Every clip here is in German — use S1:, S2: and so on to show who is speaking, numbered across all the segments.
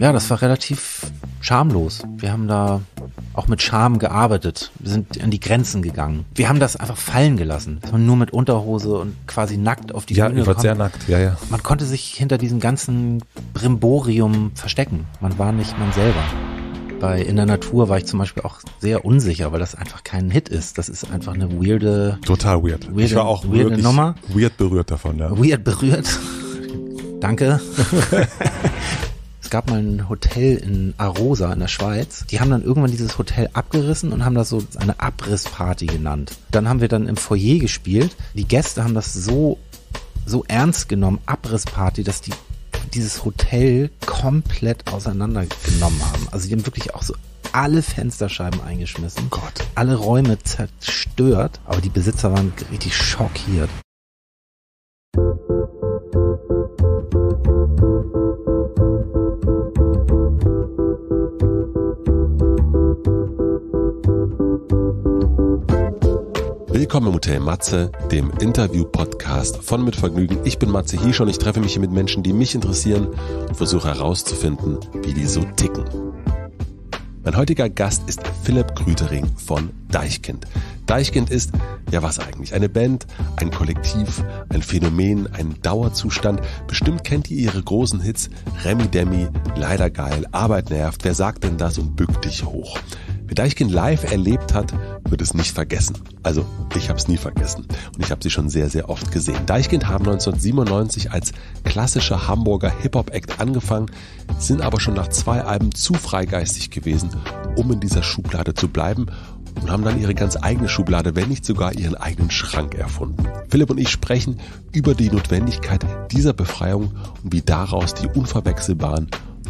S1: ja, das war relativ schamlos. Wir haben da auch mit Scham gearbeitet. Wir sind an die Grenzen gegangen. Wir haben das einfach fallen gelassen. Dass man nur mit Unterhose und quasi nackt auf die ja, Bühne kommt. sehr nackt, ja, ja. Man konnte sich hinter diesem ganzen Brimborium verstecken. Man war nicht man selber. Bei In der Natur war ich zum Beispiel auch sehr unsicher, weil das einfach kein Hit ist. Das ist einfach eine weirde.
S2: Total weird.
S1: Weirde, ich war auch weirde Nummer.
S2: Weird berührt davon, ja. Weird
S1: berührt. Danke. es gab mal ein Hotel in Arosa in der Schweiz. Die haben dann irgendwann dieses Hotel abgerissen und haben das so eine Abrissparty genannt. Dann haben wir dann im Foyer gespielt. Die Gäste haben das so, so ernst genommen, Abrissparty, dass die dieses Hotel komplett auseinandergenommen haben. Also die haben wirklich auch so alle Fensterscheiben eingeschmissen. Gott. Alle Räume zerstört. Aber die Besitzer waren richtig schockiert.
S2: Willkommen im Hotel Matze, dem Interview-Podcast von Mit Vergnügen. Ich bin Matze Hiescher und ich treffe mich hier mit Menschen, die mich interessieren und versuche herauszufinden, wie die so ticken. Mein heutiger Gast ist Philipp Grütering von Deichkind. Deichkind ist, ja was eigentlich, eine Band, ein Kollektiv, ein Phänomen, ein Dauerzustand. Bestimmt kennt ihr ihre großen Hits Remi Demi, Leider Geil, Arbeit nervt, wer sagt denn das und bückt dich hoch. Wer Deichkind live erlebt hat, wird es nicht vergessen. Also ich habe es nie vergessen und ich habe sie schon sehr, sehr oft gesehen. Deichkind haben 1997 als klassischer Hamburger Hip-Hop-Act angefangen, sind aber schon nach zwei Alben zu freigeistig gewesen, um in dieser Schublade zu bleiben und haben dann ihre ganz eigene Schublade, wenn nicht sogar ihren eigenen Schrank erfunden. Philipp und ich sprechen über die Notwendigkeit dieser Befreiung und wie daraus die unverwechselbaren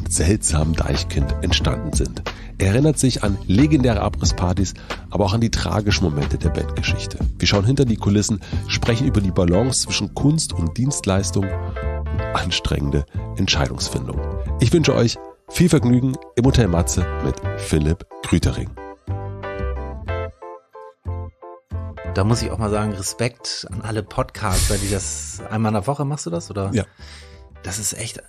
S2: seltsamen Deichkind entstanden sind. Er erinnert sich an legendäre Abrisspartys, aber auch an die tragischen Momente der Bandgeschichte. Wir schauen hinter die Kulissen, sprechen über die Balance zwischen Kunst und Dienstleistung und anstrengende Entscheidungsfindung. Ich wünsche euch viel Vergnügen im Hotel Matze mit Philipp Grütering.
S1: Da muss ich auch mal sagen, Respekt an alle Podcaster, die das einmal in der Woche machst du das, oder? Ja. Das ist echt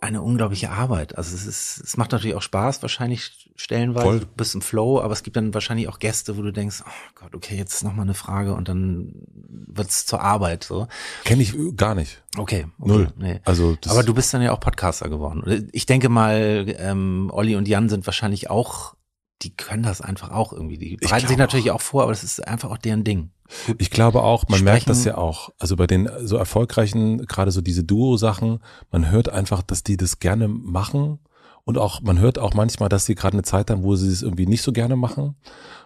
S1: eine unglaubliche Arbeit. Also es ist, es macht natürlich auch Spaß, wahrscheinlich stellenweise. Voll. Du bist im Flow, aber es gibt dann wahrscheinlich auch Gäste, wo du denkst, oh Gott, okay, jetzt noch mal eine Frage und dann wird's zur Arbeit. So kenne ich äh, gar nicht. Okay, okay null. Nee. Also aber du bist dann ja auch Podcaster geworden. Ich denke mal, ähm, Olli und Jan sind wahrscheinlich auch die können das einfach auch irgendwie. Die bereiten sich natürlich auch. auch vor, aber das ist einfach auch deren Ding. Ich glaube auch, man Sprechen. merkt das ja auch. Also
S2: bei den so erfolgreichen, gerade so diese Duo-Sachen, man hört einfach, dass die das gerne machen. Und auch, man hört auch manchmal, dass sie gerade eine Zeit haben, wo sie es irgendwie nicht so gerne machen.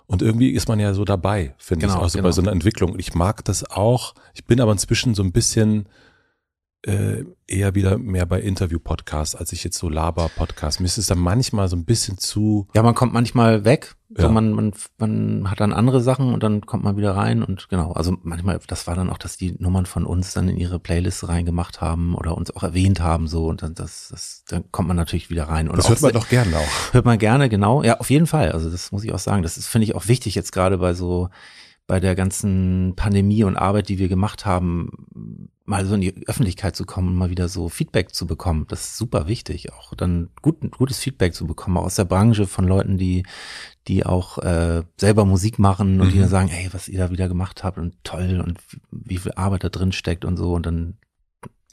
S2: Und irgendwie ist man ja so dabei, finde genau, ich, also genau. bei so einer Entwicklung. Ich mag das auch. Ich bin aber inzwischen so ein bisschen, äh, eher wieder mehr bei Interview-Podcasts, als ich jetzt so
S1: Laber-Podcasts. Mir ist es dann manchmal so ein bisschen zu. Ja, man kommt manchmal weg. Ja. So man, man, man hat dann andere Sachen und dann kommt man wieder rein und genau. Also manchmal, das war dann auch, dass die Nummern von uns dann in ihre Playlist reingemacht haben oder uns auch erwähnt haben so und dann das, das dann kommt man natürlich wieder rein. Und das hört man doch gerne auch. Hört man gerne, genau. Ja, auf jeden Fall. Also das muss ich auch sagen. Das ist, finde ich, auch wichtig jetzt gerade bei so bei der ganzen Pandemie und Arbeit, die wir gemacht haben, mal so in die Öffentlichkeit zu kommen und mal wieder so Feedback zu bekommen. Das ist super wichtig, auch dann gut, gutes Feedback zu bekommen, auch aus der Branche von Leuten, die, die auch äh, selber Musik machen und mhm. die dann sagen, hey, was ihr da wieder gemacht habt und toll und wie viel Arbeit da drin steckt und so. Und dann,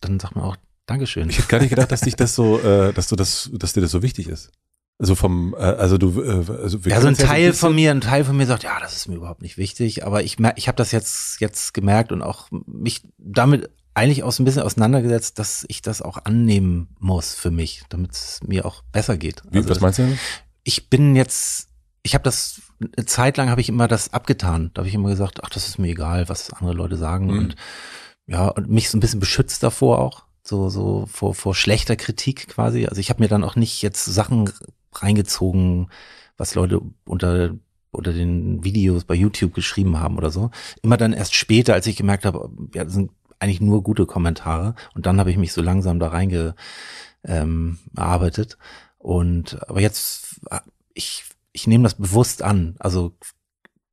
S1: dann sagt man auch, Dankeschön. Ich hätte gar nicht gedacht,
S2: dass dich das so, äh, dass du
S1: das, dass dir das so wichtig ist so also vom, äh, also du, äh, also wir ja, so ein Teil ja so von mir, ein Teil von mir sagt, ja, das ist mir überhaupt nicht wichtig, aber ich merke, ich habe das jetzt jetzt gemerkt und auch mich damit eigentlich auch so ein bisschen auseinandergesetzt, dass ich das auch annehmen muss für mich, damit es mir auch besser geht. Wie, also, was meinst du? denn? Ich bin jetzt, ich habe das eine Zeit lang habe ich immer das abgetan, da habe ich immer gesagt, ach, das ist mir egal, was andere Leute sagen mhm. und ja, und mich so ein bisschen beschützt davor auch so so vor vor schlechter Kritik quasi. Also ich habe mir dann auch nicht jetzt Sachen reingezogen, was Leute unter oder den Videos bei YouTube geschrieben haben oder so. Immer dann erst später, als ich gemerkt habe, ja, das sind eigentlich nur gute Kommentare. Und dann habe ich mich so langsam da reingearbeitet. Ähm, und aber jetzt, ich, ich nehme das bewusst an. Also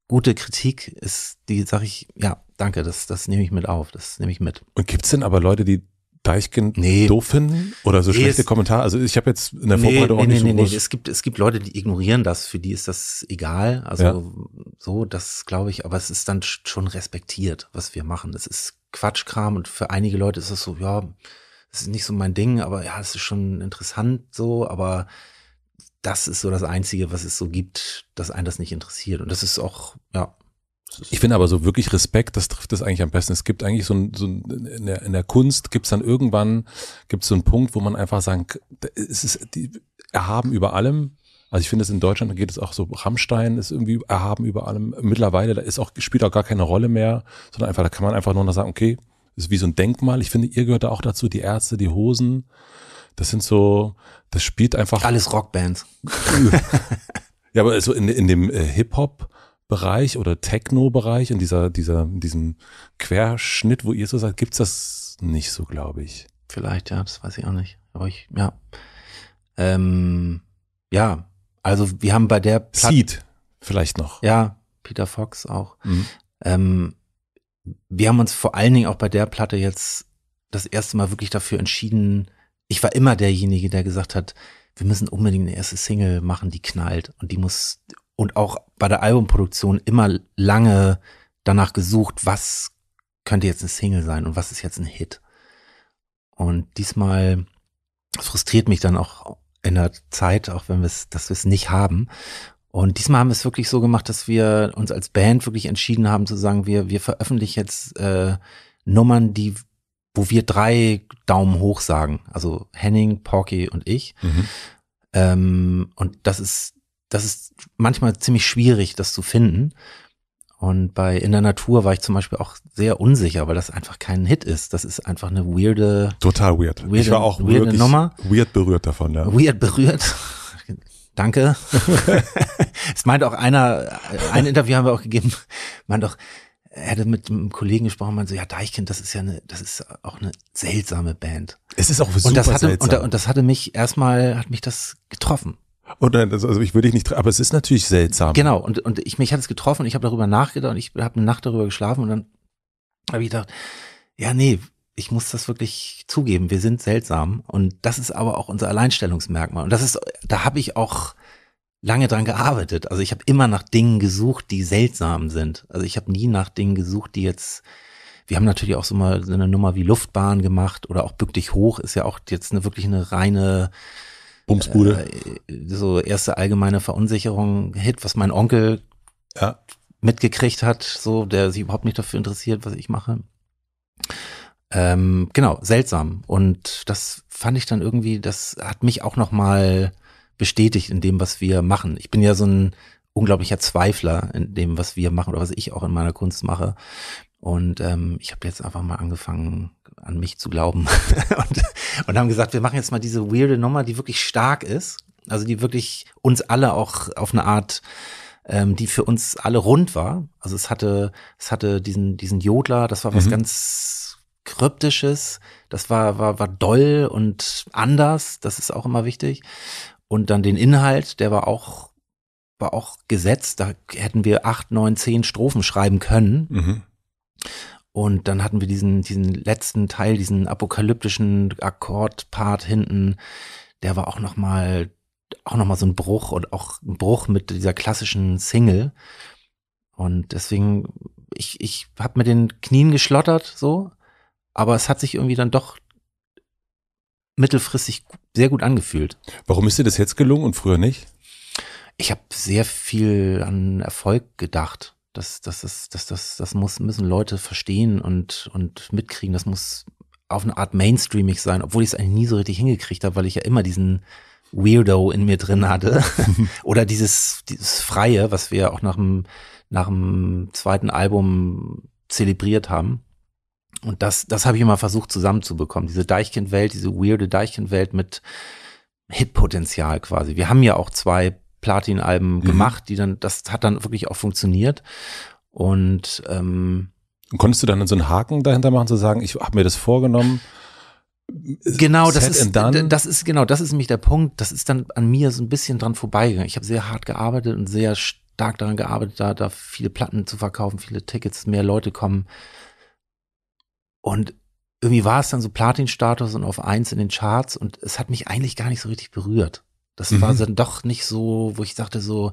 S1: gute Kritik ist, die sage ich, ja, danke, das, das nehme ich mit auf, das nehme ich mit. Und gibt's denn aber Leute, die Deichgen nee. doof oder so nee, schlechte Kommentare? Also ich habe
S2: jetzt in der Vorbereitung nee, auch nicht nee, so nee, nee. Es gibt,
S1: es gibt Leute, die ignorieren das, für die ist das egal. Also ja. so, das glaube ich, aber es ist dann schon respektiert, was wir machen. Das ist Quatschkram und für einige Leute ist es so, ja, es ist nicht so mein Ding, aber ja, es ist schon interessant so, aber das ist so das Einzige, was es so gibt, dass einen das nicht interessiert. Und das ist auch,
S2: ja, ich finde aber so wirklich Respekt, das trifft es eigentlich am besten. Es gibt eigentlich so ein, so ein in, der, in der Kunst gibt es dann irgendwann, gibt es so einen Punkt, wo man einfach sagen, es ist die erhaben über allem. Also ich finde es in Deutschland geht es auch so, Rammstein ist irgendwie erhaben über allem. Mittlerweile, da ist auch, spielt auch gar keine Rolle mehr, sondern einfach, da kann man einfach nur noch sagen, okay, ist wie so ein Denkmal. Ich finde, ihr gehört da auch dazu, die Ärzte, die Hosen. Das sind so, das spielt einfach. Alles Rockbands. ja, aber so in, in dem äh, Hip-Hop Bereich oder Techno-Bereich, in dieser, dieser, diesem Querschnitt, wo ihr so seid,
S1: gibt's das nicht so, glaube ich. Vielleicht, ja, das weiß ich auch nicht. Aber ich, ja. Ähm, ja, also wir haben bei der Plat Seed vielleicht noch. Ja, Peter Fox auch. Mhm. Ähm, wir haben uns vor allen Dingen auch bei der Platte jetzt das erste Mal wirklich dafür entschieden. Ich war immer derjenige, der gesagt hat, wir müssen unbedingt eine erste Single machen, die knallt und die muss und auch bei der Albumproduktion immer lange danach gesucht, was könnte jetzt ein Single sein und was ist jetzt ein Hit. Und diesmal frustriert mich dann auch in der Zeit, auch wenn wir es, dass wir es nicht haben. Und diesmal haben wir es wirklich so gemacht, dass wir uns als Band wirklich entschieden haben zu sagen, wir, wir veröffentlichen jetzt äh, Nummern, die, wo wir drei Daumen hoch sagen. Also Henning, Porky und ich. Mhm. Ähm, und das ist das ist manchmal ziemlich schwierig, das zu finden. Und bei In der Natur war ich zum Beispiel auch sehr unsicher, weil das einfach kein Hit ist. Das ist einfach eine weirde. Total weird. Weirde, ich war auch weirde Nummer.
S2: Weird berührt davon, ja. Weird
S1: berührt. Danke. es meint auch einer, ein Interview haben wir auch gegeben, meint auch, er hätte mit einem Kollegen gesprochen, man so, ja, Deichkind, das ist ja eine, das ist auch eine seltsame Band. Es ist auch super und das hatte, seltsam. Und, und das hatte mich erstmal, hat mich das getroffen.
S2: Oh nein, also ich würde dich nicht, aber es ist natürlich seltsam. Genau, und,
S1: und ich, mich hat es getroffen, ich habe darüber nachgedacht und ich habe eine Nacht darüber geschlafen und dann habe ich gedacht, ja, nee, ich muss das wirklich zugeben, wir sind seltsam und das ist aber auch unser Alleinstellungsmerkmal und das ist, da habe ich auch lange dran gearbeitet. Also ich habe immer nach Dingen gesucht, die seltsam sind. Also ich habe nie nach Dingen gesucht, die jetzt wir haben natürlich auch so mal so eine Nummer wie Luftbahn gemacht oder auch Bück dich hoch ist ja auch jetzt eine wirklich eine reine Bumsbude. Äh, äh, so erste allgemeine Verunsicherung, Hit, was mein Onkel ja. mitgekriegt hat, so, der sich überhaupt nicht dafür interessiert, was ich mache. Ähm, genau, seltsam. Und das fand ich dann irgendwie, das hat mich auch nochmal bestätigt in dem, was wir machen. Ich bin ja so ein unglaublicher Zweifler in dem, was wir machen oder was ich auch in meiner Kunst mache. Und ähm, ich habe jetzt einfach mal angefangen, an mich zu glauben und, und haben gesagt, wir machen jetzt mal diese weirde Nummer, die wirklich stark ist, also die wirklich uns alle auch auf eine Art ähm, die für uns alle rund war. Also es hatte, es hatte diesen, diesen Jodler, das war was mhm. ganz Kryptisches, das war, war, war doll und anders, das ist auch immer wichtig. Und dann den Inhalt, der war auch, war auch gesetzt, da hätten wir acht, neun, zehn Strophen schreiben können. Mhm. Und dann hatten wir diesen, diesen letzten Teil, diesen apokalyptischen Akkordpart hinten. Der war auch nochmal, auch nochmal so ein Bruch und auch ein Bruch mit dieser klassischen Single. Und deswegen, ich, ich hab mit den Knien geschlottert, so. Aber es hat sich irgendwie dann doch mittelfristig sehr gut angefühlt. Warum ist dir das jetzt gelungen und früher nicht? Ich habe sehr viel an Erfolg gedacht. Das, das, ist, das, das, das muss, müssen Leute verstehen und, und mitkriegen. Das muss auf eine Art mainstreamig sein, obwohl ich es eigentlich nie so richtig hingekriegt habe, weil ich ja immer diesen Weirdo in mir drin hatte. Oder dieses, dieses Freie, was wir auch nach dem, nach dem zweiten Album zelebriert haben. Und das, das habe ich immer versucht zusammenzubekommen. Diese Deichkindwelt, diese weirde Deichkindwelt mit Hitpotenzial quasi. Wir haben ja auch zwei Platin-Alben mhm. gemacht, die dann, das hat dann wirklich auch funktioniert. Und ähm, konntest du dann so einen Haken dahinter machen, zu sagen, ich habe mir das vorgenommen? Genau, das ist, das ist, genau, das ist nämlich der Punkt. Das ist dann an mir so ein bisschen dran vorbeigegangen. Ich habe sehr hart gearbeitet und sehr stark daran gearbeitet, da, da viele Platten zu verkaufen, viele Tickets, mehr Leute kommen. Und irgendwie war es dann so Platin-Status und auf eins in den Charts und es hat mich eigentlich gar nicht so richtig berührt. Das mhm. war dann doch nicht so, wo ich dachte so,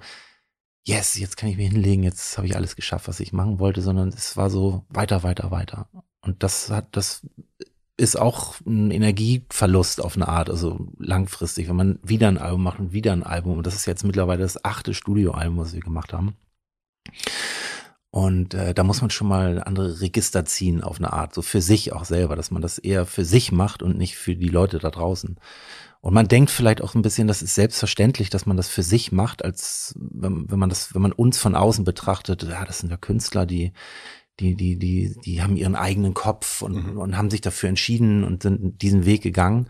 S1: yes, jetzt kann ich mir hinlegen, jetzt habe ich alles geschafft, was ich machen wollte, sondern es war so weiter, weiter, weiter. Und das hat, das ist auch ein Energieverlust auf eine Art, also langfristig, wenn man wieder ein Album macht und wieder ein Album. Und das ist jetzt mittlerweile das achte Studioalbum, was wir gemacht haben. Und äh, da muss man schon mal andere Register ziehen auf eine Art, so für sich auch selber, dass man das eher für sich macht und nicht für die Leute da draußen. Und man denkt vielleicht auch ein bisschen, das ist selbstverständlich, dass man das für sich macht, als wenn, wenn man das, wenn man uns von außen betrachtet, ja, das sind ja Künstler, die, die, die, die, die haben ihren eigenen Kopf und, mhm. und haben sich dafür entschieden und sind diesen Weg gegangen.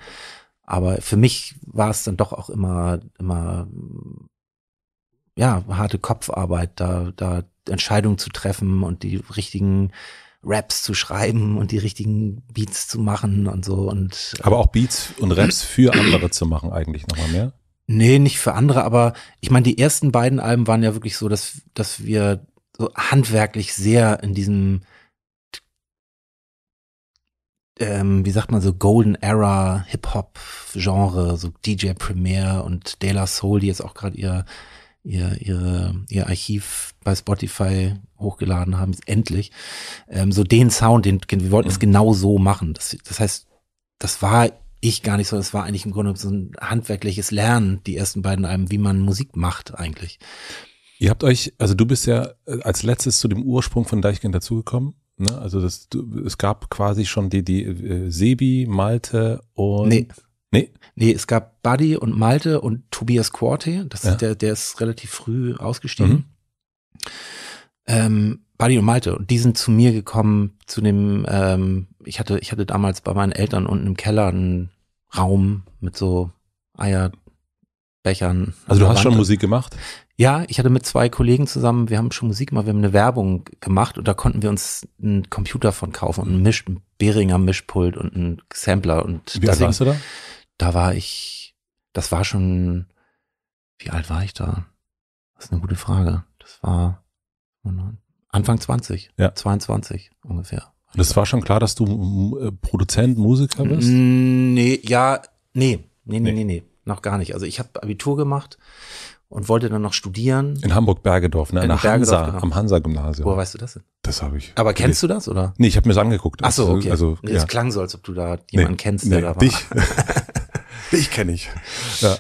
S1: Aber für mich war es dann doch auch immer, immer, ja, harte Kopfarbeit, da, da Entscheidungen zu treffen und die richtigen Raps zu schreiben und die richtigen Beats zu machen und so und äh, aber auch Beats und Raps für andere zu machen eigentlich nochmal mehr nee nicht für andere aber ich meine die ersten beiden Alben waren ja wirklich so dass dass wir so handwerklich sehr in diesem ähm, wie sagt man so, Golden Era Hip-Hop-Genre, so DJ Premier und De La Soul, die jetzt auch gerade ihr ihr, ihre, ihr Archiv bei Spotify hochgeladen haben, endlich. Ähm, so den Sound, den, wir wollten es mhm. genau so machen. Das, das heißt, das war ich gar nicht so, das war eigentlich im Grunde so ein handwerkliches Lernen, die ersten beiden Alben, wie man Musik macht eigentlich. Ihr habt euch, also du bist ja
S2: äh, als letztes zu dem Ursprung von Deichkind dazugekommen. Ne? Also das, du, es gab quasi schon
S1: die, die äh, Sebi, Malte und nee. Nee? Nee, es gab Buddy und Malte und Tobias Quarte. Das ja. ist der, der ist relativ früh ausgestiegen. Mhm. Ähm, Buddy und Malte. Und die sind zu mir gekommen, zu dem, ähm, ich hatte, ich hatte damals bei meinen Eltern unten im Keller einen Raum mit so Eierbechern. Also du hast schon Musik gemacht? Ja, ich hatte mit zwei Kollegen zusammen, wir haben schon Musik gemacht, wir haben eine Werbung gemacht und da konnten wir uns einen Computer von kaufen und einen, Misch, einen Beringer Mischpult und einen Sampler. Und Wie deswegen, warst du da? da war ich, das war schon, wie alt war ich da? Das ist eine gute Frage. Das war Anfang 20, ja. 22 ungefähr.
S2: Das war schon klar, dass
S1: du äh,
S2: Produzent, Musiker bist?
S1: Mm, nee, ja, nee, nee, nee, nee, nee, noch gar nicht. Also ich habe Abitur gemacht und wollte dann noch studieren. In Hamburg-Bergedorf, ne? In An Bergedorf, Hansa, genau. am
S2: Hansa-Gymnasium. Woher weißt du das denn? Das habe ich. Aber kennst nee. du das, oder? Nee, ich habe mir das angeguckt. Ach so, okay. Also, ja. Es klang so, als
S1: ob du da jemanden nee, kennst, der da war. Dich. Ich kenne ich. Ja.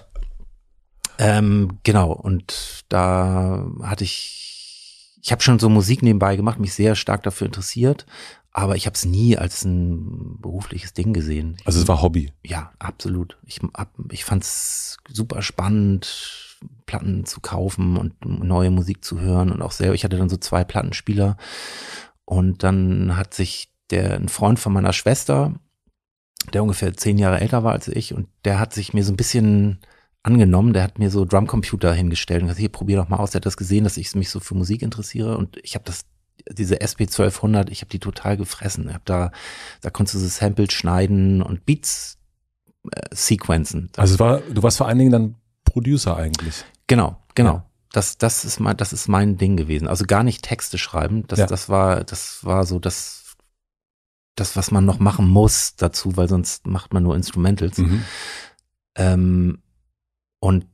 S1: Ähm, genau, und da hatte ich, ich habe schon so Musik nebenbei gemacht, mich sehr stark dafür interessiert, aber ich habe es nie als ein berufliches Ding gesehen. Also es war Hobby. Ja, absolut. Ich, ab, ich fand es super spannend, Platten zu kaufen und neue Musik zu hören und auch selber. Ich hatte dann so zwei Plattenspieler und dann hat sich der ein Freund von meiner Schwester der ungefähr zehn Jahre älter war als ich und der hat sich mir so ein bisschen angenommen, der hat mir so Drumcomputer hingestellt und gesagt, hier, probier doch mal aus. Der hat das gesehen, dass ich mich so für Musik interessiere und ich habe das diese SP1200, ich habe die total gefressen. Ich hab da, da konntest du so Samples schneiden und Beats äh, sequenzen. Also es war, du warst vor allen Dingen dann Producer eigentlich. Genau, genau. Ja. Das, das ist mein, das ist mein Ding gewesen. Also gar nicht Texte schreiben. Das, ja. das war, das war so das, das, was man noch machen muss dazu, weil sonst macht man nur Instrumentals. Mhm. Ähm, und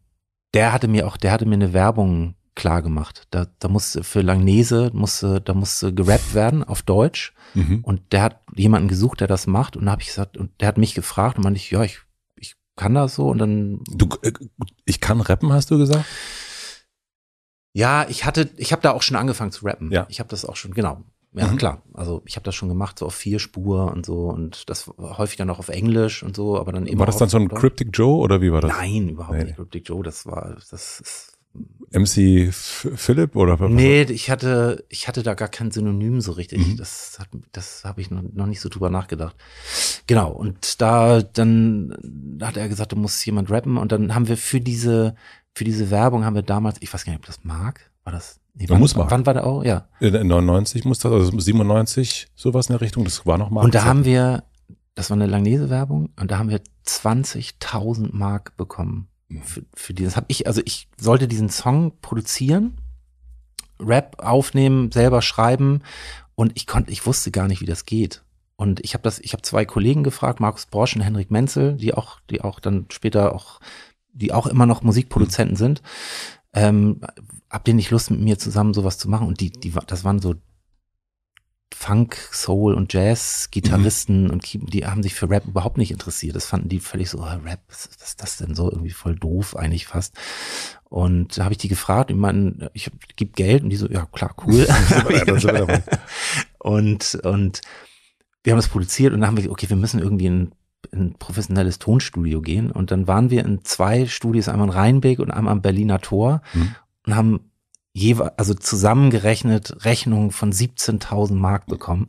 S1: der hatte mir auch, der hatte mir eine Werbung klar gemacht. Da, da musste für Langnese musste, da musste gerappt werden auf Deutsch. Mhm. Und der hat jemanden gesucht, der das macht. Und da habe ich gesagt, und der hat mich gefragt und meinte ich, ja, ich, ich kann das so. Und dann. Du, äh, ich kann rappen, hast du gesagt? Ja, ich hatte, ich habe da auch schon angefangen zu rappen. Ja. Ich habe das auch schon, genau. Ja, mhm. klar. Also ich habe das schon gemacht, so auf vier Spur und so und das häufig dann auch auf Englisch und so, aber dann immer. War das dann so ein Cryptic
S2: Joe oder wie war das? Nein,
S1: überhaupt nee. nicht Cryptic Joe. Das war, das ist.
S2: MC Philip oder was? Nee, ich
S1: hatte, ich hatte da gar kein Synonym so richtig. Mhm. Das hat, das habe ich noch, noch nicht so drüber nachgedacht. Genau. Und da, dann hat er gesagt, da muss jemand rappen und dann haben wir für diese, für diese Werbung haben wir damals, ich weiß gar nicht, ob das Mark, war das Nee, wann, muss man. Wann war der auch? Ja.
S2: 99 muss das, also 97, sowas in der Richtung. Das war noch
S1: mal. Und da haben wir, das war eine Langnese-Werbung, und da haben wir 20.000 Mark bekommen. Hm. Für, für dieses habe ich, also ich sollte diesen Song produzieren, Rap aufnehmen, selber schreiben, und ich konnte, ich wusste gar nicht, wie das geht. Und ich habe das, ich habe zwei Kollegen gefragt, Markus Borsch und Henrik Menzel, die auch, die auch dann später auch, die auch immer noch Musikproduzenten mhm. sind. Ähm, habt ihr nicht Lust, mit mir zusammen sowas zu machen? Und die, die, das waren so Funk, Soul und Jazz, Gitarristen mhm. und die haben sich für Rap überhaupt nicht interessiert. Das fanden die völlig so, oh, Rap, was ist das denn so? Irgendwie voll doof eigentlich fast. Und da habe ich die gefragt, ich meine, ich gebe Geld und die so, ja klar, cool. und, und wir haben das produziert und dann haben wir, okay, wir müssen irgendwie in ein professionelles Tonstudio gehen. Und dann waren wir in zwei Studios, einmal in Rheinbeck und einmal am Berliner Tor. Mhm und haben jeweils, also zusammengerechnet Rechnungen von 17.000 Mark bekommen.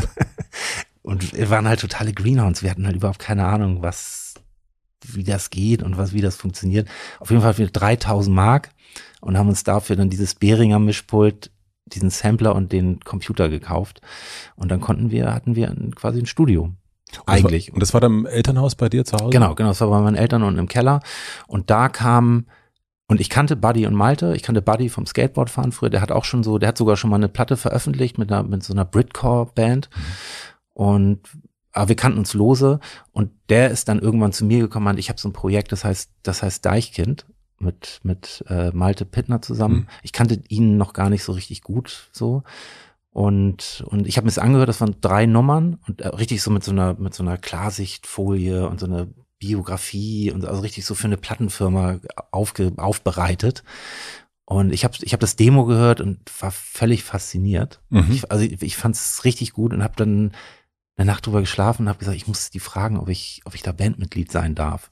S1: und wir waren halt totale Greenhorns. Wir hatten halt überhaupt keine Ahnung, was, wie das geht und was, wie das funktioniert. Auf jeden Fall für 3000 Mark und haben uns dafür dann dieses Behringer Mischpult diesen Sampler und den Computer gekauft. Und dann konnten wir, hatten wir ein, quasi ein Studio. Und eigentlich. Das war, und das war dann im Elternhaus bei dir zu Hause? Genau, genau. Das war bei meinen Eltern und im Keller. Und da kam und ich kannte Buddy und Malte, ich kannte Buddy vom Skateboardfahren früher, der hat auch schon so, der hat sogar schon mal eine Platte veröffentlicht mit, einer, mit so einer Britcore-Band. Und aber wir kannten uns lose und der ist dann irgendwann zu mir gekommen und ich habe so ein Projekt, das heißt, das heißt Deichkind mit mit äh, Malte Pittner zusammen. Mhm. Ich kannte ihn noch gar nicht so richtig gut so und und ich habe mir das angehört, das waren drei Nummern und äh, richtig so mit so einer mit so einer Klarsichtfolie und so eine Biografie und also richtig so für eine Plattenfirma aufge, aufbereitet. Und ich habe ich hab das Demo gehört und war völlig fasziniert. Mhm. Ich, also ich, ich fand es richtig gut und habe dann eine Nacht drüber geschlafen und habe gesagt, ich muss die fragen, ob ich, ob ich da Bandmitglied sein darf.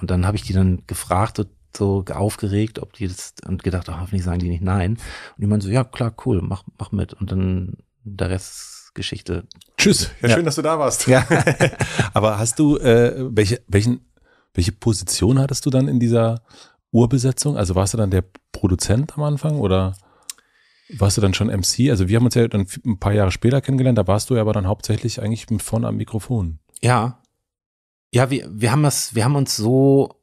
S1: Und dann habe ich die dann gefragt und so aufgeregt, ob die das und gedacht, oh, hoffentlich sagen die nicht nein. Und die meinen so, ja klar, cool, mach, mach mit. Und dann der Rest Geschichte. Tschüss. Ja, ja, schön, dass du da warst. Ja.
S2: Aber hast du, äh, welche, welchen, welche Position hattest du dann in dieser Urbesetzung? Also warst du dann der Produzent am Anfang oder? Warst du dann schon MC? Also wir haben uns ja dann ein paar Jahre später kennengelernt, da warst du ja aber dann hauptsächlich eigentlich mit vorne
S1: am Mikrofon. Ja. Ja, wir, wir haben das, wir haben uns so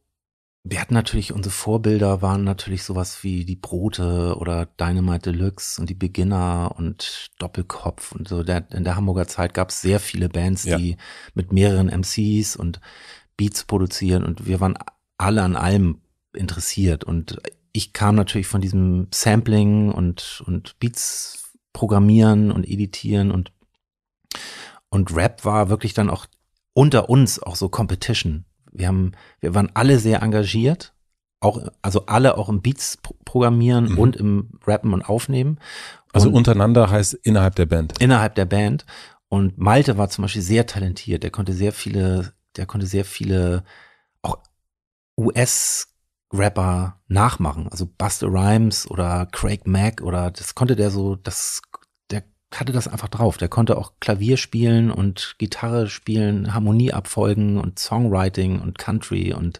S1: wir hatten natürlich, unsere Vorbilder waren natürlich sowas wie die Brote oder Dynamite Deluxe und die Beginner und Doppelkopf und so. Der, in der Hamburger Zeit gab es sehr viele Bands, ja. die mit mehreren MCs und Beats produzieren und wir waren alle an allem interessiert und ich kam natürlich von diesem Sampling und, und Beats programmieren und editieren und, und Rap war wirklich dann auch unter uns auch so Competition wir haben, wir waren alle sehr engagiert, auch, also alle auch im Beats programmieren mhm. und im Rappen und Aufnehmen. Also und also untereinander heißt innerhalb der Band. Innerhalb der Band. Und Malte war zum Beispiel sehr talentiert. Der konnte sehr viele, der konnte sehr viele auch US Rapper nachmachen, also Busta Rhymes oder Craig Mack oder das konnte der so, das hatte das einfach drauf. Der konnte auch Klavier spielen und Gitarre spielen, Harmonie abfolgen und Songwriting und Country und,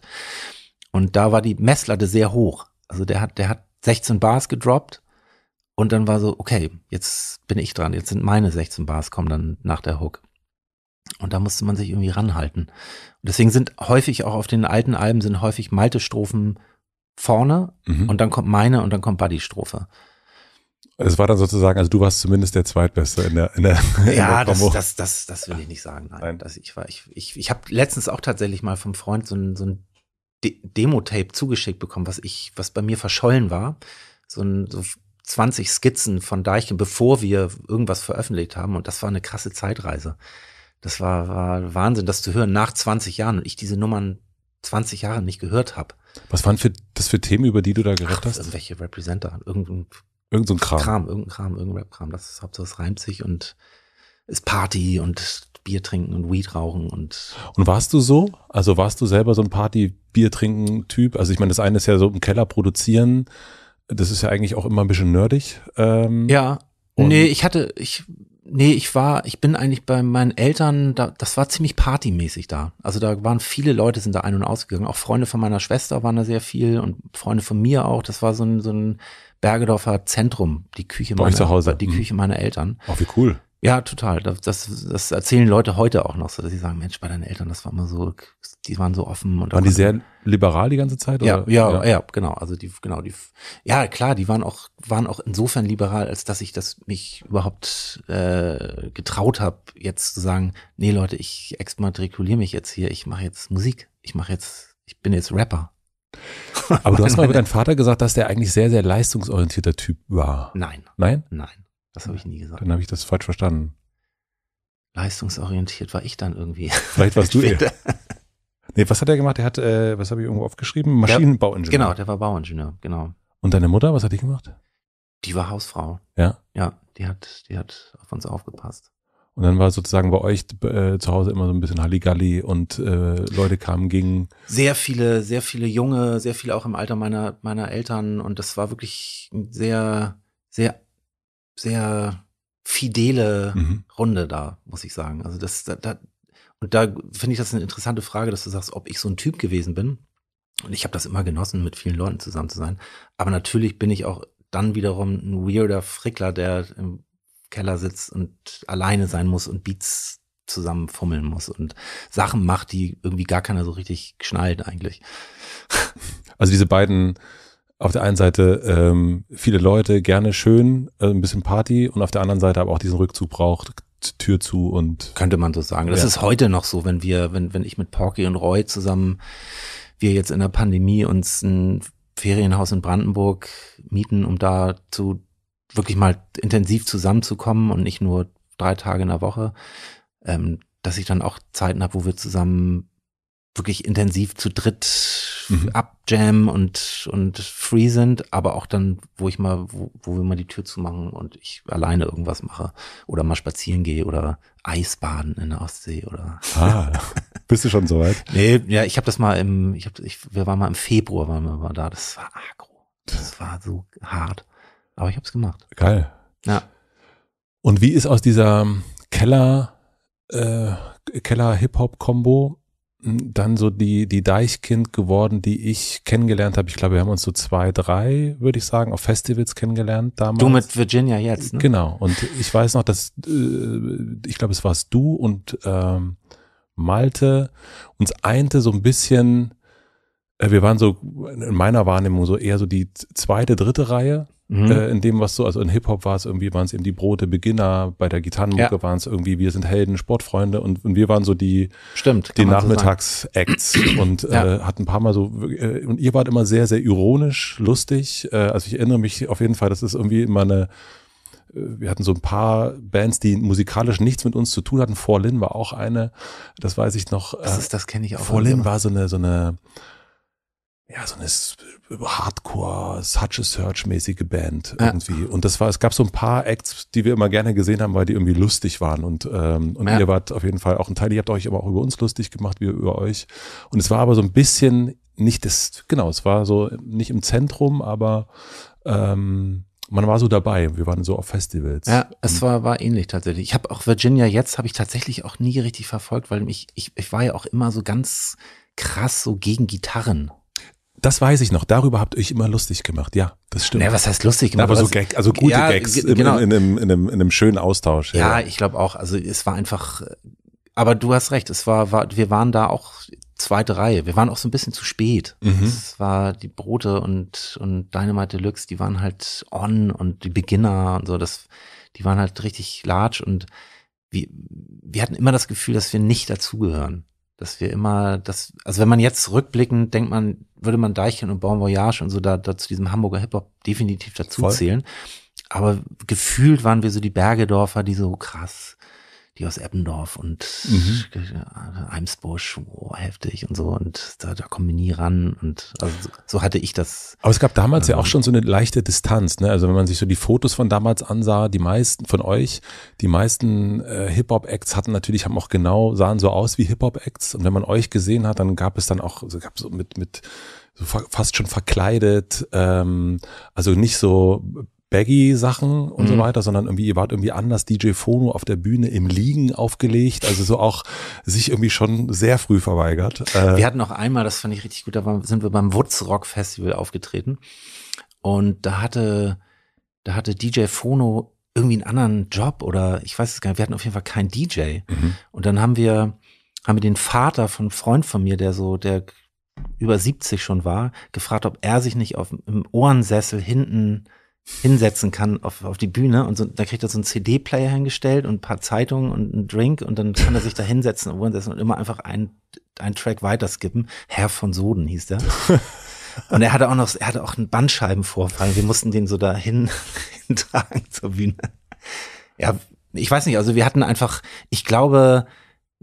S1: und da war die Messlatte sehr hoch. Also der hat, der hat 16 Bars gedroppt und dann war so, okay, jetzt bin ich dran, jetzt sind meine 16 Bars, kommen dann nach der Hook. Und da musste man sich irgendwie ranhalten. Und deswegen sind häufig auch auf den alten Alben sind häufig Malte-Strophen vorne mhm. und dann kommt meine und dann kommt Buddy-Strophe. Es war dann sozusagen, also du warst zumindest der Zweitbeste in der, in der Ja, in der das, das, das, das will ich nicht sagen. Nein, Nein. Das, ich war, ich, ich, ich habe letztens auch tatsächlich mal vom Freund so ein, so ein De Demo-Tape zugeschickt bekommen, was ich, was bei mir verschollen war. So ein, so 20 Skizzen von Deichkind, bevor wir irgendwas veröffentlicht haben. Und das war eine krasse Zeitreise. Das war, war Wahnsinn, das zu hören nach 20 Jahren und ich diese Nummern 20 Jahre nicht gehört habe. Was waren für, das für Themen, über die du da geredet Ach, hast? Welche Representer? Irgendein Irgend so ein Kram. Kram, irgendein Kram, irgendein Rap-Kram. Das ist Hauptsache, es reimt sich und ist Party und Bier trinken und Weed rauchen und.
S2: Und warst du so? Also warst du selber so ein Party-Bier trinken Typ? Also ich meine, das eine ist ja so im Keller produzieren. Das ist ja eigentlich auch immer ein bisschen nerdig. Ähm,
S1: ja. Nee, ich hatte, ich, nee, ich war, ich bin eigentlich bei meinen Eltern, da, das war ziemlich partymäßig da. Also da waren viele Leute, sind da ein- und ausgegangen. Auch Freunde von meiner Schwester waren da sehr viel und Freunde von mir auch. Das war so ein, so ein Bergedorfer Zentrum, die Küche, Bei meiner, zu Hause. Die mhm. Küche meiner Eltern. Oh, wie cool. Ja, total. Das, das, das erzählen Leute heute auch noch, so, dass sie sagen, Mensch, bei deinen Eltern, das war immer so, die waren so offen. Und waren die sehr liberal die ganze Zeit? Ja, ja, ja, ja, genau. Also die, genau, die, ja klar, die waren auch, waren auch insofern liberal, als dass ich das mich überhaupt äh, getraut habe, jetzt zu sagen, nee Leute, ich exmatrikuliere mich jetzt hier, ich mache jetzt Musik, ich mache jetzt, ich bin jetzt Rapper. Aber du hast mal über
S2: deinen Vater gesagt, dass der eigentlich sehr, sehr leistungsorientierter Typ war. Nein. Nein? Nein.
S1: Das habe ich nie gesagt. Dann habe ich das falsch verstanden. Leistungsorientiert war ich dann irgendwie. Vielleicht warst du er.
S2: Nee, was hat er gemacht? Er hat, äh, was habe ich irgendwo aufgeschrieben? Maschinenbauingenieur. Genau, der
S1: war Bauingenieur, genau.
S2: Und deine Mutter, was hat die gemacht?
S1: Die war Hausfrau. Ja? Ja, die hat, die hat auf uns aufgepasst.
S2: Und dann war sozusagen bei euch äh, zu Hause immer so ein bisschen Halligalli und äh, Leute kamen, gingen.
S1: Sehr viele, sehr viele junge, sehr viele auch im Alter meiner, meiner Eltern. Und das war wirklich sehr, sehr, sehr fidele mhm. Runde da, muss ich sagen. Also das, da, da und da finde ich das eine interessante Frage, dass du sagst, ob ich so ein Typ gewesen bin. Und ich habe das immer genossen, mit vielen Leuten zusammen zu sein. Aber natürlich bin ich auch dann wiederum ein weirder Frickler, der im Keller sitzt und alleine sein muss und Beats zusammen fummeln muss und Sachen macht, die irgendwie gar keiner so richtig schnallt eigentlich.
S2: Also diese beiden auf der einen Seite ähm, viele Leute gerne schön, äh,
S1: ein bisschen Party und auf der anderen Seite aber auch diesen Rückzug braucht, Tür zu und. Könnte man so sagen. Das ja. ist heute noch so, wenn wir, wenn, wenn ich mit Porky und Roy zusammen, wir jetzt in der Pandemie uns ein Ferienhaus in Brandenburg mieten, um da zu wirklich mal intensiv zusammenzukommen und nicht nur drei Tage in der Woche, ähm, dass ich dann auch Zeiten habe, wo wir zusammen wirklich intensiv zu dritt mhm. abjammen und, und free sind, aber auch dann, wo ich mal, wo, wo wir mal die Tür zumachen und ich alleine irgendwas mache oder mal spazieren gehe oder Eisbaden in der Ostsee oder. Ah, bist du schon soweit? nee, ja, ich habe das mal im, ich hab, ich, wir waren mal im Februar, waren wir mal da, das war agro. Das war so hart. Aber ich habe es gemacht. Geil.
S2: Ja. Und wie ist aus dieser Keller, äh, Keller-Hip-Hop-Kombo hm, dann so die, die Deichkind geworden, die ich kennengelernt habe. Ich glaube, wir haben uns so zwei, drei, würde ich sagen, auf Festivals kennengelernt damals. Du mit Virginia jetzt, ne? Genau. Und ich weiß noch, dass, äh, ich glaube, es warst du und ähm, Malte uns einte so ein bisschen, äh, wir waren so in meiner Wahrnehmung so eher so die zweite, dritte Reihe Mhm. Äh, in dem, was so, also in Hip-Hop war es irgendwie, waren es eben die Brote Beginner, bei der Gitarrenmucke ja. waren es irgendwie, wir sind Helden, Sportfreunde und, und wir waren so die, die Nachmittags-Acts so und ja. äh, hatten ein paar Mal so, äh, und ihr wart immer sehr, sehr ironisch, lustig. Äh, also ich erinnere mich auf jeden Fall, das ist irgendwie immer eine, äh, wir hatten so ein paar Bands, die musikalisch nichts mit uns zu tun hatten. Four Lin war auch eine, das weiß ich noch. Das äh, ist, das kenne ich auch. Four Lin war so eine, so eine, ja, so eine äh, Hardcore, Such a Search-mäßige Band ja. irgendwie. Und das war, es gab so ein paar Acts, die wir immer gerne gesehen haben, weil die irgendwie lustig waren. Und, ähm, und ja. ihr wart auf jeden Fall auch ein Teil, ihr habt euch aber auch über uns lustig gemacht, wir über euch. Und es war aber so ein bisschen nicht das, genau, es war so nicht im Zentrum, aber ähm, man war so dabei. Wir waren so auf Festivals. Ja, es war,
S1: war ähnlich tatsächlich. Ich habe auch Virginia jetzt habe ich tatsächlich auch nie richtig verfolgt, weil ich, ich, ich war ja auch immer so ganz krass so gegen Gitarren. Das weiß ich noch. Darüber habt ihr euch immer lustig gemacht. Ja, das stimmt. Ja, was heißt lustig gemacht? Aber so also, Gag, also gute ja, Gags genau. in, in,
S2: einem, in, einem, in einem schönen Austausch. Ja, ja.
S1: ich glaube auch. Also es war einfach. Aber du hast recht. Es war, war wir waren da auch zweite Reihe. Wir waren auch so ein bisschen zu spät. Mhm. Es war die Brote und und Dynamite Deluxe. Die waren halt on und die Beginner und so. Das, die waren halt richtig large und wir, wir hatten immer das Gefühl, dass wir nicht dazugehören dass wir immer das, also wenn man jetzt rückblickend denkt man, würde man Deichkind und Bon Voyage und so da, da zu diesem Hamburger Hip-Hop definitiv dazu Voll. zählen. Aber gefühlt waren wir so die Bergedorfer, die so krass die aus Eppendorf und mhm. Äh, Eimsbusch, oh, heftig und so. Und da, da kommen wir nie ran. Und also
S2: so, hatte ich das. Aber es gab damals ähm, ja auch ähm, schon so eine leichte Distanz, ne? Also wenn man sich so die Fotos von damals ansah, die meisten von euch, die meisten äh, Hip-Hop-Acts hatten natürlich, haben auch genau, sahen so aus wie Hip-Hop-Acts. Und wenn man euch gesehen hat, dann gab es dann auch, also gab so mit, mit so fast schon verkleidet, ähm, also nicht so Baggy-Sachen und mhm. so weiter, sondern irgendwie, ihr wart irgendwie anders DJ Phono auf der Bühne im Liegen aufgelegt, also so auch sich irgendwie schon sehr früh verweigert. Äh, wir hatten
S1: auch einmal, das fand ich richtig gut, da waren, sind wir beim Woods Rock Festival aufgetreten und da hatte, da hatte DJ Phono irgendwie einen anderen Job oder ich weiß es gar nicht, wir hatten auf jeden Fall keinen DJ. Mhm. Und dann haben wir, haben wir den Vater von einem Freund von mir, der so, der über 70 schon war, gefragt, ob er sich nicht auf, im Ohrensessel hinten hinsetzen kann auf, auf die Bühne und so, da kriegt er so einen CD-Player hingestellt und ein paar Zeitungen und einen Drink und dann kann er sich da hinsetzen und wohnsetzen und immer einfach einen, einen Track weiterskippen. Herr von Soden hieß der. Und er hatte auch noch, er hatte auch einen Bandscheibenvorfall. Wir mussten den so dahin tragen zur Bühne. Ja, ich weiß nicht, also wir hatten einfach, ich glaube,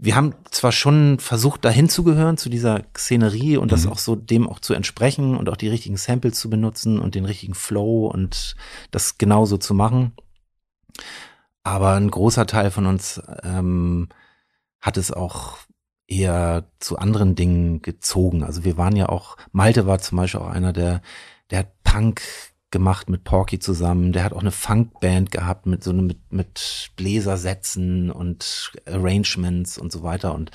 S1: wir haben zwar schon versucht, dahin zu gehören, zu dieser Szenerie und das mhm. auch so dem auch zu entsprechen und auch die richtigen Samples zu benutzen und den richtigen Flow und das genauso zu machen. Aber ein großer Teil von uns ähm, hat es auch eher zu anderen Dingen gezogen. Also wir waren ja auch, Malte war zum Beispiel auch einer, der, der hat Punk gemacht mit Porky zusammen. Der hat auch eine Funkband gehabt mit so einem mit, mit Bläsersätzen und Arrangements und so weiter. Und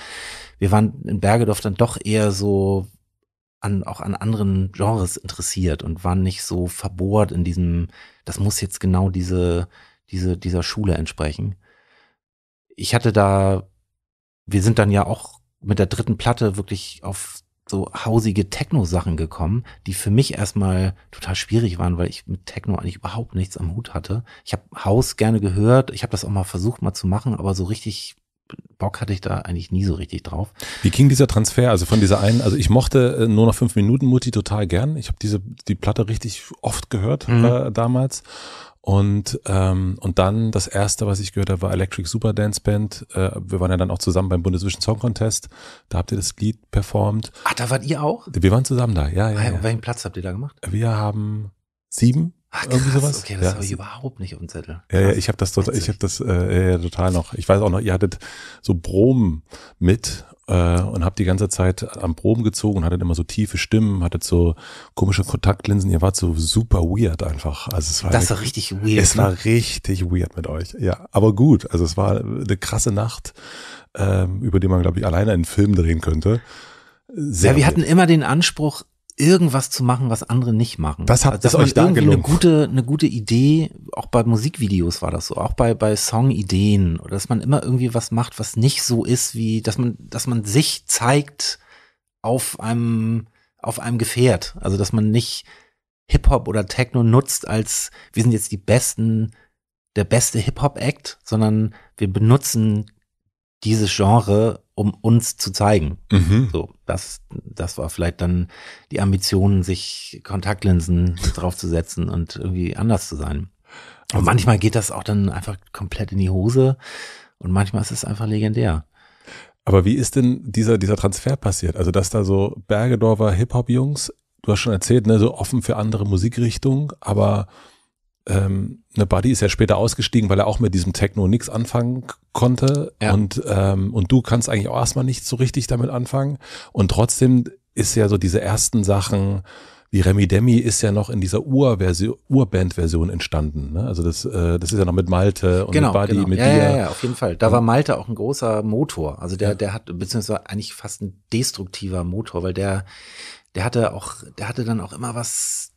S1: wir waren in Bergedorf dann doch eher so an, auch an anderen Genres interessiert und waren nicht so verbohrt in diesem, das muss jetzt genau diese, diese, dieser Schule entsprechen. Ich hatte da, wir sind dann ja auch mit der dritten Platte wirklich auf so hausige Techno-Sachen gekommen, die für mich erstmal total schwierig waren, weil ich mit Techno eigentlich überhaupt nichts am Hut hatte. Ich habe Haus gerne gehört, ich habe das auch mal versucht mal zu machen, aber so richtig Bock hatte ich da eigentlich nie so richtig drauf. Wie ging dieser Transfer? Also von dieser einen, also ich mochte äh, nur noch fünf Minuten Mutti total
S2: gern. Ich habe diese die Platte richtig oft gehört mhm. äh, damals und, ähm, und dann das erste, was ich gehört habe, war Electric Super Dance Band. Äh, wir waren ja dann auch zusammen beim Bundeswischen Song Contest. Da habt ihr das Lied performt. Ach, da wart ihr auch? Wir waren zusammen da, ja, ja. Ah, ja. Welchen Platz habt ihr da gemacht?
S1: Wir haben sieben. Ach, krass, irgendwie sowas. Okay, das ja. habe ich überhaupt nicht auf dem Zettel. Ja, ja,
S2: ich habe das total, ich hab das äh, ja, total noch. Ich weiß auch noch, ihr hattet so Brom mit äh, und habe die ganze Zeit am Proben gezogen und hatte immer so tiefe Stimmen, hatte so komische Kontaktlinsen. Ihr wart so super weird einfach. Also es war das war richtig weird. Es ne? war richtig weird mit euch. Ja, aber gut. Also es war eine krasse Nacht, ähm, über die man glaube ich alleine einen Film drehen könnte.
S1: Sehr ja, wir weird. hatten immer den Anspruch, irgendwas zu machen, was andere nicht machen. Was hat also, das euch da gelungen? Eine gute, eine gute Idee, auch bei Musikvideos war das so, auch bei, bei Songideen, oder dass man immer irgendwie was macht, was nicht so ist, wie, dass man, dass man sich zeigt auf einem, auf einem Gefährt. Also, dass man nicht Hip-Hop oder Techno nutzt als, wir sind jetzt die besten, der beste Hip-Hop-Act, sondern wir benutzen dieses Genre, um uns zu zeigen. Mhm. So, das, das war vielleicht dann die Ambition, sich Kontaktlinsen draufzusetzen und irgendwie anders zu sein. Und also, manchmal geht das auch dann einfach komplett in die Hose und manchmal ist es einfach legendär. Aber wie ist denn dieser, dieser Transfer passiert? Also, dass da so Bergedorfer Hip-Hop-Jungs, du hast
S2: schon erzählt, ne, so offen für andere Musikrichtungen, aber ähm, ne Buddy ist ja später ausgestiegen, weil er auch mit diesem Techno nichts anfangen konnte. Ja. Und, ähm, und du kannst eigentlich auch erstmal nicht so richtig damit anfangen. Und trotzdem ist ja so diese ersten Sachen, wie Remy Demi ist ja noch in dieser Urband-Version Ur entstanden. Ne? Also das, äh, das ist ja noch mit Malte und genau, mit Buddy, genau. mit ja, dir. Ja, ja, auf jeden Fall. Da war Malte
S1: auch ein großer Motor. Also der, ja. der hat, beziehungsweise eigentlich fast ein destruktiver Motor, weil der, der hatte auch, der hatte dann auch immer was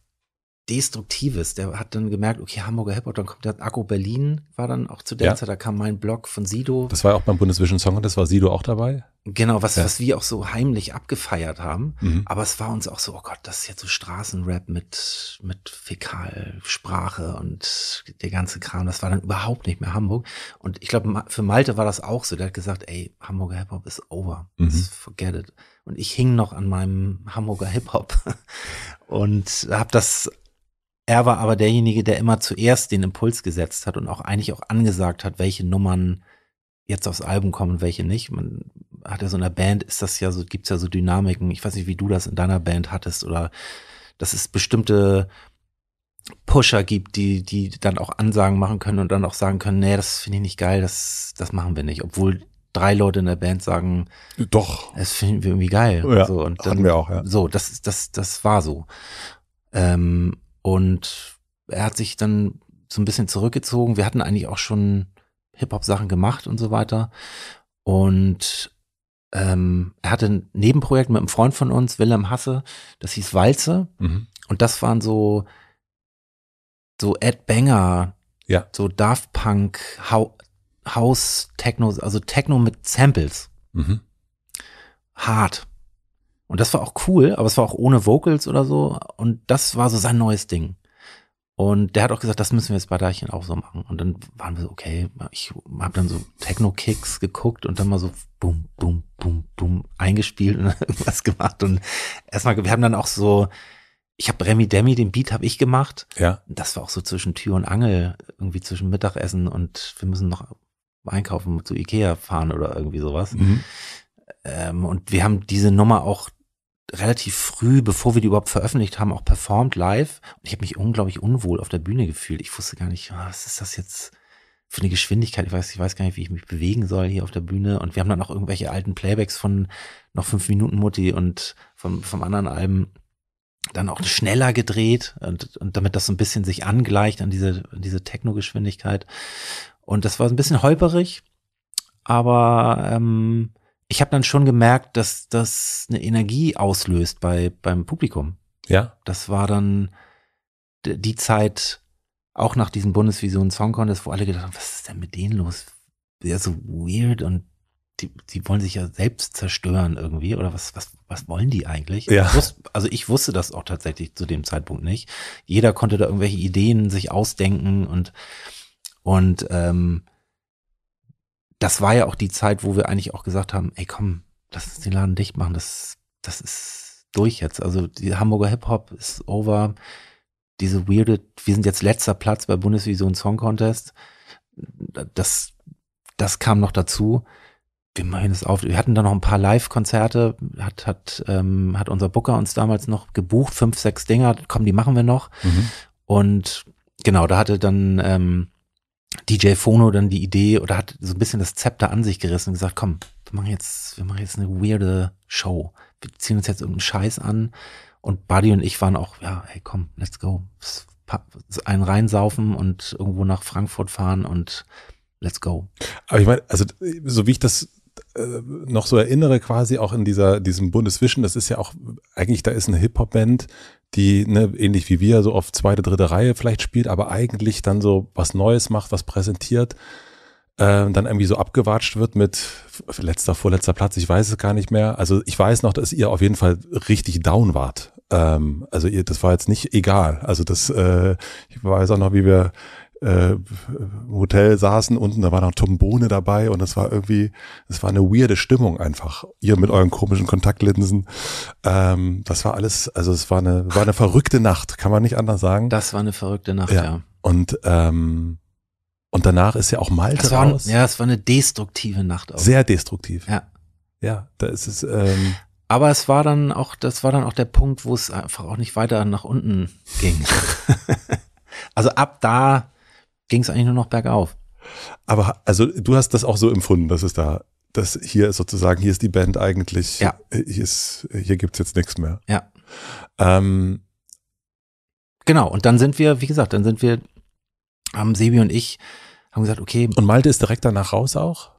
S1: Destruktives. Der hat dann gemerkt, okay, Hamburger Hip-Hop, dann kommt der Akku Berlin, war dann auch zu der ja. Zeit, da kam mein Blog von Sido. Das
S2: war ja auch beim Bundesvision Song das war Sido auch dabei.
S1: Genau, was, ja. was wir auch so heimlich abgefeiert haben. Mhm. Aber es war uns auch so, oh Gott, das ist jetzt so Straßenrap mit, mit Fäkalsprache und der ganze Kram. Das war dann überhaupt nicht mehr Hamburg. Und ich glaube, für Malte war das auch so. Der hat gesagt, ey, Hamburger Hip-Hop ist over. Mhm. Forget it. Und ich hing noch an meinem Hamburger Hip-Hop und habe das er war aber derjenige, der immer zuerst den Impuls gesetzt hat und auch eigentlich auch angesagt hat, welche Nummern jetzt aufs Album kommen welche nicht. Man hat ja so in der Band, ist das ja so, gibt's ja so Dynamiken. Ich weiß nicht, wie du das in deiner Band hattest oder dass es bestimmte Pusher gibt, die, die dann auch Ansagen machen können und dann auch sagen können, nee, das finde ich nicht geil, das, das machen wir nicht. Obwohl drei Leute in der Band sagen, doch, das finden wir irgendwie geil. Ja, so, und dann, hatten wir auch, ja. So, das, das, das war so. Ähm, und er hat sich dann so ein bisschen zurückgezogen. Wir hatten eigentlich auch schon Hip-Hop-Sachen gemacht und so weiter. Und ähm, er hatte ein Nebenprojekt mit einem Freund von uns, Wilhelm Hasse, das hieß Walze. Mhm. Und das waren so, so Ed Banger, ja. so Daft Punk, House Techno, also Techno mit Samples. Mhm. Hart. Und das war auch cool, aber es war auch ohne Vocals oder so. Und das war so sein neues Ding. Und der hat auch gesagt, das müssen wir jetzt bei Deichchen auch so machen. Und dann waren wir so, okay, ich habe dann so Techno-Kicks geguckt und dann mal so bum, bum, bum, bum eingespielt und irgendwas gemacht. Und erstmal, wir haben dann auch so, ich habe Remy Demi, den Beat habe ich gemacht. Ja. Das war auch so zwischen Tür und Angel, irgendwie zwischen Mittagessen und wir müssen noch einkaufen, zu Ikea fahren oder irgendwie sowas. Mhm. Ähm, und wir haben diese Nummer auch relativ früh, bevor wir die überhaupt veröffentlicht haben, auch performt live. Und ich habe mich unglaublich unwohl auf der Bühne gefühlt. Ich wusste gar nicht, ah, was ist das jetzt für eine Geschwindigkeit? Ich weiß, ich weiß gar nicht, wie ich mich bewegen soll hier auf der Bühne. Und wir haben dann auch irgendwelche alten Playbacks von noch fünf Minuten Mutti und vom, vom anderen Album dann auch schneller gedreht und, und damit das so ein bisschen sich angleicht an diese, an diese Techno-Geschwindigkeit. Und das war ein bisschen holperig, aber ähm, ich habe dann schon gemerkt, dass das eine Energie auslöst bei, beim Publikum. Ja. Das war dann die Zeit, auch nach diesem Bundesvision Song Contest, wo alle gedacht haben, was ist denn mit denen los? Ja, so weird und die, die wollen sich ja selbst zerstören irgendwie oder was, was, was wollen die eigentlich? Ja. Ich wusste, also ich wusste das auch tatsächlich zu dem Zeitpunkt nicht. Jeder konnte da irgendwelche Ideen sich ausdenken und, und ähm, das war ja auch die Zeit, wo wir eigentlich auch gesagt haben, ey komm, lass uns den Laden dicht machen, das, das ist durch jetzt. Also die Hamburger Hip-Hop ist over. Diese weirde, wir sind jetzt letzter Platz bei Bundesvision Song Contest. Das, das kam noch dazu. Wir machen es auf. Wir hatten da noch ein paar Live-Konzerte, hat, hat, ähm, hat unser Booker uns damals noch gebucht, fünf, sechs Dinger, komm, die machen wir noch. Mhm. Und genau, da hatte dann ähm, DJ Fono dann die Idee oder hat so ein bisschen das Zepter an sich gerissen und gesagt, komm, wir machen jetzt, wir machen jetzt eine weirde Show. Wir ziehen uns jetzt irgendeinen Scheiß an. Und Buddy und ich waren auch, ja, hey, komm, let's go. Einen reinsaufen und irgendwo nach Frankfurt fahren und let's go. Aber ich meine, also, so wie ich das äh, noch
S2: so erinnere, quasi auch in dieser, diesem Bundeswischen, das ist ja auch, eigentlich, da ist eine Hip-Hop-Band, die ne, ähnlich wie wir so auf zweite, dritte Reihe vielleicht spielt, aber eigentlich dann so was Neues macht, was präsentiert, äh, dann irgendwie so abgewatscht wird mit letzter, vorletzter Platz, ich weiß es gar nicht mehr. Also ich weiß noch, dass ihr auf jeden Fall richtig down wart. Ähm, also ihr, das war jetzt nicht egal. Also das, äh, ich weiß auch noch, wie wir äh, Hotel saßen unten, da war noch Trombone dabei und es war irgendwie, es war eine weirde Stimmung einfach. Ihr mit euren komischen Kontaktlinsen. Ähm, das war alles, also es war eine, war eine verrückte Nacht, kann man nicht anders sagen. Das war eine verrückte Nacht, ja. ja. Und ähm, und danach ist ja auch Malte das war, raus. Ja,
S1: es war eine destruktive Nacht auch. Sehr destruktiv. Ja. Ja, da ist es. Ähm, aber es war dann auch, das war dann auch der Punkt, wo es einfach auch nicht weiter nach unten ging. also ab da ging es eigentlich nur noch
S2: bergauf. Aber also du hast das auch so empfunden, dass es da, dass hier sozusagen, hier
S1: ist die Band eigentlich, ja. Äh, hier, ist, äh, hier gibt es jetzt nichts mehr. Ja. Ähm. genau, und dann sind wir, wie gesagt, dann sind wir, haben Sebi und ich, haben gesagt, okay. Und Malte ist direkt danach raus auch?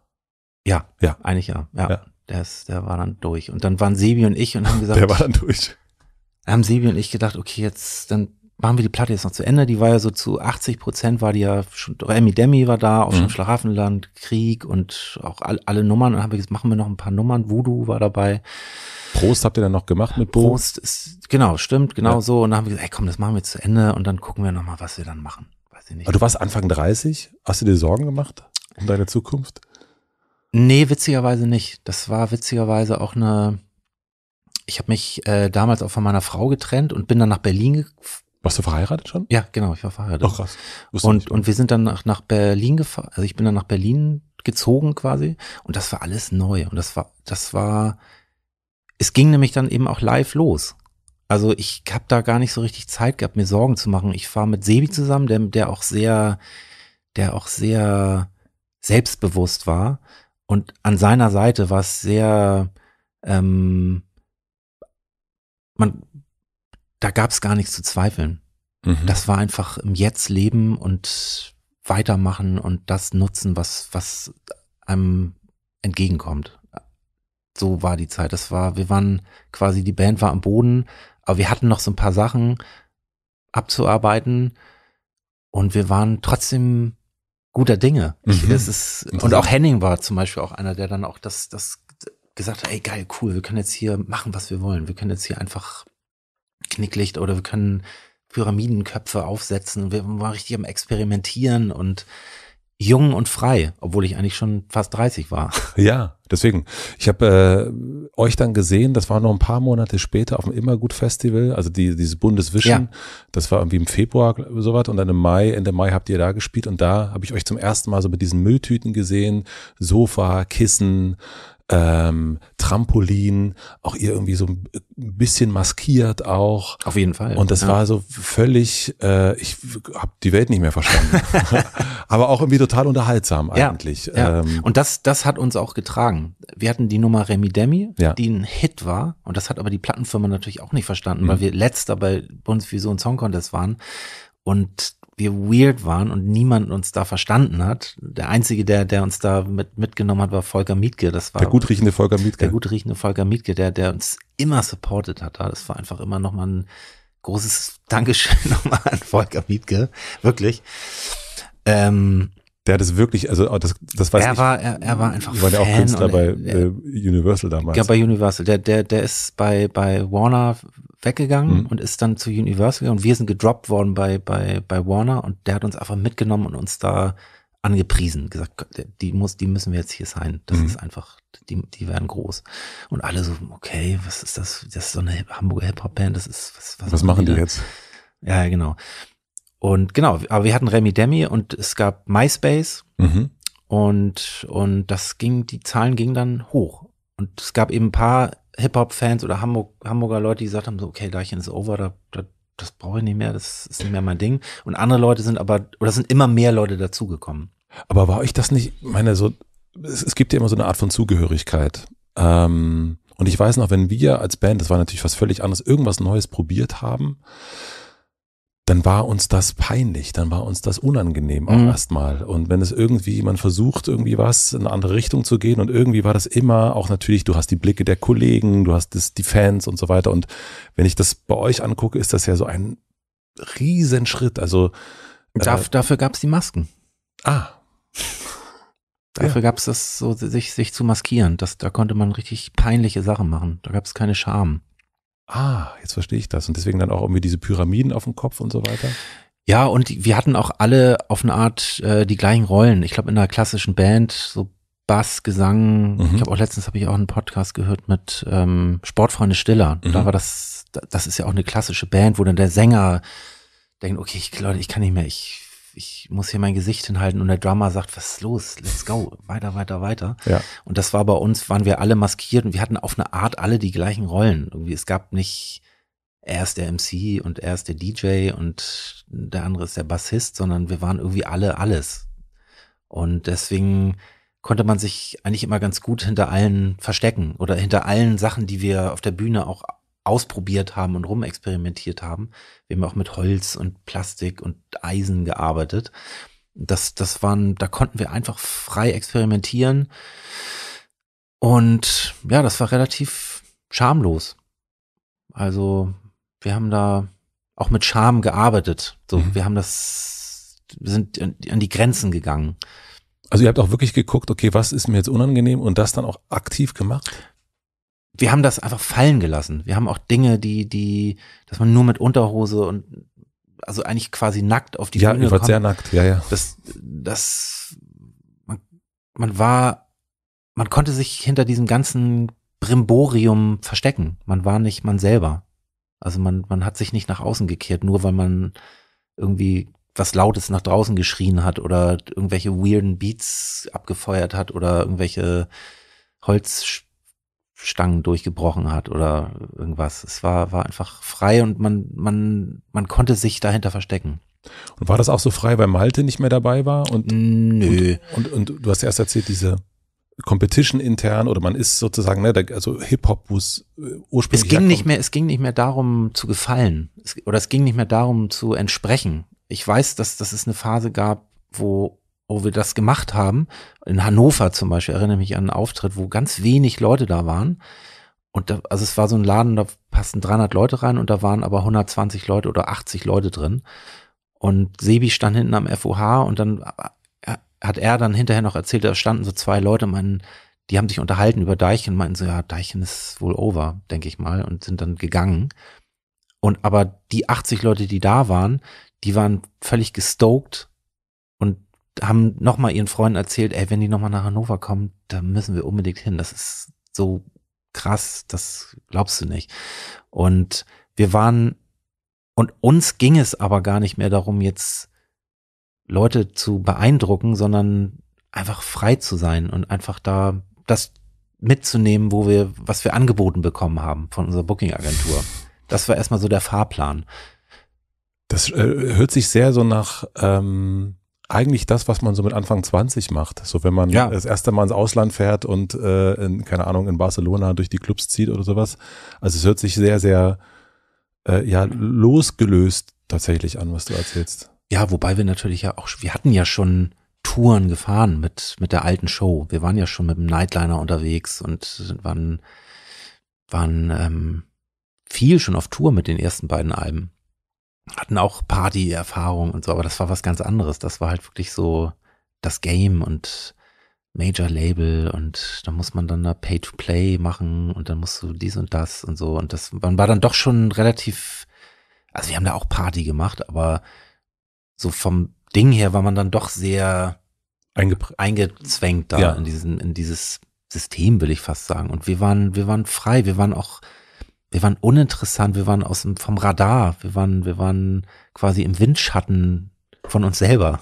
S1: Ja, ja. Eigentlich ja. ja. ja. Der, ist, der war dann durch. Und dann waren Sebi und ich und haben gesagt. der war dann durch. Haben Sebi und ich gedacht, okay, jetzt dann machen wir die Platte jetzt noch zu Ende. Die war ja so zu 80 Prozent war die ja schon, Emmy Demi war da, auch mhm. schon Schlafenland, Krieg und auch all, alle Nummern. Und dann haben wir gesagt, machen wir noch ein paar Nummern. Voodoo war dabei. Prost habt ihr dann noch gemacht mit Bo? Prost ist, genau, stimmt, genau ja. so. Und dann haben wir gesagt, ey komm, das machen wir zu Ende und dann gucken wir nochmal, was wir dann machen. Weiß ich nicht. Aber du warst Anfang 30? Hast du dir Sorgen gemacht um deine Zukunft? Nee, witzigerweise nicht. Das war witzigerweise auch eine, ich habe mich äh, damals auch von meiner Frau getrennt und bin dann nach Berlin ge warst du verheiratet schon? Ja, genau, ich war verheiratet. Doch, krass. und, und wir sind dann nach, nach Berlin gefahren, also ich bin dann nach Berlin gezogen quasi und das war alles neu und das war, das war, es ging nämlich dann eben auch live los. Also ich habe da gar nicht so richtig Zeit gehabt, mir Sorgen zu machen. Ich war mit Sebi zusammen, der, der auch sehr, der auch sehr selbstbewusst war und an seiner Seite war es sehr, ähm, man, da gab es gar nichts zu zweifeln. Mhm. Das war einfach im Jetzt leben und weitermachen und das nutzen, was, was einem entgegenkommt. So war die Zeit. Das war, wir waren quasi, die Band war am Boden, aber wir hatten noch so ein paar Sachen abzuarbeiten und wir waren trotzdem guter Dinge. Mhm. Das ist, und auch Henning war zum Beispiel auch einer, der dann auch das, das gesagt hat, ey geil, cool, wir können jetzt hier machen, was wir wollen. Wir können jetzt hier einfach Knicklicht oder wir können Pyramidenköpfe aufsetzen. Wir waren richtig am Experimentieren und jung und frei, obwohl ich eigentlich schon fast 30 war.
S2: Ja, deswegen. Ich habe äh, euch dann gesehen, das war noch ein paar Monate später auf dem Immergut Festival, also die, dieses Bundeswischen. ja. das war irgendwie im Februar sowas und dann im Mai, Ende Mai habt ihr da gespielt und da habe ich euch zum ersten Mal so mit diesen Mülltüten gesehen, Sofa, Kissen, ähm, Trampolin, auch ihr irgendwie so ein bisschen maskiert auch. Auf jeden Fall. Und das ja. war so völlig, äh, ich habe die Welt nicht mehr verstanden. Aber auch irgendwie total unterhaltsam ja, eigentlich. Ja. Ähm, und
S1: das, das hat uns auch getragen. Wir hatten die Nummer Remi Demi, ja. die ein Hit war. Und das hat aber die Plattenfirma natürlich auch nicht verstanden, mhm. weil wir letzter bei Bundesvision Song Contest waren. Und wir weird waren und niemand uns da verstanden hat. Der einzige, der, der uns da mit, mitgenommen hat, war Volker Mietke. Das war der gut riechende Volker Mietke. Der gut riechende Volker Mietke, der, der uns immer supported hat. Das war einfach immer nochmal ein großes Dankeschön nochmal an Volker Mietke. Wirklich. Ähm, der hat es wirklich, also oh, das, das weiß er ich. War, er, er war einfach war der Fan auch Künstler bei er, äh, Universal damals. Ja, bei Universal. Der, der, der ist bei, bei Warner weggegangen mhm. und ist dann zu Universal und wir sind gedroppt worden bei, bei, bei Warner und der hat uns einfach mitgenommen und uns da angepriesen, gesagt, die muss, die müssen wir jetzt hier sein. Das mhm. ist einfach, die, die werden groß. Und alle so, okay, was ist das? Das ist so eine Hamburger Hip-Hop-Band, das ist, was, was, was machen die da? jetzt? Ja, genau. Und genau, aber wir hatten Remy Demi und es gab MySpace mhm. und, und das ging, die Zahlen gingen dann hoch. Und es gab eben ein paar Hip-Hop-Fans oder Hamburg, Hamburger Leute, die gesagt haben, so, okay, Leichen ist over, da, da, das brauche ich nicht mehr, das ist nicht mehr mein Ding. Und andere Leute sind aber, oder sind immer mehr Leute dazugekommen.
S2: Aber war euch das nicht, meine, so, es, es gibt ja immer so eine Art von Zugehörigkeit. Ähm, und ich weiß noch, wenn wir als Band, das war natürlich was völlig anderes, irgendwas Neues probiert haben, dann war uns das peinlich, dann war uns das unangenehm auch mhm. erstmal. Und wenn es irgendwie jemand versucht, irgendwie was in eine andere Richtung zu gehen und irgendwie war das immer auch natürlich, du hast die Blicke der Kollegen, du hast das, die Fans und so weiter. Und wenn ich das bei euch angucke, ist das ja
S1: so ein Riesenschritt. Also Darf, äh, dafür gab es die Masken. Ah. dafür ja. gab es das so, sich, sich zu maskieren. Das, da konnte man richtig peinliche Sachen machen. Da gab es keine Scham ah, jetzt verstehe ich das. Und deswegen dann auch irgendwie diese Pyramiden auf dem Kopf und so weiter. Ja, und wir hatten auch alle auf eine Art äh, die gleichen Rollen. Ich glaube, in einer klassischen Band, so Bass, Gesang. Mhm. Ich glaube, auch letztens habe ich auch einen Podcast gehört mit ähm, Sportfreunde Stiller. Mhm. Da war das, das ist ja auch eine klassische Band, wo dann der Sänger denkt, okay, ich, Leute, ich kann nicht mehr, ich ich muss hier mein Gesicht hinhalten und der Drummer sagt, was ist los? Let's go, weiter, weiter, weiter. Ja. Und das war bei uns, waren wir alle maskiert und wir hatten auf eine Art alle die gleichen Rollen. Irgendwie, es gab nicht, er ist der MC und er ist der DJ und der andere ist der Bassist, sondern wir waren irgendwie alle alles. Und deswegen konnte man sich eigentlich immer ganz gut hinter allen verstecken oder hinter allen Sachen, die wir auf der Bühne auch ausprobiert haben und rumexperimentiert haben. Wir haben auch mit Holz und Plastik und Eisen gearbeitet. Das, das waren, da konnten wir einfach frei experimentieren. Und ja, das war relativ schamlos. Also, wir haben da auch mit Scham gearbeitet. So, mhm. wir haben das, wir sind an die Grenzen gegangen. Also ihr habt auch wirklich geguckt, okay, was ist mir jetzt unangenehm und das dann auch aktiv gemacht? wir haben das einfach fallen gelassen. Wir haben auch Dinge, die, die, dass man nur mit Unterhose und also eigentlich quasi nackt auf die ja, Bühne kommt. Ja, ich war sehr nackt, ja, ja. Das, das, man, man war, man konnte sich hinter diesem ganzen Brimborium verstecken. Man war nicht man selber. Also man, man hat sich nicht nach außen gekehrt, nur weil man irgendwie was Lautes nach draußen geschrien hat oder irgendwelche weirden Beats abgefeuert hat oder irgendwelche Holz Stangen durchgebrochen hat oder irgendwas. Es war, war einfach frei und man, man, man konnte sich dahinter verstecken. Und war das auch so frei, weil Malte nicht mehr dabei war? Und,
S2: Nö. Und, und, und du hast erst erzählt, diese Competition intern oder man ist sozusagen, ne,
S1: also Hip-Hop, wo es äh, ursprünglich. Es ging nicht mehr, es ging nicht mehr darum zu gefallen. Es, oder es ging nicht mehr darum zu entsprechen. Ich weiß, dass, dass es eine Phase gab, wo wo wir das gemacht haben. In Hannover zum Beispiel erinnere mich an einen Auftritt, wo ganz wenig Leute da waren. Und da, also es war so ein Laden, da passten 300 Leute rein und da waren aber 120 Leute oder 80 Leute drin. Und Sebi stand hinten am FOH und dann äh, hat er dann hinterher noch erzählt, da standen so zwei Leute, meinen, die haben sich unterhalten über Deichen, meinten so, ja, Deichen ist wohl over, denke ich mal, und sind dann gegangen. Und aber die 80 Leute, die da waren, die waren völlig gestoked und haben nochmal ihren Freunden erzählt, ey, wenn die nochmal nach Hannover kommen, da müssen wir unbedingt hin. Das ist so krass, das glaubst du nicht. Und wir waren, und uns ging es aber gar nicht mehr darum, jetzt Leute zu beeindrucken, sondern einfach frei zu sein und einfach da das mitzunehmen, wo wir, was wir angeboten bekommen haben von unserer Booking-Agentur. Das war erstmal so der Fahrplan. Das äh, hört sich sehr so nach ähm, eigentlich das, was man so
S2: mit Anfang 20 macht. So wenn man ja. das erste Mal ins Ausland fährt und, äh, in, keine Ahnung, in Barcelona durch die Clubs zieht oder sowas. Also es hört sich sehr, sehr äh, ja, losgelöst
S1: tatsächlich an, was du erzählst. Ja, wobei wir natürlich ja auch, wir hatten ja schon Touren gefahren mit, mit der alten Show. Wir waren ja schon mit dem Nightliner unterwegs und waren, waren ähm, viel schon auf Tour mit den ersten beiden Alben hatten auch Party-Erfahrung und so, aber das war was ganz anderes. Das war halt wirklich so das Game und Major-Label und da muss man dann da Pay-to-Play machen und dann musst du dies und das und so. Und das man war dann doch schon relativ, also wir haben da auch Party gemacht, aber so vom Ding her war man dann doch sehr Eingepr eingezwängt da ja. in diesen, in dieses System, will ich fast sagen. Und wir waren, wir waren frei, wir waren auch wir waren uninteressant, wir waren aus dem, vom Radar, wir waren, wir waren quasi im Windschatten von uns selber.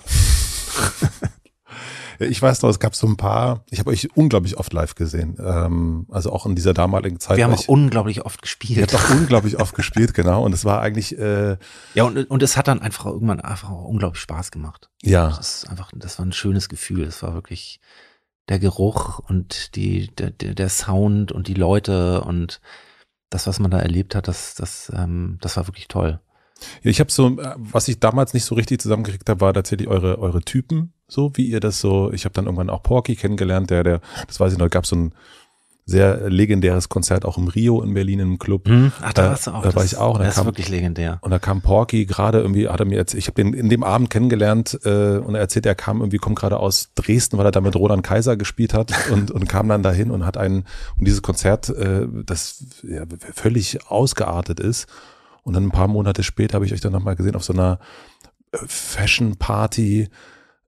S1: ich weiß noch, es gab so ein paar, ich habe euch unglaublich oft live gesehen. Ähm, also auch in dieser damaligen Zeit. Wir haben auch ich, unglaublich oft gespielt. Wir haben auch unglaublich oft gespielt, genau. Und es war eigentlich. Äh, ja, und, und es hat dann einfach irgendwann einfach auch unglaublich Spaß gemacht. Ja. Das ist einfach, das war ein schönes Gefühl. Es war wirklich der Geruch und die, der, der Sound und die Leute und das, was man da erlebt hat, das, das, ähm, das war wirklich toll. Ja, ich habe so, äh, was ich damals nicht so richtig zusammengekriegt habe, war tatsächlich eure, eure Typen, so wie
S2: ihr das so, ich habe dann irgendwann auch Porky kennengelernt, der, der, das weiß ich noch, gab so ein sehr legendäres Konzert auch im Rio in Berlin im Club. Hm. Ach, da warst du auch. Da war ich auch. Das kam, ist wirklich legendär. Und da kam Porky gerade irgendwie, hat er mir erzählt, ich habe ihn in dem Abend kennengelernt äh, und er erzählt, er kam irgendwie, kommt gerade aus Dresden, weil er da mit Roland Kaiser gespielt hat und, und kam dann dahin und hat einen, und dieses Konzert, äh, das ja, völlig ausgeartet ist. Und dann ein paar Monate später habe ich euch dann nochmal gesehen auf so einer äh, Fashion Party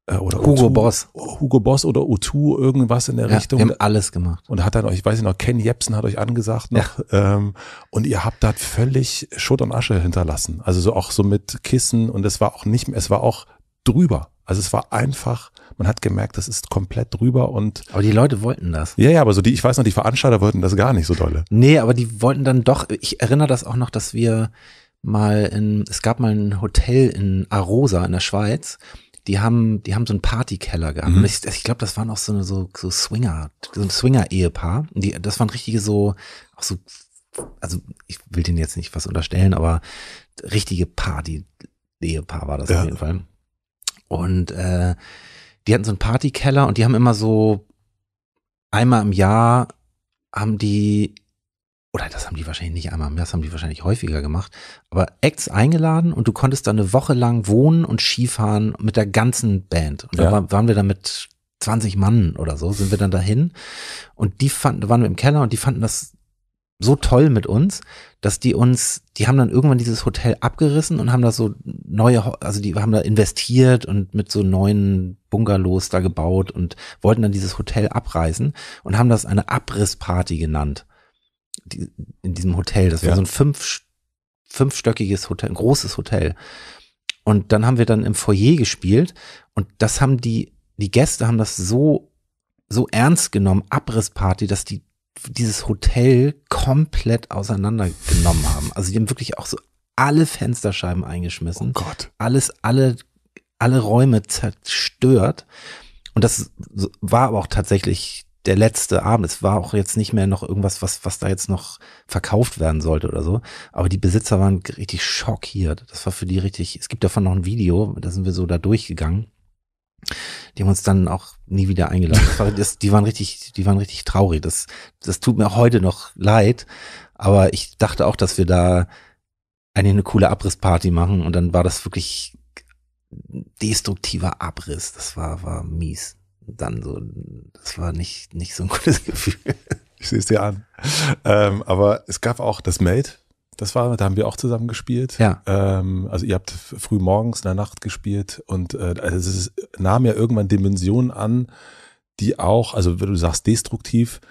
S2: äh, oder Hugo U2, Boss. Hugo Boss oder U2, irgendwas in der ja, Richtung. Wir haben alles gemacht. Und hat dann euch, ich weiß nicht noch, Ken Jebsen hat euch angesagt noch. Ja. Ähm, und ihr habt da völlig Schutt und Asche hinterlassen. Also so auch so mit Kissen und es war auch nicht, mehr, es war auch drüber. Also es war einfach,
S1: man hat gemerkt, das ist komplett drüber und. Aber die Leute wollten das.
S2: Ja, ja, aber so die, ich weiß noch, die Veranstalter wollten das gar nicht so dolle.
S1: Nee, aber die wollten dann doch, ich erinnere das auch noch, dass wir mal in, es gab mal ein Hotel in Arosa in der Schweiz die haben, die haben so einen Partykeller gehabt. Mhm. Ich, ich glaube, das waren auch so eine, so, so Swinger, so ein Swinger-Ehepaar. das waren richtige so, auch so, also ich will denen jetzt nicht was unterstellen, aber richtige Party-Ehepaar war das ja. auf jeden Fall. Und äh, die hatten so einen Partykeller und die haben immer so einmal im Jahr haben die oder das haben die wahrscheinlich nicht einmal, das haben die wahrscheinlich häufiger gemacht, aber Acts eingeladen und du konntest da eine Woche lang wohnen und Skifahren mit der ganzen Band. Und ja. da waren wir dann mit 20 Mann oder so, sind wir dann dahin und die fanden, waren wir im Keller und die fanden das so toll mit uns, dass die uns, die haben dann irgendwann dieses Hotel abgerissen und haben da so neue, also die haben da investiert und mit so neuen Bungalows da gebaut und wollten dann dieses Hotel abreißen und haben das eine Abrissparty genannt die, in diesem Hotel. Das war ja. so ein fünf, fünfstöckiges Hotel, ein großes Hotel. Und dann haben wir dann im Foyer gespielt und das haben die, die Gäste haben das so, so ernst genommen, Abrissparty, dass die dieses Hotel komplett auseinandergenommen haben. Also die haben wirklich auch so alle Fensterscheiben eingeschmissen. Oh Gott. Alles, alle, alle Räume zerstört. Und das war aber auch tatsächlich der letzte Abend. Es war auch jetzt nicht mehr noch irgendwas, was, was da jetzt noch verkauft werden sollte oder so. Aber die Besitzer waren richtig schockiert. Das war für die richtig, es gibt davon noch ein Video, da sind wir so da durchgegangen. Die haben uns dann auch nie wieder eingeladen. Das war, das, die waren richtig, die waren richtig traurig. Das, das tut mir auch heute noch leid. Aber ich dachte auch, dass wir da eigentlich eine coole Abrissparty machen und dann war das wirklich destruktiver Abriss. Das war, war mies dann so, das war nicht, nicht so ein gutes Gefühl. Ich sehe es dir an.
S2: Ähm, aber es gab auch das Meld, das war, da haben wir auch zusammen gespielt. Ja. Ähm, also ihr habt früh morgens in der Nacht gespielt und äh, also es ist, nahm ja irgendwann Dimensionen an, die auch, also wenn du sagst destruktiv,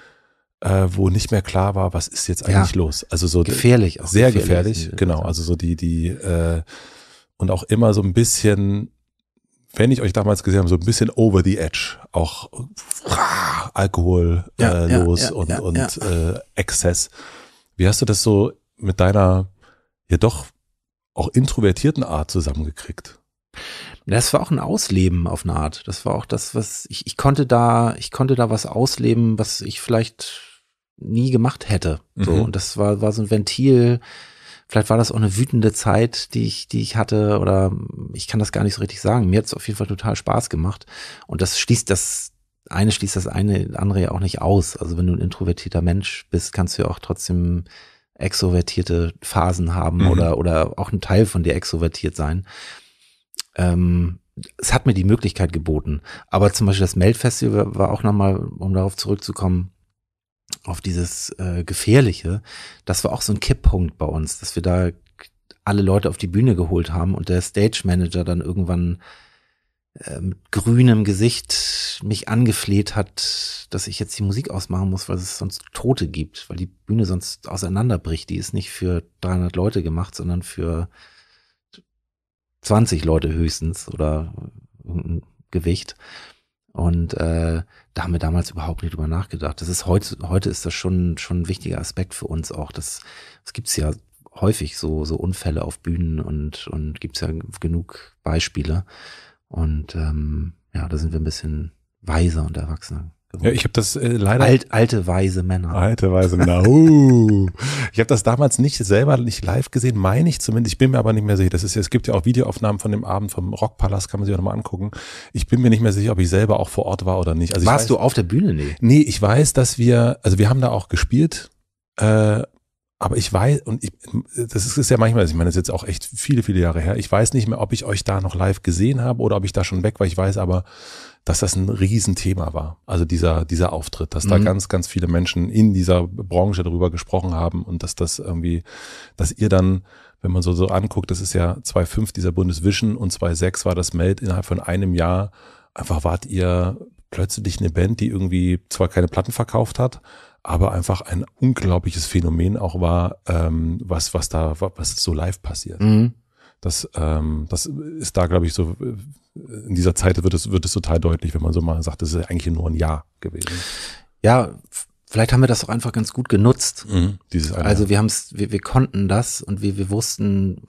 S2: äh, wo nicht mehr klar war, was ist jetzt eigentlich ja. los. Also so gefährlich, auch sehr gefährlich, gefährlich genau. Also so die die äh, und auch immer so ein bisschen wenn ich euch damals gesehen habe, so ein bisschen over the edge, auch alkohollos äh, und, und äh, Exzess. Wie hast du das so mit deiner ja doch auch
S1: introvertierten Art zusammengekriegt? Das war auch ein Ausleben auf eine Art. Das war auch das, was ich, ich konnte da, ich konnte da was ausleben, was ich vielleicht nie gemacht hätte. So, mhm. und das war, war so ein Ventil, Vielleicht war das auch eine wütende Zeit, die ich, die ich hatte oder ich kann das gar nicht so richtig sagen. Mir hat es auf jeden Fall total Spaß gemacht und das schließt das eine schließt das eine andere ja auch nicht aus. Also wenn du ein introvertierter Mensch bist, kannst du ja auch trotzdem extrovertierte Phasen haben mhm. oder, oder auch ein Teil von dir extrovertiert sein. Ähm, es hat mir die Möglichkeit geboten. Aber zum Beispiel das Meldfestival war auch nochmal, um darauf zurückzukommen, auf dieses äh, Gefährliche, das war auch so ein Kipppunkt bei uns, dass wir da alle Leute auf die Bühne geholt haben und der Stage Manager dann irgendwann äh, mit grünem Gesicht mich angefleht hat, dass ich jetzt die Musik ausmachen muss, weil es sonst Tote gibt, weil die Bühne sonst auseinanderbricht. Die ist nicht für 300 Leute gemacht, sondern für 20 Leute höchstens oder ein Gewicht. Und äh, da haben wir damals überhaupt nicht drüber nachgedacht. Das ist heute, heute ist das schon, schon ein wichtiger Aspekt für uns auch. Das, das gibt es ja häufig so, so Unfälle auf Bühnen und, und gibt es ja genug Beispiele. Und ähm, ja, da sind wir ein bisschen weiser und erwachsener
S2: Genau. Ja, ich habe das äh, leider Alt,
S1: alte weise Männer. Alte weise
S2: Männer. Uh. ich habe das damals nicht selber nicht live gesehen, meine ich zumindest. Ich bin mir aber nicht mehr sicher. Das ist ja, es gibt ja auch Videoaufnahmen von dem Abend vom Rockpalast, kann man sich auch nochmal angucken. Ich bin mir nicht mehr sicher, ob ich selber auch vor Ort war oder nicht. Also Warst weiß, du auf der Bühne? Nee. Nee, ich weiß, dass wir, also wir haben da auch gespielt. Äh, aber ich weiß, und ich, das ist ja manchmal, ich meine, das ist jetzt auch echt viele, viele Jahre her. Ich weiß nicht mehr, ob ich euch da noch live gesehen habe oder ob ich da schon weg war. Ich weiß aber, dass das ein Riesenthema war. Also dieser, dieser Auftritt, dass mhm. da ganz, ganz viele Menschen in dieser Branche darüber gesprochen haben und dass das irgendwie, dass ihr dann, wenn man so, so anguckt, das ist ja 2.5 dieser Bundesvision und 2.6 war das Meld innerhalb von einem Jahr. Einfach wart ihr plötzlich eine Band, die irgendwie zwar keine Platten verkauft hat, aber einfach ein unglaubliches Phänomen auch war, ähm, was, was da, was so live passiert. Mhm. Das, ähm, das ist da, glaube ich, so, in dieser Zeit wird es, wird es total deutlich, wenn man
S1: so mal sagt, das ist eigentlich nur ein Jahr gewesen. Ja, vielleicht haben wir das auch einfach ganz gut genutzt. Mhm, dieses eine also wir haben es, wir, wir konnten das und wir, wir wussten,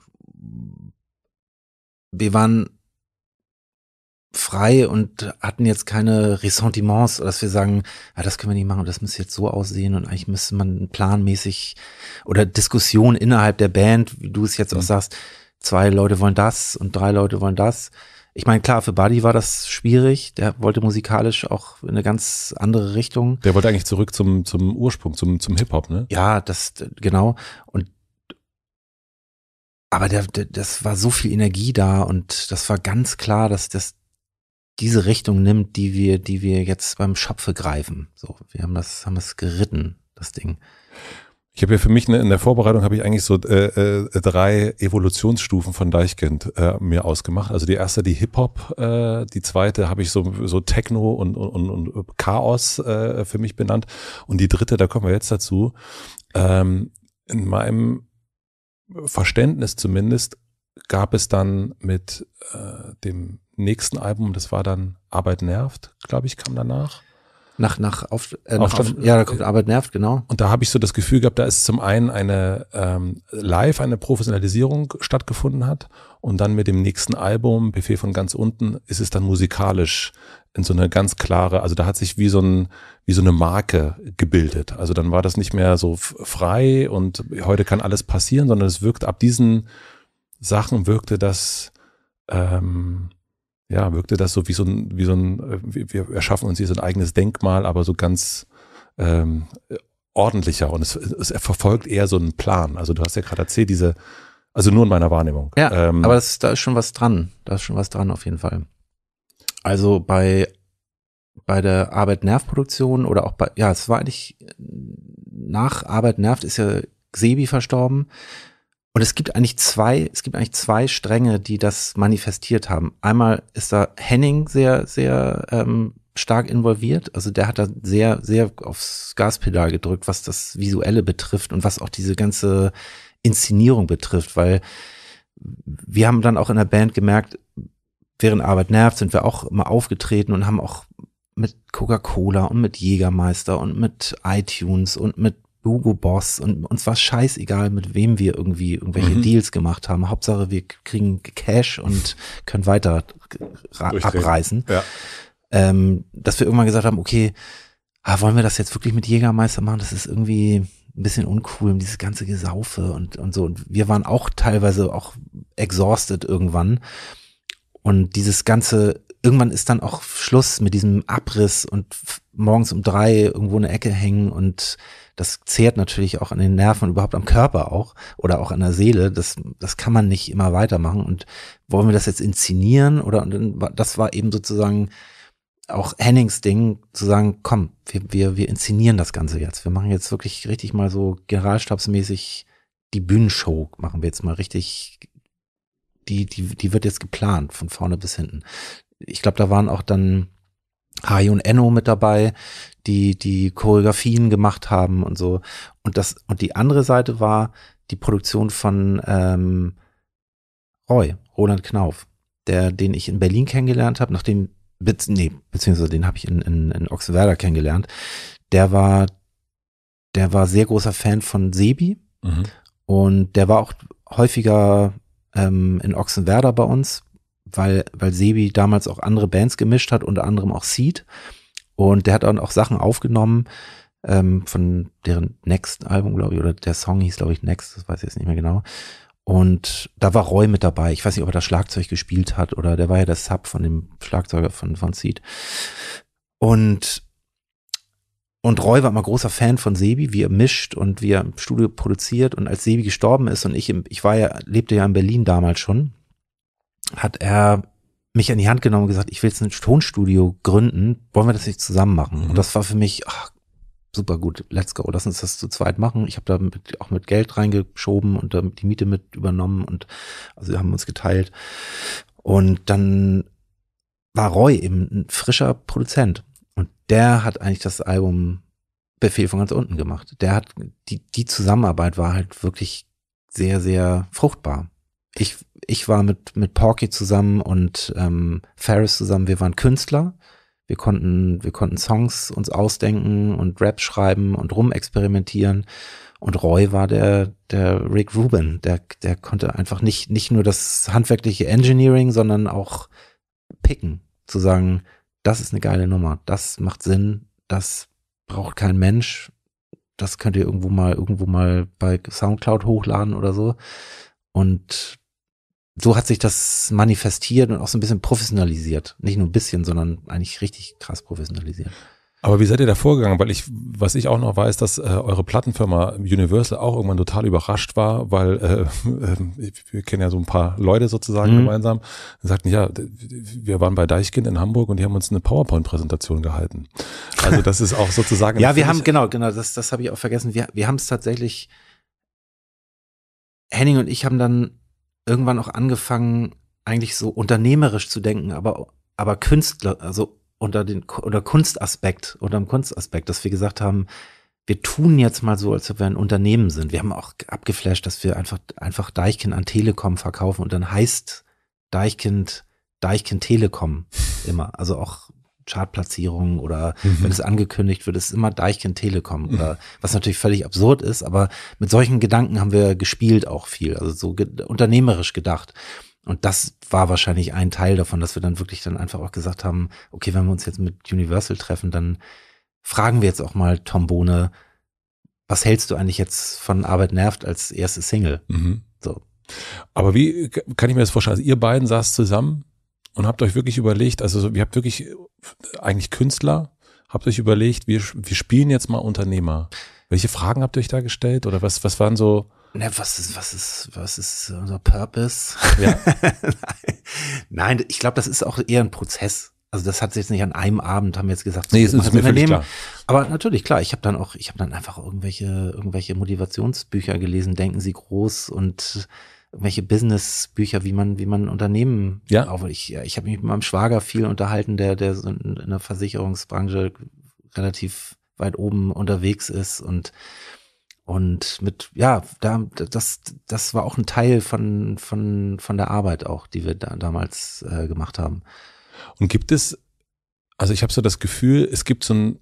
S1: wir waren frei und hatten jetzt keine Ressentiments, dass wir sagen, ja, ah, das können wir nicht machen das muss jetzt so aussehen und eigentlich müsste man planmäßig oder Diskussion innerhalb der Band, wie du es jetzt auch mhm. sagst, zwei Leute wollen das und drei Leute wollen das. Ich meine, klar, für Buddy war das schwierig. Der wollte musikalisch auch in eine ganz andere Richtung. Der wollte eigentlich
S2: zurück zum, zum Ursprung, zum, zum Hip-Hop,
S1: ne? Ja, das, genau. Und aber der, der, das war so viel Energie da und das war ganz klar, dass das diese Richtung nimmt, die wir, die wir jetzt beim Schopfe greifen. So, wir haben das, haben es geritten, das Ding.
S2: Ich habe ja für mich eine, in der Vorbereitung habe ich eigentlich so äh, äh, drei Evolutionsstufen von Deichkind äh, mir ausgemacht. Also die erste die Hip Hop, äh, die zweite habe ich so so Techno und und, und Chaos äh, für mich benannt und die dritte, da kommen wir jetzt dazu. Ähm, in meinem Verständnis zumindest gab es dann mit äh, dem nächsten Album, das war dann Arbeit nervt,
S1: glaube ich, kam danach. Nach, nach, auf, äh, nach auf, ja, da kommt
S2: Arbeit nervt, genau. Und da habe ich so das Gefühl gehabt, da ist zum einen eine ähm, live eine Professionalisierung stattgefunden hat und dann mit dem nächsten Album, Befehl von ganz unten, ist es dann musikalisch in so eine ganz klare, also da hat sich wie so ein, wie so eine Marke gebildet. Also dann war das nicht mehr so frei und heute kann alles passieren, sondern es wirkt ab diesen Sachen wirkte das ähm, ja, wirkte das so wie so ein, wie so ein, äh, wir erschaffen uns hier so ein eigenes Denkmal, aber so ganz ähm, ordentlicher und es, es verfolgt eher so einen Plan. Also du hast ja gerade erzählt, diese, also nur in meiner Wahrnehmung. Ja,
S1: ähm, aber das, da ist schon was dran. Da ist schon was dran auf jeden Fall. Also bei, bei der Arbeit Nerv Produktion oder auch bei, ja, es war eigentlich nach Arbeit Nervt ist ja Sebi verstorben. Und es gibt eigentlich zwei, es gibt eigentlich zwei Stränge, die das manifestiert haben. Einmal ist da Henning sehr, sehr ähm, stark involviert. Also der hat da sehr, sehr aufs Gaspedal gedrückt, was das Visuelle betrifft und was auch diese ganze Inszenierung betrifft, weil wir haben dann auch in der Band gemerkt, während Arbeit nervt, sind wir auch immer aufgetreten und haben auch mit Coca-Cola und mit Jägermeister und mit iTunes und mit Logo-Boss und uns war scheißegal, mit wem wir irgendwie irgendwelche mhm. Deals gemacht haben. Hauptsache, wir kriegen Cash und können weiter abreißen. Ja. Ähm, dass wir irgendwann gesagt haben, okay, ah, wollen wir das jetzt wirklich mit Jägermeister machen? Das ist irgendwie ein bisschen uncool, dieses ganze Gesaufe und, und so. Und wir waren auch teilweise auch exhausted irgendwann. Und dieses ganze irgendwann ist dann auch Schluss mit diesem Abriss und morgens um drei irgendwo eine Ecke hängen und das zehrt natürlich auch an den Nerven, überhaupt am Körper auch oder auch an der Seele. Das, das kann man nicht immer weitermachen. Und wollen wir das jetzt inszenieren? Oder und das war eben sozusagen auch Hennings Ding, zu sagen, komm, wir, wir, wir inszenieren das Ganze jetzt. Wir machen jetzt wirklich richtig mal so generalstabsmäßig die Bühnenshow, machen wir jetzt mal richtig, die, die, die wird jetzt geplant, von vorne bis hinten. Ich glaube, da waren auch dann Hai und Enno mit dabei, die die Choreografien gemacht haben und so. Und das und die andere Seite war die Produktion von ähm, Roy Roland Knauf, der den ich in Berlin kennengelernt habe, nachdem nee, beziehungsweise den habe ich in, in, in Ochsenwerder kennengelernt. Der war der war sehr großer Fan von Sebi mhm. und der war auch häufiger ähm, in Ochsenwerder bei uns weil, weil Sebi damals auch andere Bands gemischt hat, unter anderem auch Seed. Und der hat dann auch Sachen aufgenommen ähm, von deren Next-Album, glaube ich, oder der Song hieß, glaube ich, Next, das weiß ich jetzt nicht mehr genau. Und da war Roy mit dabei. Ich weiß nicht, ob er das Schlagzeug gespielt hat oder der war ja der Sub von dem Schlagzeuger von, von Seed. Und, und Roy war immer großer Fan von Sebi, wie er mischt und wie er im Studio produziert. Und als Sebi gestorben ist und ich, ich war ja, lebte ja in Berlin damals schon, hat er mich an die Hand genommen und gesagt, ich will jetzt ein Tonstudio gründen, wollen wir das nicht zusammen machen? Mhm. Und das war für mich, ach, super gut, let's go, lass uns das zu zweit machen. Ich habe da mit, auch mit Geld reingeschoben und dann die Miete mit übernommen und also wir haben uns geteilt. Und dann war Roy eben ein frischer Produzent und der hat eigentlich das Album Befehl von ganz unten gemacht. Der hat, die, die Zusammenarbeit war halt wirklich sehr, sehr fruchtbar ich, ich war mit, mit Porky zusammen und ähm, Ferris zusammen, wir waren Künstler. Wir konnten, wir konnten Songs uns ausdenken und Rap schreiben und rumexperimentieren. Und Roy war der, der Rick Rubin. Der, der konnte einfach nicht, nicht nur das handwerkliche Engineering, sondern auch picken. Zu sagen, das ist eine geile Nummer. Das macht Sinn. Das braucht kein Mensch. Das könnt ihr irgendwo mal, irgendwo mal bei Soundcloud hochladen oder so. Und so hat sich das manifestiert und auch so ein bisschen professionalisiert. Nicht nur ein bisschen, sondern eigentlich richtig krass professionalisiert. Aber wie seid ihr da vorgegangen? Weil ich, was ich auch noch weiß, dass äh, eure Plattenfirma
S2: Universal auch irgendwann total überrascht war, weil äh, äh wir kennen ja so ein paar Leute sozusagen mhm. gemeinsam, die sagten, ja, wir waren bei Deichkind in Hamburg und die haben uns eine PowerPoint-Präsentation gehalten. Also das ist auch sozusagen. ja, wir haben,
S1: genau, genau, das, das habe ich auch vergessen. Wir, wir haben es tatsächlich, Henning und ich haben dann irgendwann auch angefangen, eigentlich so unternehmerisch zu denken, aber, aber Künstler, also unter den oder Kunstaspekt, unter dem Kunstaspekt, dass wir gesagt haben, wir tun jetzt mal so, als ob wir ein Unternehmen sind. Wir haben auch abgeflasht, dass wir einfach, einfach Deichkind an Telekom verkaufen und dann heißt Deichkind Deichkind Telekom immer. Also auch Chartplatzierungen oder mhm. wenn es angekündigt wird, ist immer Deichkind Telekom. Mhm. Oder, was natürlich völlig absurd ist, aber mit solchen Gedanken haben wir gespielt auch viel, also so ge unternehmerisch gedacht. Und das war wahrscheinlich ein Teil davon, dass wir dann wirklich dann einfach auch gesagt haben, okay, wenn wir uns jetzt mit Universal treffen, dann fragen wir jetzt auch mal Tom Bohne, was hältst du eigentlich jetzt von Arbeit nervt als erste Single? Mhm. So. Aber wie kann ich
S2: mir das vorstellen? Also ihr beiden saßt zusammen und habt euch wirklich überlegt, also ihr habt wirklich eigentlich Künstler, habt euch überlegt, wir, wir spielen jetzt mal Unternehmer. Welche Fragen habt ihr euch da
S1: gestellt oder was, was waren so? Na, ne, was ist, was ist, was ist unser Purpose? Ja. Nein. ich glaube, das ist auch eher ein Prozess. Also das hat sich jetzt nicht an einem Abend, haben wir jetzt gesagt, nee, es ist mir völlig klar. Aber natürlich, klar, ich habe dann auch, ich habe dann einfach irgendwelche, irgendwelche Motivationsbücher gelesen, denken Sie groß und welche Business-Bücher, wie man, wie man Unternehmen ja. Auf. Ich, ich habe mich mit meinem Schwager viel unterhalten, der, der so in der Versicherungsbranche relativ weit oben unterwegs ist und und mit, ja, da, das, das war auch ein Teil von, von, von der Arbeit auch, die wir da, damals äh, gemacht haben. Und gibt es, also ich habe
S2: so das Gefühl, es gibt so ein,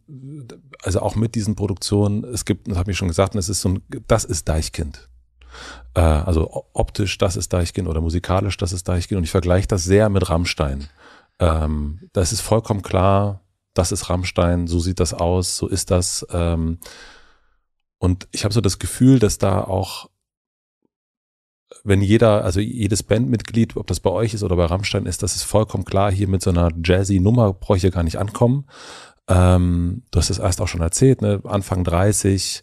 S2: also auch mit diesen Produktionen, es gibt, das habe ich schon gesagt, es ist so ein, das ist Deichkind. Äh, also optisch, das ist Deichkind oder musikalisch, das ist Deichkind. Und ich vergleiche das sehr mit Rammstein. Ähm, das ist vollkommen klar, das ist Rammstein, so sieht das aus, so ist das. Ähm, und ich habe so das Gefühl, dass da auch, wenn jeder, also jedes Bandmitglied, ob das bei euch ist oder bei Rammstein ist, das ist vollkommen klar, hier mit so einer jazzy Nummer bräuchte ich gar nicht ankommen. Ähm, du hast es erst auch schon erzählt, ne? Anfang 30,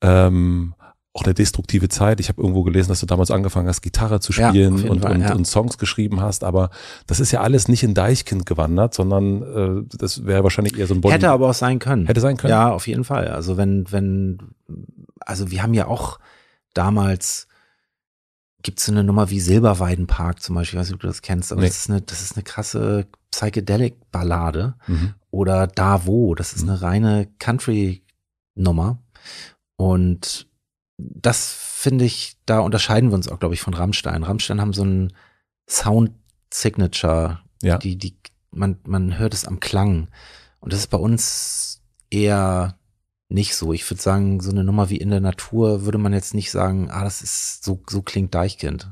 S2: ähm, auch eine destruktive Zeit. Ich habe irgendwo gelesen, dass du damals angefangen hast, Gitarre zu spielen ja, und, Fall, und, ja. und, Songs geschrieben hast, aber das ist ja alles nicht in Deichkind gewandert, sondern äh, das wäre wahrscheinlich eher so ein Body. Hätte
S1: aber auch sein können. Hätte sein können. Ja, auf jeden Fall. Also wenn, wenn, also wir haben ja auch damals gibt es so eine Nummer wie Silberweidenpark zum Beispiel, ich weiß nicht, ob du das kennst, aber nee. das, ist eine, das ist eine krasse Psychedelic-Ballade. Mhm. Oder Da Wo, das ist mhm. eine reine Country-Nummer. Und das finde ich, da unterscheiden wir uns auch, glaube ich, von Rammstein. Rammstein haben so einen Sound-Signature, ja. die, die, man, man hört es am Klang. Und das ist bei uns eher nicht so. Ich würde sagen, so eine Nummer wie in der Natur würde man jetzt nicht sagen, ah, das ist, so, so klingt Deichkind.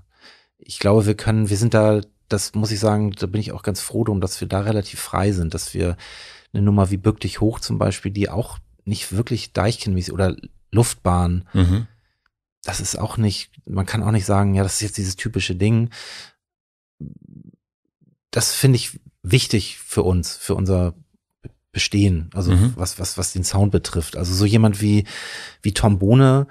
S1: Ich glaube, wir können, wir sind da, das muss ich sagen, da bin ich auch ganz froh drum, dass wir da relativ frei sind, dass wir eine Nummer wie Bück dich hoch zum Beispiel, die auch nicht wirklich Deichkindmäßig oder Luftbahn, mhm das ist auch nicht, man kann auch nicht sagen, ja, das ist jetzt dieses typische Ding. Das finde ich wichtig für uns, für unser Bestehen, also mhm. was, was, was den Sound betrifft. Also so jemand wie, wie Tom Bohne,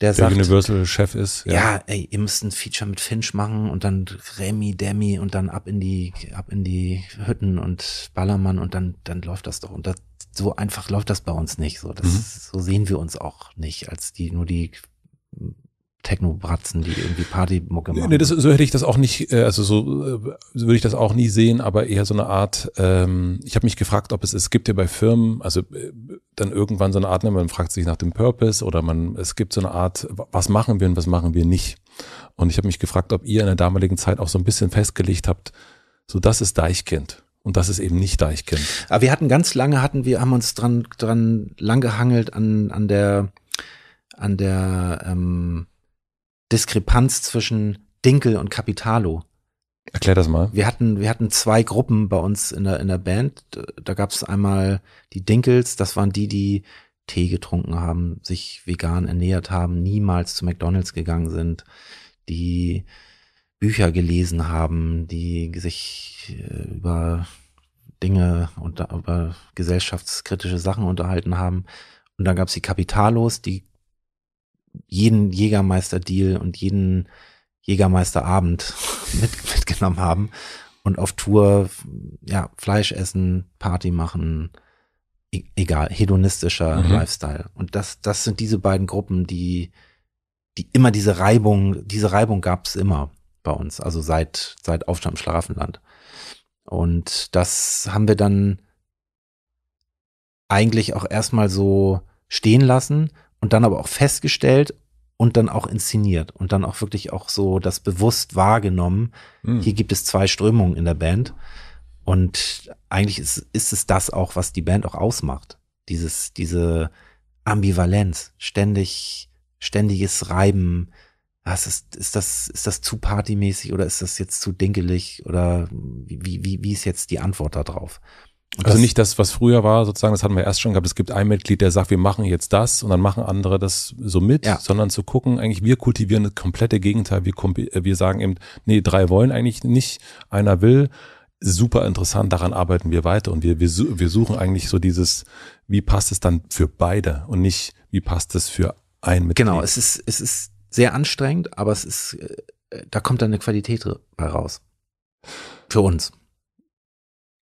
S1: der, der sagt, Universal-Chef ist. Ja. ja, ey, ihr müsst ein Feature mit Finch machen und dann Remy, Demi und dann ab in die, ab in die Hütten und Ballermann und dann, dann läuft das doch. Und das, so einfach läuft das bei uns nicht. So, das, mhm. so sehen wir uns auch nicht als die, nur die Techno-Bratzen, die irgendwie Partymucke machen. Nee, das, so hätte ich das auch
S2: nicht, äh, also so, so äh, würde ich das auch nie sehen, aber eher so eine Art, ähm, ich habe mich gefragt, ob es, es gibt ja bei Firmen, also äh, dann irgendwann so eine Art, ne, man fragt sich nach dem Purpose oder man, es gibt so eine Art, was machen wir und was machen wir nicht. Und ich habe mich gefragt, ob ihr in der damaligen Zeit auch so ein bisschen festgelegt habt, so das ist Deichkind. Und das ist eben nicht
S1: Deichkind. Aber wir hatten ganz lange, hatten wir, haben uns dran, dran lang gehangelt an, an der, an der, ähm, Diskrepanz zwischen Dinkel und Capitalo. Erklär das mal. Wir hatten, wir hatten zwei Gruppen bei uns in der, in der Band. Da gab es einmal die Dinkels, das waren die, die Tee getrunken haben, sich vegan ernährt haben, niemals zu McDonalds gegangen sind, die Bücher gelesen haben, die sich äh, über Dinge und über gesellschaftskritische Sachen unterhalten haben. Und dann gab es die Kapitalos, die jeden Jägermeister-Deal und jeden Jägermeisterabend mit, mitgenommen haben und auf Tour ja Fleisch essen, Party machen, e egal, hedonistischer mhm. Lifestyle. Und das, das sind diese beiden Gruppen, die, die immer diese Reibung, diese Reibung gab es immer bei uns, also seit, seit Aufstand im Schlafenland. Und das haben wir dann eigentlich auch erstmal so stehen lassen und dann aber auch festgestellt und dann auch inszeniert und dann auch wirklich auch so das bewusst wahrgenommen. Mhm. Hier gibt es zwei Strömungen in der Band. Und eigentlich ist, ist es das auch, was die Band auch ausmacht. Dieses, diese Ambivalenz, ständig, ständiges Reiben. Was ist, ist das, ist das zu partymäßig oder ist das jetzt zu dinkelig oder wie, wie, wie ist jetzt die Antwort darauf? also nicht das, was
S2: früher war, sozusagen, das hatten wir erst schon gehabt. Es gibt ein Mitglied, der sagt, wir machen jetzt das und dann machen andere das so mit, ja. sondern zu gucken, eigentlich, wir kultivieren das komplette Gegenteil. Wir, äh, wir sagen eben, nee, drei wollen eigentlich nicht, einer will. Super interessant, daran arbeiten wir weiter und wir, wir, wir suchen eigentlich so dieses, wie passt es dann für beide und nicht, wie passt es für ein Mitglied. Genau, es
S1: ist, es ist sehr anstrengend, aber es ist, äh, da kommt dann eine Qualität raus. Für uns.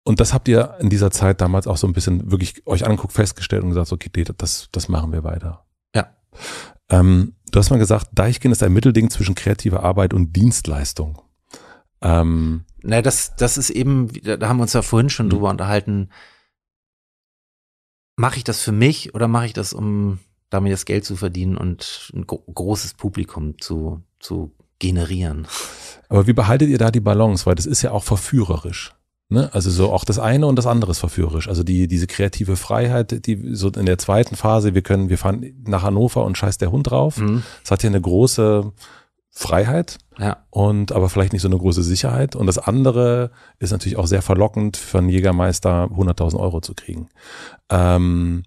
S1: Und das habt ihr in dieser Zeit damals auch so ein
S2: bisschen wirklich euch anguckt, festgestellt und gesagt, okay, das, das machen wir weiter. Ja.
S1: Ähm, du hast mal gesagt, Deichkind ist ein Mittelding zwischen kreativer Arbeit und Dienstleistung. Ähm, naja, das, das ist eben, da haben wir uns ja vorhin schon mhm. drüber unterhalten, mache ich das für mich oder mache ich das, um damit das Geld zu verdienen und ein großes Publikum zu, zu generieren? Aber wie behaltet ihr da
S2: die Balance? Weil das ist ja auch verführerisch. Ne? Also so auch das eine und das andere ist verführerisch. Also die, diese kreative Freiheit, die so in der zweiten Phase, wir können, wir fahren nach Hannover und scheiß der Hund drauf. Mhm. Das hat hier eine große Freiheit ja. und aber vielleicht nicht so eine große Sicherheit. Und das andere ist natürlich auch sehr verlockend, für einen Jägermeister 100.000 Euro zu kriegen. Ähm,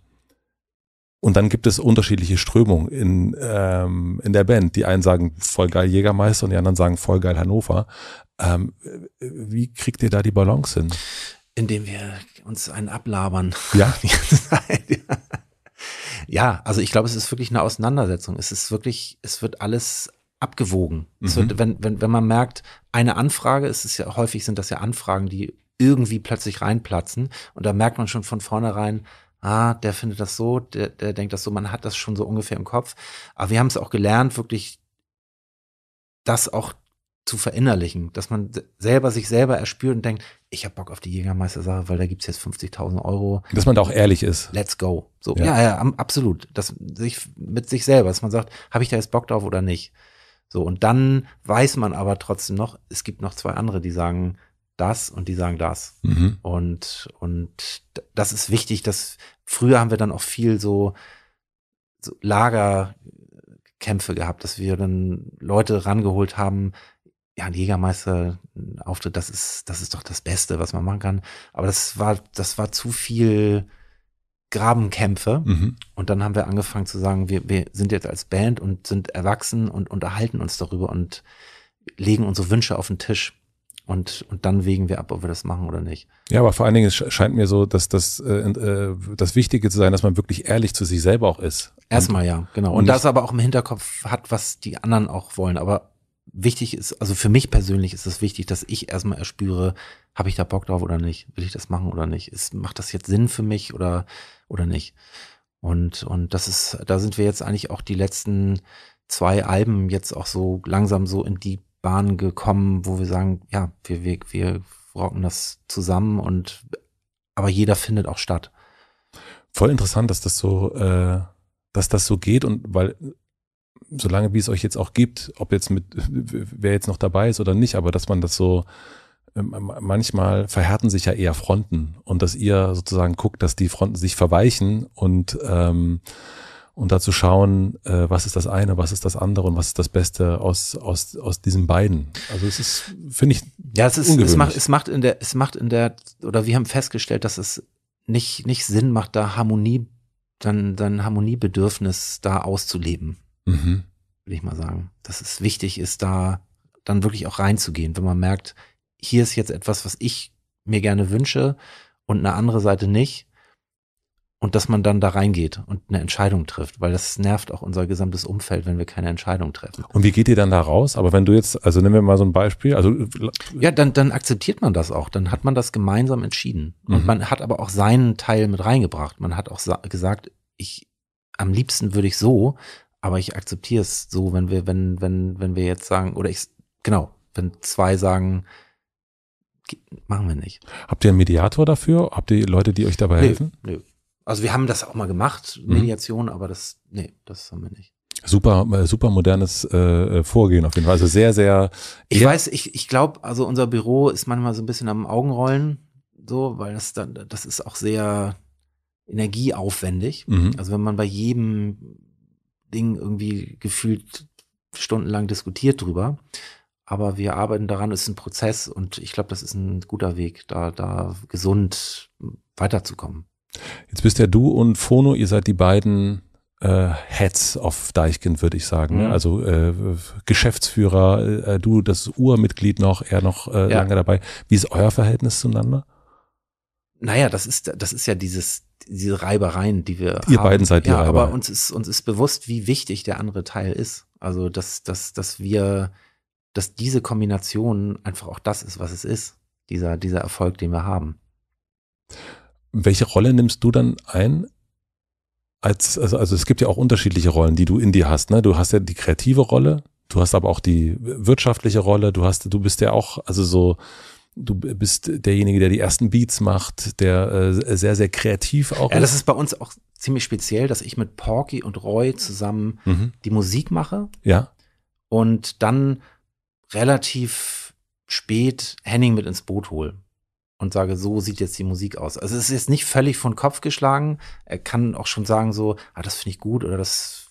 S2: und dann gibt es unterschiedliche Strömungen in, ähm, in der Band. Die einen sagen voll geil Jägermeister und die anderen sagen voll geil Hannover. Ähm, wie kriegt ihr da die Balance hin?
S1: Indem wir uns einen ablabern. Ja. ja, also ich glaube, es ist wirklich eine Auseinandersetzung. Es ist wirklich, es wird alles abgewogen. Mhm. Wird, wenn, wenn, wenn man merkt, eine Anfrage, es ist ja häufig sind das ja Anfragen, die irgendwie plötzlich reinplatzen. Und da merkt man schon von vornherein, ah, der findet das so, der, der denkt das so, man hat das schon so ungefähr im Kopf. Aber wir haben es auch gelernt, wirklich das auch zu verinnerlichen, dass man selber sich selber erspürt und denkt, ich habe Bock auf die Jägermeister-Sache, weil da gibt's jetzt 50.000 Euro. Dass man da auch ehrlich ist. Let's go. So, ja, ja, ja absolut. Das sich mit sich selber, dass man sagt, habe ich da jetzt Bock drauf oder nicht? So, und dann weiß man aber trotzdem noch, es gibt noch zwei andere, die sagen das und die sagen das. Mhm. Und, und das ist wichtig, dass früher haben wir dann auch viel so, so Lagerkämpfe gehabt, dass wir dann Leute rangeholt haben, ja, ein Jägermeister-Auftritt, das ist, das ist doch das Beste, was man machen kann. Aber das war, das war zu viel Grabenkämpfe. Mhm. Und dann haben wir angefangen zu sagen, wir, wir sind jetzt als Band und sind erwachsen und unterhalten uns darüber und legen unsere Wünsche auf den Tisch. Und, und dann wägen wir ab, ob wir das machen oder nicht.
S2: Ja, aber vor allen Dingen scheint mir so, dass das äh,
S1: äh, das
S2: Wichtige zu sein, dass man wirklich ehrlich zu sich selber auch ist.
S1: Erstmal ja, genau. Und, und das aber auch im Hinterkopf hat, was die anderen auch wollen. Aber wichtig ist, also für mich persönlich ist es wichtig, dass ich erstmal erspüre, habe ich da Bock drauf oder nicht? Will ich das machen oder nicht? Ist, macht das jetzt Sinn für mich oder, oder nicht? Und, und das ist, da sind wir jetzt eigentlich auch die letzten zwei Alben jetzt auch so langsam so in die Bahn gekommen, wo wir sagen, ja, wir, wir, wir rocken das zusammen und aber jeder findet auch statt. Voll interessant, dass das so, äh, dass das so geht und weil
S2: solange wie es euch jetzt auch gibt, ob jetzt mit, wer jetzt noch dabei ist oder nicht, aber dass man das so, ähm, manchmal verhärten sich ja eher Fronten und dass ihr sozusagen guckt, dass die Fronten sich verweichen und ähm, und dazu schauen, äh, was ist das eine, was ist das andere und was ist das Beste aus aus aus diesen beiden. Also es ist finde ich
S1: ja es ist es macht es macht in der es macht in der oder wir haben festgestellt, dass es nicht nicht Sinn macht, da Harmonie dann dann Harmoniebedürfnis da auszuleben. Mhm. würde ich mal sagen. Dass es wichtig ist, da dann wirklich auch reinzugehen, wenn man merkt, hier ist jetzt etwas, was ich mir gerne wünsche und eine andere Seite nicht. Und dass man dann da reingeht und eine Entscheidung trifft, weil das nervt auch unser gesamtes Umfeld, wenn wir keine Entscheidung treffen. Und wie geht ihr
S2: dann da raus? Aber wenn du jetzt, also nehmen wir mal so ein Beispiel, also.
S1: Ja, dann, dann akzeptiert man das auch. Dann hat man das gemeinsam entschieden. Und mhm. man hat aber auch seinen Teil mit reingebracht. Man hat auch gesagt, ich, am liebsten würde ich so, aber ich akzeptiere es so, wenn wir, wenn, wenn, wenn wir jetzt sagen, oder ich, genau, wenn zwei sagen, machen wir nicht. Habt ihr einen Mediator dafür? Habt ihr Leute, die euch dabei nee, helfen? Nö. Also wir haben das auch mal gemacht, mhm. Mediation, mhm. aber das, nee, das haben wir nicht. Super, äh, super modernes äh, äh, Vorgehen auf jeden Fall. Also sehr, sehr. Ich weiß, ich, ich glaube, also unser Büro ist manchmal so ein bisschen am Augenrollen, so, weil das dann, das ist auch sehr energieaufwendig. Mhm. Also wenn man bei jedem Ding irgendwie gefühlt stundenlang diskutiert drüber. Aber wir arbeiten daran, es ist ein Prozess und ich glaube, das ist ein guter Weg, da, da gesund weiterzukommen.
S2: Jetzt bist ja du und Fono, ihr seid die beiden äh, Heads of Deichkind, würde ich sagen. Ne? Mhm. Also äh, Geschäftsführer, äh, du das Urmitglied noch, er noch äh, ja. lange dabei. Wie ist euer Verhältnis zueinander?
S1: Naja, das ist, das ist ja dieses, diese Reibereien, die wir. Ihr haben. beiden seid ja, die Reiber. Aber uns ist, uns ist bewusst, wie wichtig der andere Teil ist. Also, dass, dass, dass wir, dass diese Kombination einfach auch das ist, was es ist. Dieser, dieser Erfolg, den wir haben.
S2: Welche Rolle nimmst du dann ein? Als, also, also es gibt ja auch unterschiedliche Rollen, die du in dir hast. Ne? Du hast ja die kreative Rolle, du hast aber auch die wirtschaftliche Rolle, du hast, du bist ja auch, also so, du bist derjenige, der die ersten Beats macht, der äh, sehr, sehr kreativ auch ja, ist. Das ist
S1: bei uns auch ziemlich speziell, dass ich mit Porky und Roy zusammen mhm. die Musik mache. Ja. Und dann relativ spät Henning mit ins Boot hole und sage, so sieht jetzt die Musik aus. Also es ist jetzt nicht völlig von Kopf geschlagen. Er kann auch schon sagen so, ah, das finde ich gut oder das,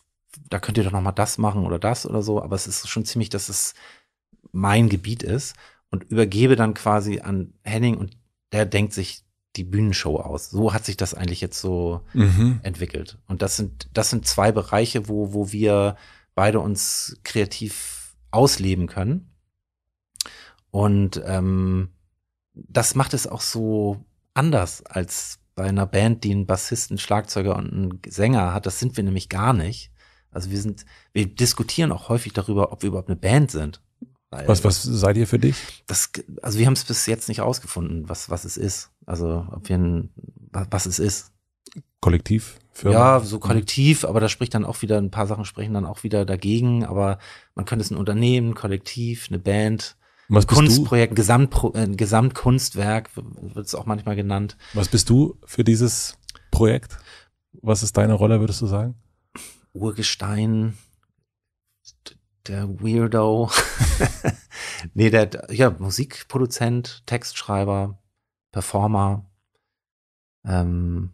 S1: da könnt ihr doch nochmal das machen oder das oder so. Aber es ist schon ziemlich, dass es mein Gebiet ist und übergebe dann quasi an Henning und der denkt sich die Bühnenshow aus. So hat sich das eigentlich jetzt so mhm. entwickelt. Und das sind, das sind zwei Bereiche, wo, wo wir beide uns kreativ ausleben können. Und ähm, das macht es auch so anders als bei einer Band, die einen Bassisten, Schlagzeuger und einen Sänger hat. Das sind wir nämlich gar nicht. Also wir sind, wir diskutieren auch häufig darüber, ob wir überhaupt eine Band sind was, was seid ihr für dich? Das, also wir haben es bis jetzt nicht rausgefunden, was, was es ist. Also ob wir ein, was es ist. Kollektiv? Firma. Ja, so kollektiv, aber da spricht dann auch wieder, ein paar Sachen sprechen dann auch wieder dagegen, aber man könnte es ein Unternehmen, Kollektiv, eine Band, was ein Kunstprojekt, Gesamtpro äh, Gesamtkunstwerk wird es auch manchmal genannt. Was bist du für dieses Projekt? Was ist deine Rolle, würdest du sagen? Urgestein, der Weirdo. nee, der ja, Musikproduzent, Textschreiber, Performer, ähm,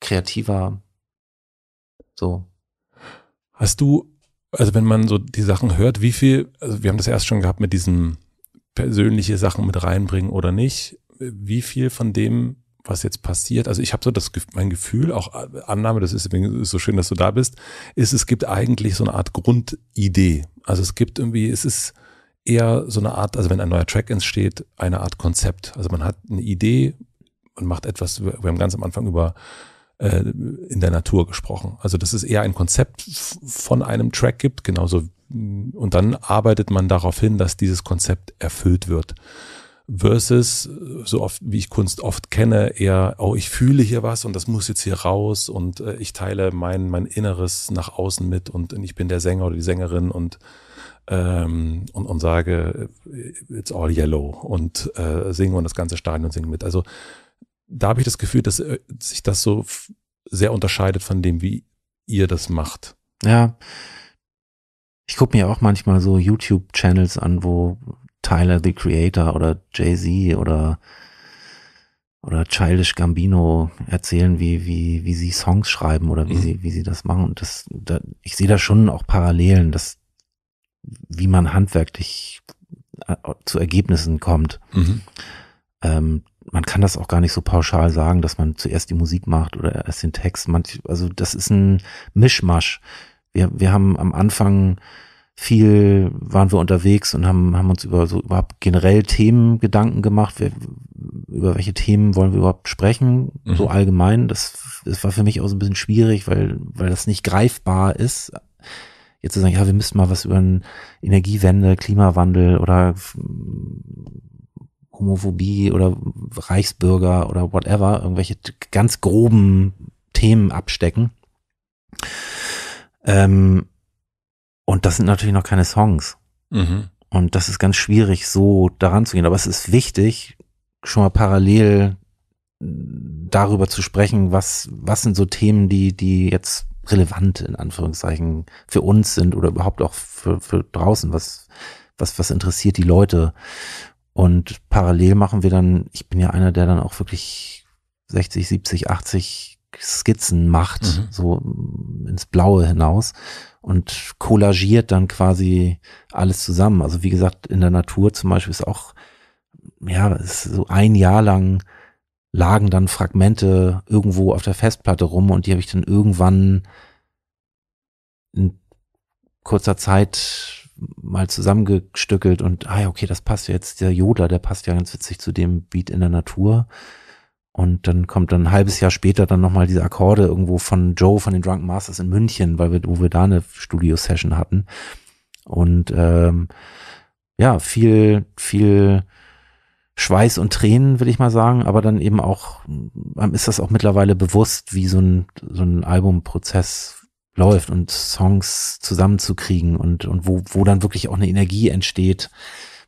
S1: Kreativer. So.
S2: Hast du, also wenn man so die Sachen hört, wie viel, also wir haben das erst schon gehabt mit diesen persönlichen Sachen mit reinbringen oder nicht, wie viel von dem was jetzt passiert. Also ich habe so das mein Gefühl, auch äh, Annahme, das ist so schön, dass du da bist, ist, es gibt eigentlich so eine Art Grundidee. Also es gibt irgendwie, es ist eher so eine Art, also wenn ein neuer Track entsteht, eine Art Konzept. Also man hat eine Idee und macht etwas, wir haben ganz am Anfang über äh, in der Natur gesprochen. Also dass es eher ein Konzept von einem Track gibt, genauso und dann arbeitet man darauf hin, dass dieses Konzept erfüllt wird versus so oft, wie ich Kunst oft kenne, eher, oh, ich fühle hier was und das muss jetzt hier raus und äh, ich teile mein, mein Inneres nach außen mit und, und ich bin der Sänger oder die Sängerin und ähm, und, und sage, äh, it's all yellow und äh, singe und das ganze Stadion singe mit. Also da habe ich das Gefühl, dass äh, sich das so sehr unterscheidet von dem, wie ihr das macht.
S1: Ja. Ich gucke mir auch manchmal so YouTube-Channels an, wo Tyler the Creator oder Jay-Z oder, oder Childish Gambino erzählen, wie, wie, wie sie Songs schreiben oder wie mhm. sie, wie sie das machen. Und das, da, ich sehe da schon auch Parallelen, dass, wie man handwerklich äh, zu Ergebnissen kommt. Mhm. Ähm, man kann das auch gar nicht so pauschal sagen, dass man zuerst die Musik macht oder erst den Text. Manch, also das ist ein Mischmasch. Wir, wir haben am Anfang viel waren wir unterwegs und haben, haben uns über so überhaupt generell Themen Gedanken gemacht. Wir, über welche Themen wollen wir überhaupt sprechen? Mhm. So allgemein. Das, das war für mich auch so ein bisschen schwierig, weil, weil das nicht greifbar ist. Jetzt zu sagen, ja, wir müssen mal was über Energiewende, Klimawandel oder Homophobie oder Reichsbürger oder whatever, irgendwelche ganz groben Themen abstecken. Ähm, und das sind natürlich noch keine Songs. Mhm. Und das ist ganz schwierig, so daran zu gehen. Aber es ist wichtig, schon mal parallel darüber zu sprechen, was, was sind so Themen, die, die jetzt relevant in Anführungszeichen für uns sind oder überhaupt auch für, für draußen, was, was, was interessiert die Leute. Und parallel machen wir dann, ich bin ja einer, der dann auch wirklich 60, 70, 80 Skizzen macht, mhm. so ins Blaue hinaus und kollagiert dann quasi alles zusammen. Also wie gesagt, in der Natur zum Beispiel ist auch, ja, ist so ein Jahr lang lagen dann Fragmente irgendwo auf der Festplatte rum und die habe ich dann irgendwann in kurzer Zeit mal zusammengestückelt und, ah ja, okay, das passt jetzt, der Jodler, der passt ja ganz witzig zu dem Beat in der Natur. Und dann kommt dann ein halbes Jahr später dann nochmal diese Akkorde irgendwo von Joe von den Drunken Masters in München, weil wir, wo wir da eine Studio-Session hatten. Und ähm, ja, viel, viel Schweiß und Tränen, will ich mal sagen, aber dann eben auch, ähm, ist das auch mittlerweile bewusst, wie so ein, so ein Albumprozess läuft und Songs zusammenzukriegen und, und wo, wo dann wirklich auch eine Energie entsteht,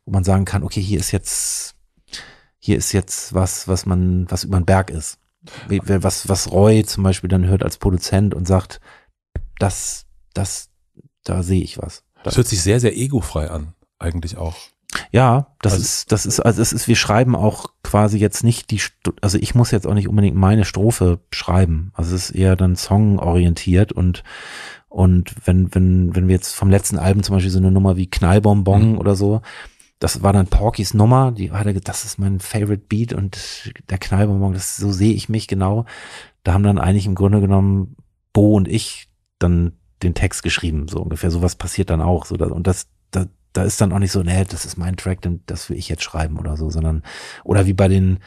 S1: wo man sagen kann, okay, hier ist jetzt hier ist jetzt was, was man, was über den Berg ist. Was, was Roy zum Beispiel dann hört als Produzent und sagt, das, das, da sehe ich was.
S2: Das, hört sich sehr, sehr egofrei an, eigentlich auch.
S1: Ja, das also, ist, das ist, also es ist, wir schreiben auch quasi jetzt nicht die, also ich muss jetzt auch nicht unbedingt meine Strophe schreiben. Also es ist eher dann songorientiert und, und wenn, wenn, wenn wir jetzt vom letzten Album zum Beispiel so eine Nummer wie Knallbonbon mhm. oder so, das war dann Porkys Nummer, die war da, das ist mein Favorite Beat und der Knallbonbon, das, so sehe ich mich genau. Da haben dann eigentlich im Grunde genommen Bo und ich dann den Text geschrieben, so ungefähr. Sowas passiert dann auch, so, da, und das, da, da ist dann auch nicht so, nee, das ist mein Track, denn das will ich jetzt schreiben oder so, sondern, oder wie bei den,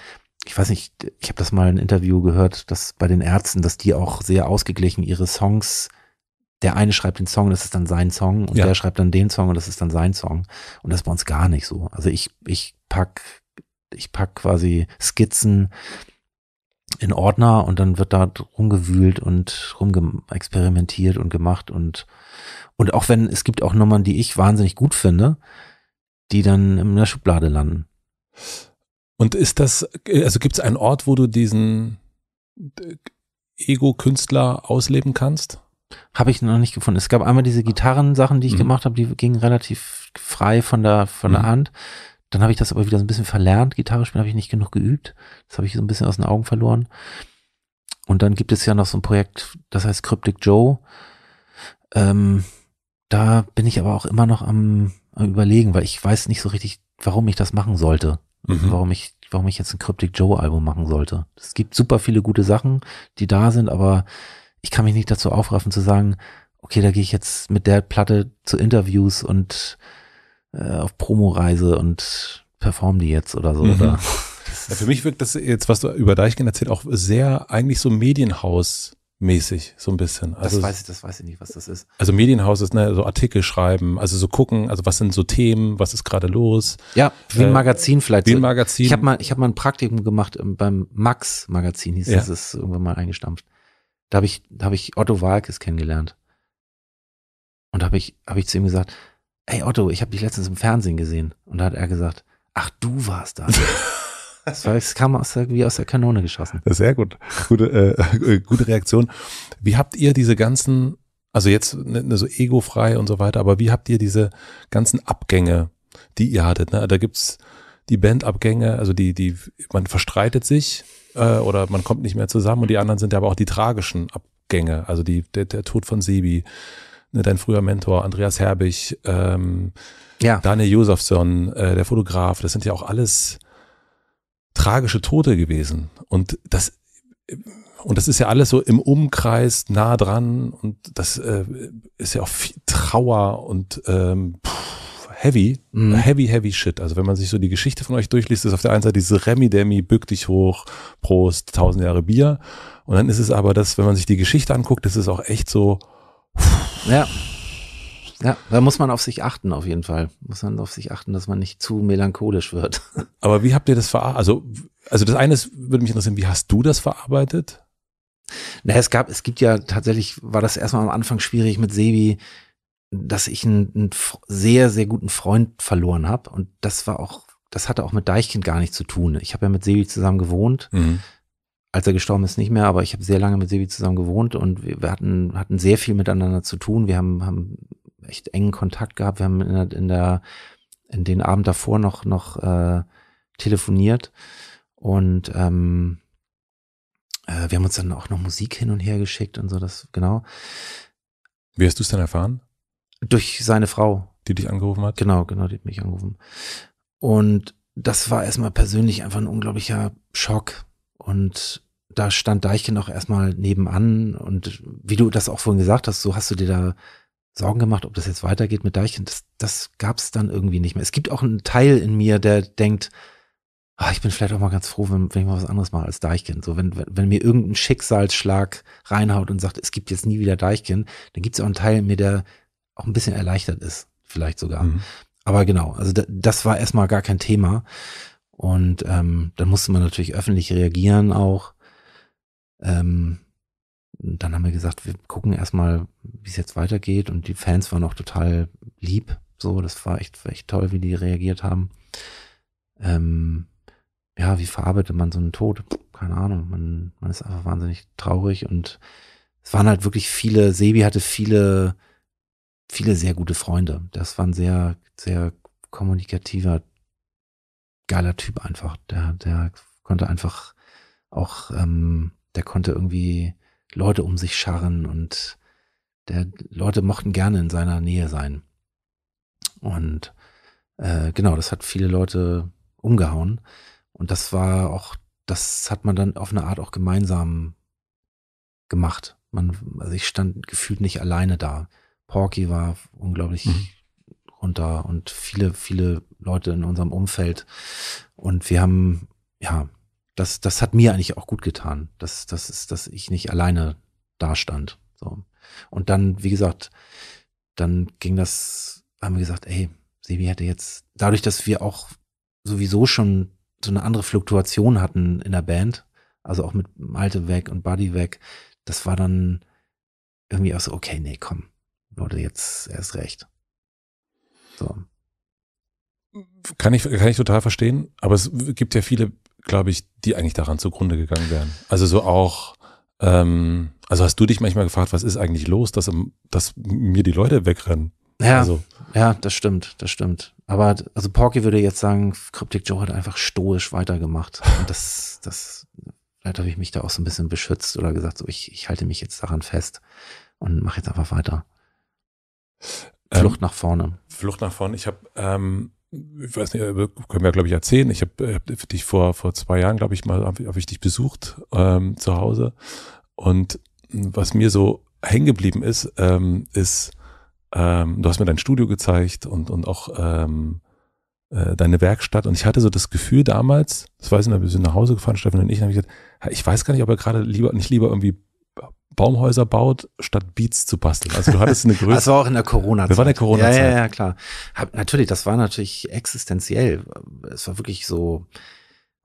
S1: ich weiß nicht, ich habe das mal in einem Interview gehört, dass bei den Ärzten, dass die auch sehr ausgeglichen ihre Songs der eine schreibt den Song, das ist dann sein Song und ja. der schreibt dann den Song und das ist dann sein Song. Und das ist bei uns gar nicht so. Also ich, ich pack, ich pack quasi Skizzen in Ordner und dann wird da rumgewühlt und rumexperimentiert und gemacht und, und auch wenn es gibt auch Nummern, die ich wahnsinnig gut finde, die dann in der Schublade landen. Und ist das,
S2: also gibt es einen Ort, wo du diesen
S1: Ego-Künstler ausleben kannst? Habe ich noch nicht gefunden. Es gab einmal diese Gitarrensachen, die ich mhm. gemacht habe, die gingen relativ frei von der, von der mhm. Hand. Dann habe ich das aber wieder so ein bisschen verlernt. Gitarre spielen habe ich nicht genug geübt. Das habe ich so ein bisschen aus den Augen verloren. Und dann gibt es ja noch so ein Projekt, das heißt Cryptic Joe. Ähm, da bin ich aber auch immer noch am, am, überlegen, weil ich weiß nicht so richtig, warum ich das machen sollte. Mhm. Warum ich, warum ich jetzt ein Cryptic Joe Album machen sollte. Es gibt super viele gute Sachen, die da sind, aber ich kann mich nicht dazu aufraffen zu sagen, okay, da gehe ich jetzt mit der Platte zu Interviews und äh, auf Promoreise und perform die jetzt oder so. Mhm. Oder? Ja,
S2: für mich wirkt das jetzt, was du über Deichkind erzählt, auch sehr eigentlich so Medienhaus mäßig, so ein bisschen. Also, das weiß ich, das weiß ich nicht, was das ist. Also Medienhaus ist, ne, so Artikel
S1: schreiben, also so gucken, also was sind so Themen, was ist gerade los. Ja, wie ein äh, Magazin vielleicht. Wie ein Magazin. Ich habe mal, ich hab mal ein Praktikum gemacht beim Max Magazin, hieß ja. das, ist irgendwann mal eingestampft. Da habe ich, da hab ich Otto Walkes kennengelernt. Und da habe ich, hab ich zu ihm gesagt, ey Otto, ich habe dich letztens im Fernsehen gesehen. Und da hat er gesagt, ach, du warst da. Das, war, das kam aus der, wie aus der Kanone geschossen.
S2: Sehr gut. Gute, äh, äh, gute Reaktion. Wie habt ihr diese ganzen, also jetzt ne, ne, so egofrei und so weiter, aber wie habt ihr diese ganzen Abgänge, die ihr hattet? Ne? Da gibt's die Bandabgänge, also die, die, man verstreitet sich, äh, oder man kommt nicht mehr zusammen. Und die anderen sind aber auch die tragischen Abgänge, also die, der, der Tod von Sebi, ne, dein früher Mentor, Andreas Herbig, ähm, ja. Daniel Josefsson, äh, der Fotograf, das sind ja auch alles tragische Tote gewesen. Und das und das ist ja alles so im Umkreis nah dran und das äh, ist ja auch viel Trauer und ähm, puh, heavy, mhm. heavy, heavy shit. Also wenn man sich so die Geschichte von euch durchliest, ist auf der einen Seite diese Remi Demi, bück dich hoch, Prost, tausend Jahre Bier. Und dann ist es aber das, wenn man sich die Geschichte anguckt, das ist auch echt so.
S1: Ja. Ja, da muss man auf sich achten, auf jeden Fall. Muss man auf sich achten, dass man nicht zu melancholisch wird. Aber wie habt ihr das verarbeitet? Also, also das eine ist, würde mich interessieren, wie hast du das verarbeitet? Na, es gab, es gibt ja tatsächlich, war das erstmal am Anfang schwierig mit Sebi dass ich einen, einen sehr, sehr guten Freund verloren habe. Und das war auch, das hatte auch mit Deichkind gar nichts zu tun. Ich habe ja mit Sebi zusammen gewohnt. Mhm. Als er gestorben ist, nicht mehr, aber ich habe sehr lange mit Sebi zusammen gewohnt und wir, wir, hatten, hatten sehr viel miteinander zu tun. Wir haben, haben echt engen Kontakt gehabt. Wir haben in der, in, der, in den Abend davor noch, noch äh, telefoniert und ähm, äh, wir haben uns dann auch noch Musik hin und her geschickt und so, das, genau. Wie hast du es dann erfahren? Durch seine Frau. Die dich angerufen hat? Genau, genau, die hat mich angerufen. Und das war erstmal persönlich einfach ein unglaublicher Schock. Und da stand Deichkind auch erstmal nebenan. Und wie du das auch vorhin gesagt hast, so hast du dir da Sorgen gemacht, ob das jetzt weitergeht mit Deichkind. Das, das gab es dann irgendwie nicht mehr. Es gibt auch einen Teil in mir, der denkt, ach, ich bin vielleicht auch mal ganz froh, wenn, wenn ich mal was anderes mache als Deichkind. So, wenn, wenn, wenn mir irgendein Schicksalsschlag reinhaut und sagt, es gibt jetzt nie wieder Deichkind, dann gibt es auch einen Teil in mir, der auch ein bisschen erleichtert ist, vielleicht sogar. Mhm. Aber genau, also das war erstmal gar kein Thema. Und ähm, dann musste man natürlich öffentlich reagieren auch. Ähm, dann haben wir gesagt, wir gucken erstmal, wie es jetzt weitergeht. Und die Fans waren auch total lieb. So, das war echt, echt toll, wie die reagiert haben. Ähm, ja, wie verarbeitet man so einen Tod? Keine Ahnung. Man, man ist einfach wahnsinnig traurig und es waren halt wirklich viele, Sebi hatte viele viele sehr gute Freunde. Das war ein sehr, sehr kommunikativer, geiler Typ einfach. Der, der konnte einfach auch, ähm, der konnte irgendwie Leute um sich scharren und der Leute mochten gerne in seiner Nähe sein. Und äh, genau, das hat viele Leute umgehauen. Und das war auch, das hat man dann auf eine Art auch gemeinsam gemacht. Man, also ich stand gefühlt nicht alleine da. Porky war unglaublich mhm. runter und viele, viele Leute in unserem Umfeld. Und wir haben, ja, das, das hat mir eigentlich auch gut getan, dass, dass, ist, dass ich nicht alleine dastand. So. Und dann, wie gesagt, dann ging das, haben wir gesagt, ey, Sebi hätte jetzt, dadurch, dass wir auch sowieso schon so eine andere Fluktuation hatten in der Band, also auch mit Malte weg und Buddy weg, das war dann irgendwie auch so, okay, nee, komm, oder jetzt erst recht. So.
S2: Kann ich, kann ich total verstehen, aber es gibt ja viele, glaube ich, die eigentlich daran zugrunde gegangen wären. Also so auch, ähm, also hast du dich manchmal gefragt, was ist eigentlich los, dass, dass mir die Leute wegrennen? Ja, also.
S1: ja, das stimmt, das stimmt. Aber also Porky würde jetzt sagen, Cryptic Joe hat einfach stoisch weitergemacht. Und das, das, vielleicht habe ich mich da auch so ein bisschen beschützt oder gesagt, so ich, ich halte mich jetzt daran fest und mache jetzt einfach weiter. Ähm, Flucht nach vorne.
S2: Flucht nach vorne. Ich habe, ähm, ich weiß nicht, äh,
S1: können wir glaube ich erzählen. Ich habe
S2: äh, hab dich vor vor zwei Jahren, glaube ich, mal habe ich dich besucht ähm, zu Hause. Und hm, was mir so hängen geblieben ist, ähm, ist, ähm, du hast mir dein Studio gezeigt und und auch ähm, äh, deine Werkstatt. Und ich hatte so das Gefühl damals, das weiß ich noch, wir sind nach Hause gefahren, Steffen und ich, und ich gesagt, ich weiß gar nicht, ob er gerade lieber nicht lieber irgendwie Baumhäuser baut, statt Beats zu basteln. Also du hattest eine Größe. das war auch in der
S1: Corona-Zeit. Das war in der Corona-Zeit. Ja, ja, ja, klar. Hab, natürlich, das war natürlich existenziell. Es war wirklich so,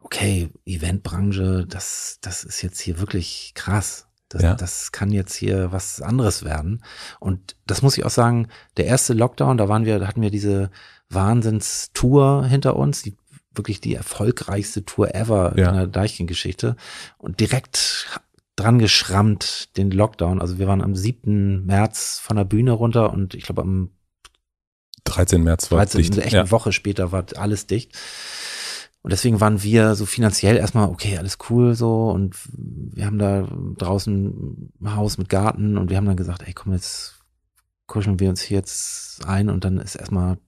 S1: okay, Eventbranche, das, das ist jetzt hier wirklich krass. Das, ja. das kann jetzt hier was anderes werden. Und das muss ich auch sagen, der erste Lockdown, da waren wir, da hatten wir diese Wahnsinnstour hinter uns, die wirklich die erfolgreichste Tour ever ja. in der Deichkind-Geschichte. Und direkt dran geschrammt, den Lockdown. Also wir waren am 7. März von der Bühne runter und ich glaube am 13. März war 13, dicht. Also echt ja. eine Woche später war alles dicht. Und deswegen waren wir so finanziell erstmal, okay, alles cool so. Und wir haben da draußen ein Haus mit Garten und wir haben dann gesagt, ey, komm, jetzt kuscheln wir uns hier jetzt ein und dann ist erstmal,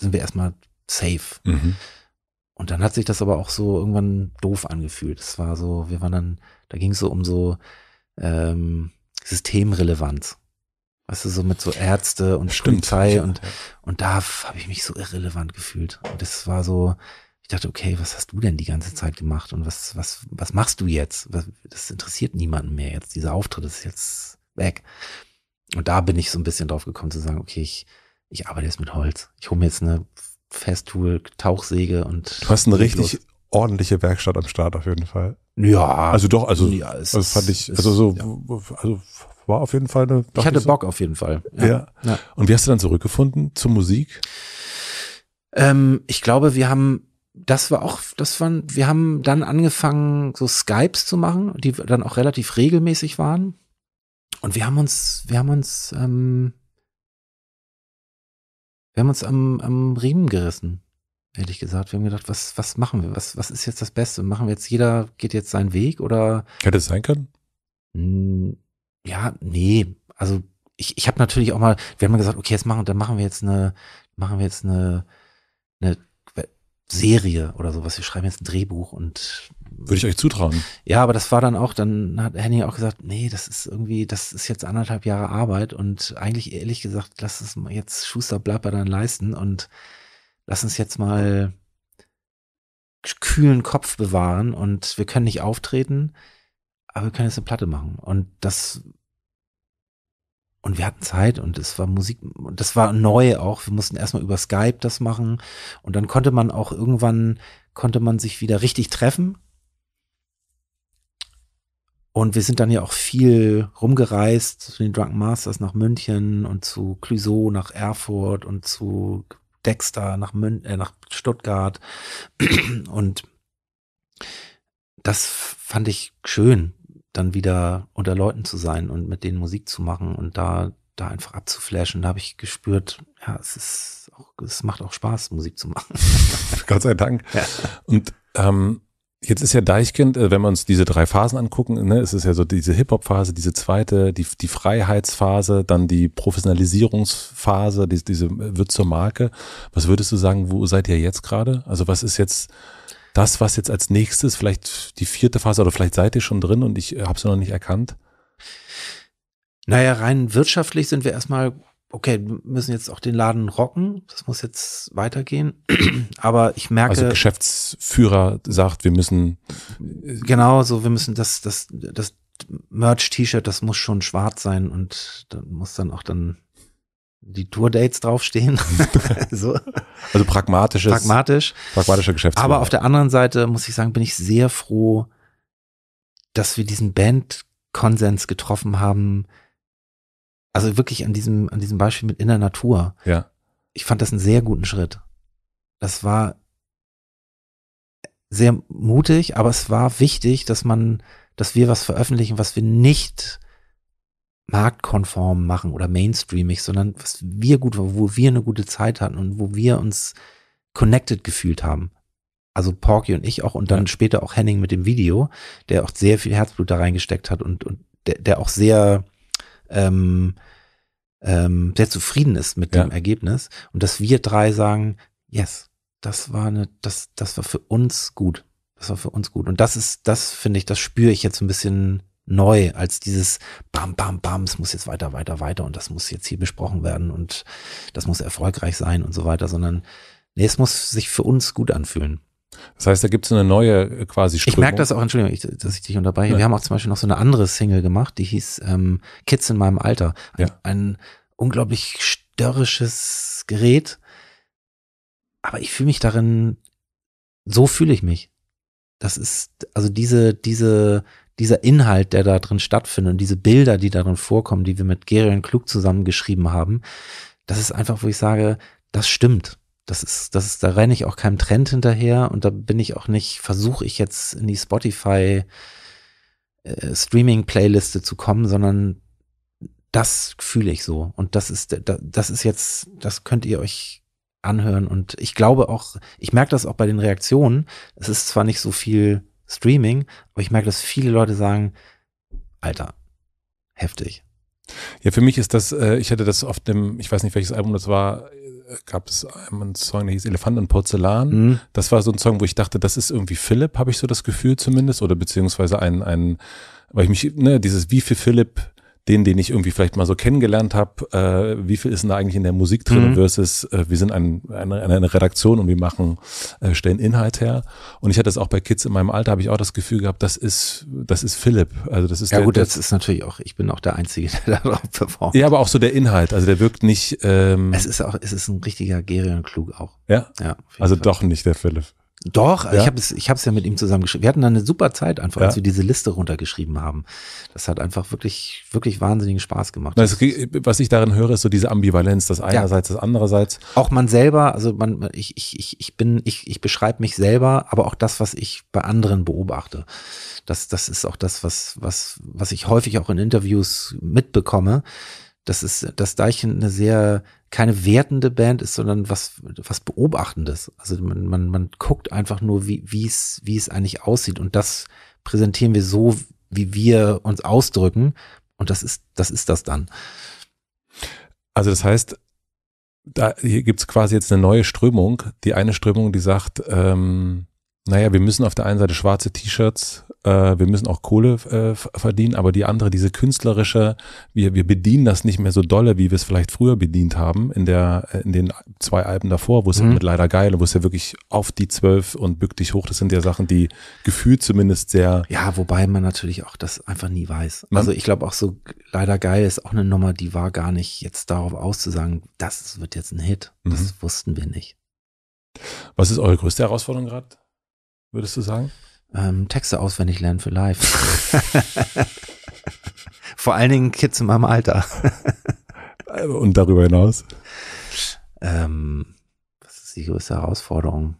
S1: sind wir erstmal safe. Mhm. Und dann hat sich das aber auch so irgendwann doof angefühlt. Es war so, wir waren dann da ging es so um so ähm, Systemrelevanz. Weißt du, so mit so Ärzte und Stimmt, Polizei und, ja. und da habe ich mich so irrelevant gefühlt. Und das war so, ich dachte, okay, was hast du denn die ganze Zeit gemacht und was, was, was machst du jetzt? Das interessiert niemanden mehr jetzt. Dieser Auftritt ist jetzt weg. Und da bin ich so ein bisschen drauf gekommen zu sagen, okay, ich, ich arbeite jetzt mit Holz. Ich hole mir jetzt eine Festool, Tauchsäge und. Du hast einen richtig los ordentliche Werkstatt am Start auf jeden Fall. Ja. Also doch, also, ja, es, also fand ich, also so, ja. also war auf jeden Fall eine. Ich hatte so. Bock auf jeden Fall. Ja. ja. ja.
S2: Und wie hast du dann zurückgefunden zur Musik?
S1: Ähm, ich glaube, wir haben, das war auch, das waren, wir haben dann angefangen, so Skypes zu machen, die dann auch relativ regelmäßig waren. Und wir haben uns, wir haben uns, ähm, wir haben uns am, am Riemen gerissen ehrlich gesagt. Wir haben gedacht, was, was machen wir? Was, was ist jetzt das Beste? Machen wir jetzt, jeder geht jetzt seinen Weg oder.
S2: Hätte es sein können?
S1: Hm, ja, nee. Also ich, ich habe natürlich auch mal, wir haben mal gesagt, okay, jetzt machen, dann machen wir jetzt eine, machen wir jetzt eine, eine Serie oder sowas. Wir schreiben jetzt ein Drehbuch und würde ich euch zutrauen. Ja, aber das war dann auch, dann hat Henning auch gesagt, nee, das ist irgendwie, das ist jetzt anderthalb Jahre Arbeit und eigentlich ehrlich gesagt, lass es mal jetzt Schuster bleib bei deinen Leisten und lass uns jetzt mal kühlen Kopf bewahren und wir können nicht auftreten, aber wir können jetzt eine Platte machen. Und das und wir hatten Zeit und es war Musik und das war neu auch. Wir mussten erstmal über Skype das machen und dann konnte man auch irgendwann konnte man sich wieder richtig treffen. Und wir sind dann ja auch viel rumgereist zu den Drunken Masters nach München und zu Clouseau nach Erfurt und zu Dexter, nach, Mün äh, nach Stuttgart. Und das fand ich schön, dann wieder unter Leuten zu sein und mit denen Musik zu machen und da, da einfach abzuflashen. Da habe ich gespürt, ja, es ist auch, es macht auch Spaß, Musik zu machen. Gott sei Dank. Ja.
S2: Und ähm, Jetzt ist ja Deichkind, äh, wenn wir uns diese drei Phasen angucken, ne, es ist ja so diese Hip-Hop-Phase, diese zweite, die, die Freiheitsphase, dann die Professionalisierungsphase, die, diese äh, wird zur Marke. Was würdest du sagen, wo seid ihr jetzt gerade? Also was ist jetzt das, was jetzt als nächstes, vielleicht die vierte Phase oder vielleicht seid ihr schon drin und ich äh, habe es noch nicht erkannt?
S1: Naja, rein wirtschaftlich sind wir erstmal okay, wir müssen jetzt auch den Laden rocken, das muss jetzt weitergehen. Aber ich merke. Also
S2: Geschäftsführer sagt, wir müssen.
S1: Genau, so, wir müssen das, das, das Merch-T-Shirt, das muss schon schwarz sein und dann muss dann auch dann die Tour-Dates draufstehen. so.
S2: Also pragmatisches. Pragmatisch. Pragmatischer Geschäftsführer. Aber auf
S1: der anderen Seite muss ich sagen, bin ich sehr froh, dass wir diesen Band-Konsens getroffen haben, also wirklich an diesem, an diesem Beispiel mit in der Natur. Ja. Ich fand das einen sehr guten Schritt. Das war sehr mutig, aber es war wichtig, dass man, dass wir was veröffentlichen, was wir nicht marktkonform machen oder mainstreamig, sondern was wir gut wo wir eine gute Zeit hatten und wo wir uns connected gefühlt haben. Also Porky und ich auch und dann ja. später auch Henning mit dem Video, der auch sehr viel Herzblut da reingesteckt hat und, und der, der auch sehr ähm, ähm, sehr zufrieden ist mit ja. dem Ergebnis und dass wir drei sagen, yes, das war eine, das, das war für uns gut. Das war für uns gut. Und das ist, das finde ich, das spüre ich jetzt ein bisschen neu als dieses Bam, Bam, Bam, es muss jetzt weiter, weiter, weiter und das muss jetzt hier besprochen werden und das muss erfolgreich sein und so weiter, sondern nee, es muss sich für uns gut anfühlen. Das heißt, da gibt es eine neue äh, quasi Strömung. Ich merke das auch, Entschuldigung, ich, dass ich dich unterbreche. Ja. Wir haben auch zum Beispiel noch so eine andere Single gemacht, die hieß ähm, Kids in meinem Alter. Ein, ja. ein unglaublich störrisches Gerät. Aber ich fühle mich darin, so fühle ich mich. Das ist, also diese, diese, dieser Inhalt, der da drin stattfindet und diese Bilder, die darin vorkommen, die wir mit Gerion Klug zusammengeschrieben haben, das ist einfach, wo ich sage, das stimmt. Das ist, das ist, da renne ich auch keinem Trend hinterher und da bin ich auch nicht, versuche ich jetzt in die Spotify äh, Streaming-Playliste zu kommen, sondern das fühle ich so. Und das ist, das ist jetzt, das könnt ihr euch anhören. Und ich glaube auch, ich merke das auch bei den Reaktionen. Es ist zwar nicht so viel Streaming, aber ich merke, dass viele Leute sagen, Alter, heftig. Ja, für mich ist das, äh, ich hatte das auf dem, ich weiß nicht welches Album
S2: das war, äh, gab es einen Song, der hieß Elefant und Porzellan. Mhm. Das war so ein Song, wo ich dachte, das ist irgendwie Philipp, habe ich so das Gefühl zumindest, oder beziehungsweise ein, ein, weil ich mich, ne, dieses Wie für Philipp den, den ich irgendwie vielleicht mal so kennengelernt habe, äh, wie viel ist denn da eigentlich in der Musik drin mhm. versus äh, wir sind ein, eine, eine Redaktion und wir machen, äh, stellen Inhalt her. Und ich hatte das auch bei Kids in meinem Alter, habe ich auch das Gefühl gehabt, das ist, das ist Philipp. Also das ist ja der, gut, das
S1: ist natürlich auch, ich bin auch der Einzige, der darauf performt.
S2: Ja, aber auch so der Inhalt, also der wirkt nicht. Ähm,
S1: es ist auch, es ist ein richtiger Gerion Klug auch. Ja, ja also Fall. doch nicht der Philipp. Doch, ja? ich habe es ich hab's ja mit ihm zusammengeschrieben. Wir hatten da eine super Zeit einfach, ja? als wir diese Liste runtergeschrieben haben. Das hat einfach wirklich, wirklich wahnsinnigen Spaß gemacht. Das,
S2: was ich darin höre, ist so diese Ambivalenz, das einerseits,
S1: ja. das andererseits. Auch man selber, also man, ich, ich, ich, ich bin, ich, ich beschreibe mich selber, aber auch das, was ich bei anderen beobachte. Das, das ist auch das, was, was, was ich häufig auch in Interviews mitbekomme dass es, dass Deichkind eine sehr, keine wertende Band ist, sondern was, was Beobachtendes. Also man, man, man guckt einfach nur, wie, wie es, wie es eigentlich aussieht. Und das präsentieren wir so, wie wir uns ausdrücken. Und das ist, das ist das dann. Also das heißt,
S2: da, hier gibt's quasi jetzt eine neue Strömung. Die eine Strömung, die sagt, ähm, naja, wir müssen auf der einen Seite schwarze T-Shirts, äh, wir müssen auch Kohle äh, verdienen, aber die andere, diese künstlerische, wir, wir bedienen das nicht mehr so dolle, wie wir es vielleicht früher bedient haben, in der, äh, in den zwei Alben davor, wo es mhm. mit leider geil, wo es ja wirklich auf die zwölf und bück dich
S1: hoch, das sind ja Sachen, die gefühlt zumindest sehr. Ja, wobei man natürlich auch das einfach nie weiß. also ich glaube auch so, leider geil ist auch eine Nummer, die war gar nicht jetzt darauf auszusagen, das wird jetzt ein Hit. Mhm. Das wussten wir nicht. Was ist eure größte Herausforderung gerade? würdest du sagen? Ähm, Texte auswendig lernen für live. Vor allen Dingen Kids in meinem Alter. Also, und darüber hinaus? Ähm, was ist die größte Herausforderung?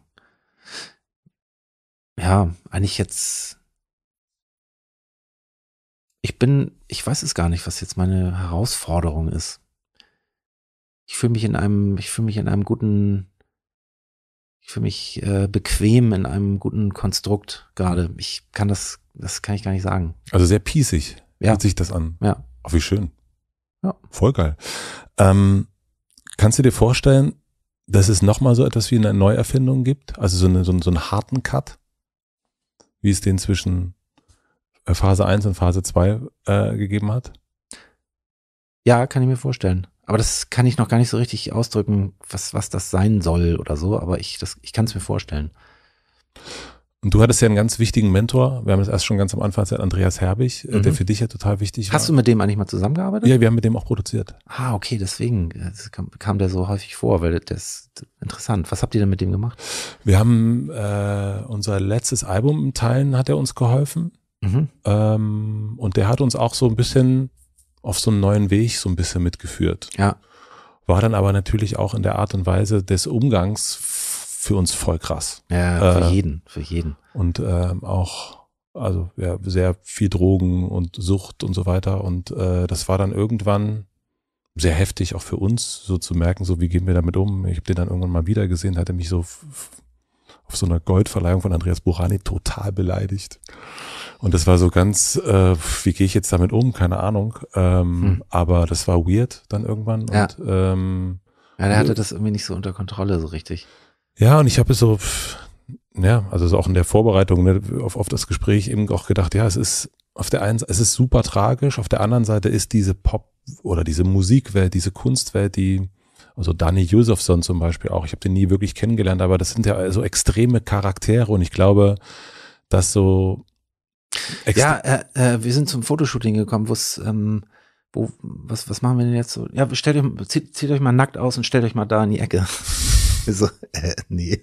S1: Ja, eigentlich jetzt. Ich bin, ich weiß es gar nicht, was jetzt meine Herausforderung ist. Ich fühle mich in einem, ich fühle mich in einem guten ich fühle mich äh, bequem in einem guten Konstrukt gerade. Ich kann das, das kann ich gar nicht sagen.
S2: Also sehr piesig ja. hört sich das an. Ja. Ach, wie schön. Ja. Voll geil. Ähm, kannst du dir vorstellen, dass es nochmal so etwas wie eine Neuerfindung gibt? Also so, eine, so, einen, so einen harten Cut, wie es den zwischen äh, Phase 1 und Phase 2
S1: äh, gegeben hat? Ja, kann ich mir vorstellen. Aber das kann ich noch gar nicht so richtig ausdrücken, was, was das sein soll oder so, aber ich, das, ich kann es mir vorstellen.
S2: Und du hattest ja einen ganz wichtigen Mentor. Wir haben das erst schon ganz am Anfang gesagt, Andreas Herbig, äh, mhm. der für dich ja total
S1: wichtig Hast war. Hast du mit dem eigentlich mal zusammengearbeitet? Ja, wir haben mit dem auch produziert. Ah, okay, deswegen äh, kam, kam, der so häufig vor, weil das ist interessant. Was habt ihr denn mit dem gemacht? Wir haben äh,
S2: unser letztes Album teilen, hat er uns geholfen. Mhm. Ähm, und der hat uns auch so ein bisschen auf so einen neuen Weg so ein bisschen mitgeführt. Ja. War dann aber natürlich auch in der Art und Weise des Umgangs für uns voll krass. Ja, für äh, jeden, für jeden. Und ähm, auch, also ja, sehr viel Drogen und Sucht und so weiter. Und äh, das war dann irgendwann sehr heftig, auch für uns, so zu merken, so wie gehen wir damit um. Ich habe den dann irgendwann mal wieder gesehen, hatte mich so auf so einer Goldverleihung von Andreas Burani total beleidigt. Und das war so ganz, äh, wie gehe ich jetzt damit um? Keine Ahnung. Ähm, hm. Aber das war weird
S1: dann irgendwann. Ja. ähm, ja, der hatte das irgendwie nicht so unter Kontrolle so richtig.
S2: Ja, und ich habe so, ja, also so auch in der Vorbereitung ne, auf, auf das Gespräch eben auch gedacht, ja, es ist auf der einen Seite, es ist super tragisch, auf der anderen Seite ist diese Pop- oder diese Musikwelt, diese Kunstwelt, die also Dani Josefsson zum Beispiel auch. Ich habe den nie wirklich kennengelernt, aber das sind ja so extreme Charaktere und ich glaube, dass so.
S1: Ja, äh, äh, wir sind zum Fotoshooting gekommen, wo's, ähm, wo, was, was machen wir denn jetzt so? Ja, stellt euch, zieht, zieht euch mal nackt aus und stellt euch mal da in die Ecke. so, äh, nee.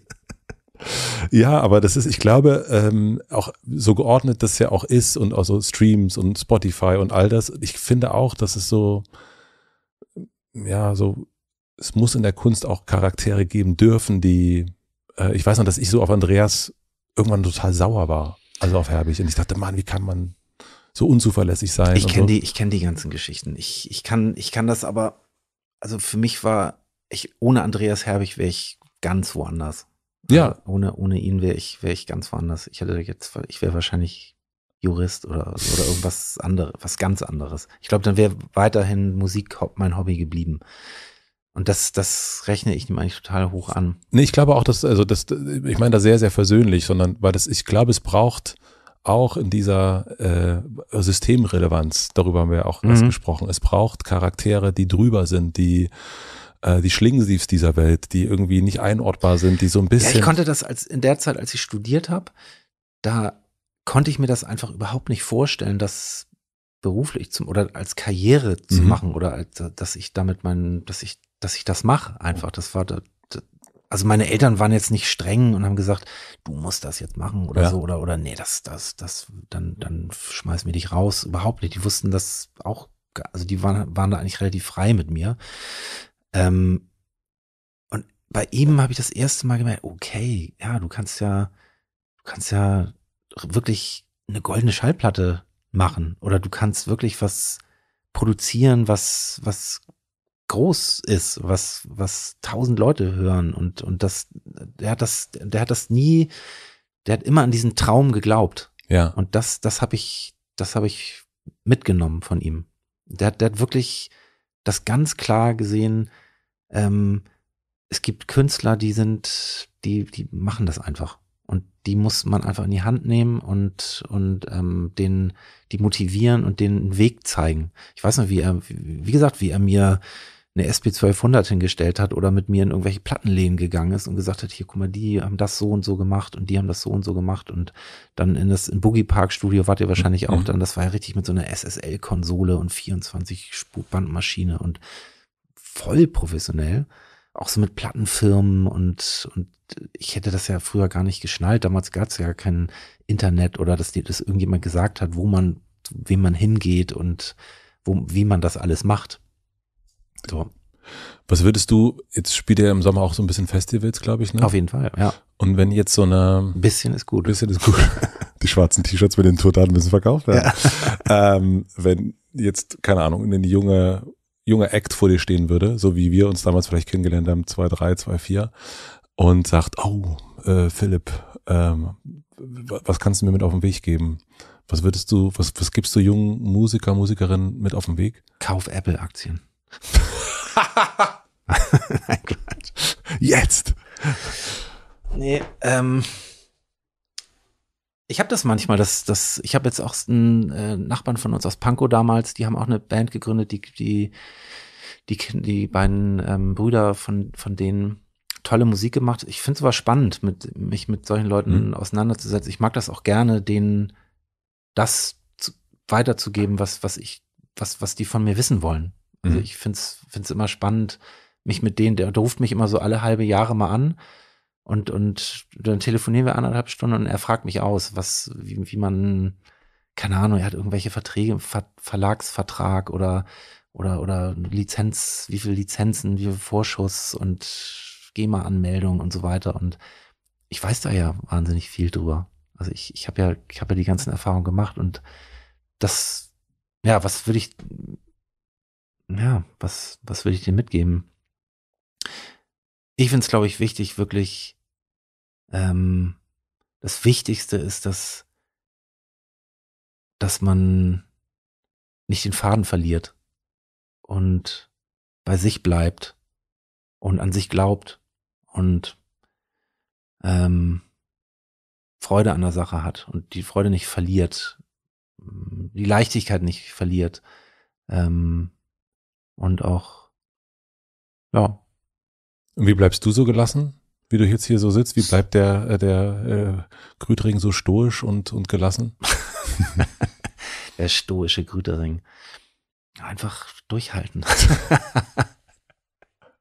S1: Ja, aber das ist,
S2: ich glaube, ähm, auch so geordnet das ja auch ist und auch so Streams und Spotify und all das, ich finde auch, dass es so, ja, so es muss in der Kunst auch Charaktere geben dürfen, die, äh, ich weiß noch, dass ich so auf Andreas
S1: irgendwann total sauer war, also auf Herbig. Und ich dachte, Mann, wie kann man so unzuverlässig sein? Ich kenne so. die, ich kenne die ganzen Geschichten. Ich, ich kann, ich kann das aber, also für mich war, ich, ohne Andreas Herbig wäre ich ganz woanders. Also ja. ohne, ohne ihn wäre ich, wäre ich ganz woanders. Ich hätte jetzt, ich wäre wahrscheinlich Jurist oder, oder irgendwas anderes, was ganz anderes. Ich glaube, dann wäre weiterhin Musik mein Hobby geblieben. Und das, das rechne ich ihm eigentlich total hoch an. Nee, ich glaube auch, dass, also das, ich meine da sehr, sehr versöhnlich, sondern
S2: weil das, ich glaube, es braucht auch in dieser äh, Systemrelevanz, darüber haben wir ja auch mhm. gesprochen, es braucht Charaktere, die drüber sind, die äh, die Schlingensiefs dieser Welt, die irgendwie nicht einortbar sind, die so ein bisschen. Ja, ich konnte
S1: das als in der Zeit, als ich studiert habe, da konnte ich mir das einfach überhaupt nicht vorstellen, das beruflich zum oder als Karriere zu mhm. machen oder als, dass ich damit meinen, dass ich dass ich das mache. Einfach, das war, das, also meine Eltern waren jetzt nicht streng und haben gesagt, du musst das jetzt machen oder ja. so oder oder nee, das das das dann dann schmeißen wir dich raus. Überhaupt nicht. Die wussten das auch, also die waren waren da eigentlich relativ frei mit mir. Ähm, und bei ihm habe ich das erste Mal gemerkt, okay, ja, du kannst ja du kannst ja wirklich eine goldene Schallplatte machen oder du kannst wirklich was produzieren, was was groß ist, was, was tausend Leute hören und, und das, der hat das, der hat das nie, der hat immer an diesen Traum geglaubt. Ja. Und das, das habe ich, das habe ich mitgenommen von ihm. Der, der hat wirklich das ganz klar gesehen, ähm, es gibt Künstler, die sind, die, die machen das einfach. Und die muss man einfach in die Hand nehmen und, und ähm, den, die motivieren und den Weg zeigen. Ich weiß noch, wie er, wie gesagt, wie er mir eine SP1200 hingestellt hat oder mit mir in irgendwelche Plattenläden gegangen ist und gesagt hat, hier, guck mal, die haben das so und so gemacht und die haben das so und so gemacht und dann in das in Boogie Park Studio wart ihr wahrscheinlich mhm. auch dann, das war ja richtig mit so einer SSL-Konsole und 24 Spurbandmaschine und voll professionell. Auch so mit Plattenfirmen und, und ich hätte das ja früher gar nicht geschnallt. Damals gab es ja kein Internet oder dass dir das irgendjemand gesagt hat, wo man, wem man hingeht und wo, wie man das alles macht. So. Was würdest du,
S2: jetzt spielt er im Sommer auch so ein bisschen Festivals, glaube ich, ne? Auf jeden Fall, ja. Und wenn jetzt so eine... bisschen ist gut. bisschen ist gut. Die schwarzen T-Shirts mit den Tourdaten müssen verkauft werden. Ja. Ähm, wenn jetzt, keine Ahnung, eine junge, junge Act vor dir stehen würde, so wie wir uns damals vielleicht kennengelernt haben, 2-3, 2-4, und sagt, oh, äh, Philipp, ähm, was kannst du mir mit auf den Weg geben? Was würdest du, was, was gibst du jungen Musiker, Musikerinnen mit auf den Weg? Kauf Apple-Aktien.
S1: Jetzt. Nee, ähm. Ich habe das manchmal, dass das ich habe jetzt auch einen äh, Nachbarn von uns aus Pankow damals, die haben auch eine Band gegründet, die die die, die beiden ähm, Brüder von von denen tolle Musik gemacht. Ich finde es aber spannend, mit, mich mit solchen Leuten mhm. auseinanderzusetzen. Ich mag das auch gerne, denen das zu, weiterzugeben, was was ich was was die von mir wissen wollen. Also mhm. ich finde es immer spannend, mich mit denen, der, der ruft mich immer so alle halbe Jahre mal an und, und dann telefonieren wir anderthalb Stunden und er fragt mich aus, was, wie, wie man, keine Ahnung, er hat irgendwelche Verträge, Ver Verlagsvertrag oder, oder, oder Lizenz, wie viel Lizenzen, wie viel Vorschuss und GEMA-Anmeldung und so weiter. Und ich weiß da ja wahnsinnig viel drüber. Also ich, ich habe ja, ich habe ja die ganzen Erfahrungen gemacht und das, ja, was würde ich ja, was, was will ich dir mitgeben? Ich finde es, glaube ich, wichtig, wirklich, ähm, das Wichtigste ist, dass, dass man nicht den Faden verliert und bei sich bleibt und an sich glaubt und ähm, Freude an der Sache hat und die Freude nicht verliert, die Leichtigkeit nicht verliert, ähm, und auch, ja.
S2: Und wie bleibst du so gelassen, wie du jetzt hier so sitzt? Wie bleibt der, äh, der äh, Grütering so stoisch und, und gelassen?
S1: der stoische Grütering. Einfach durchhalten.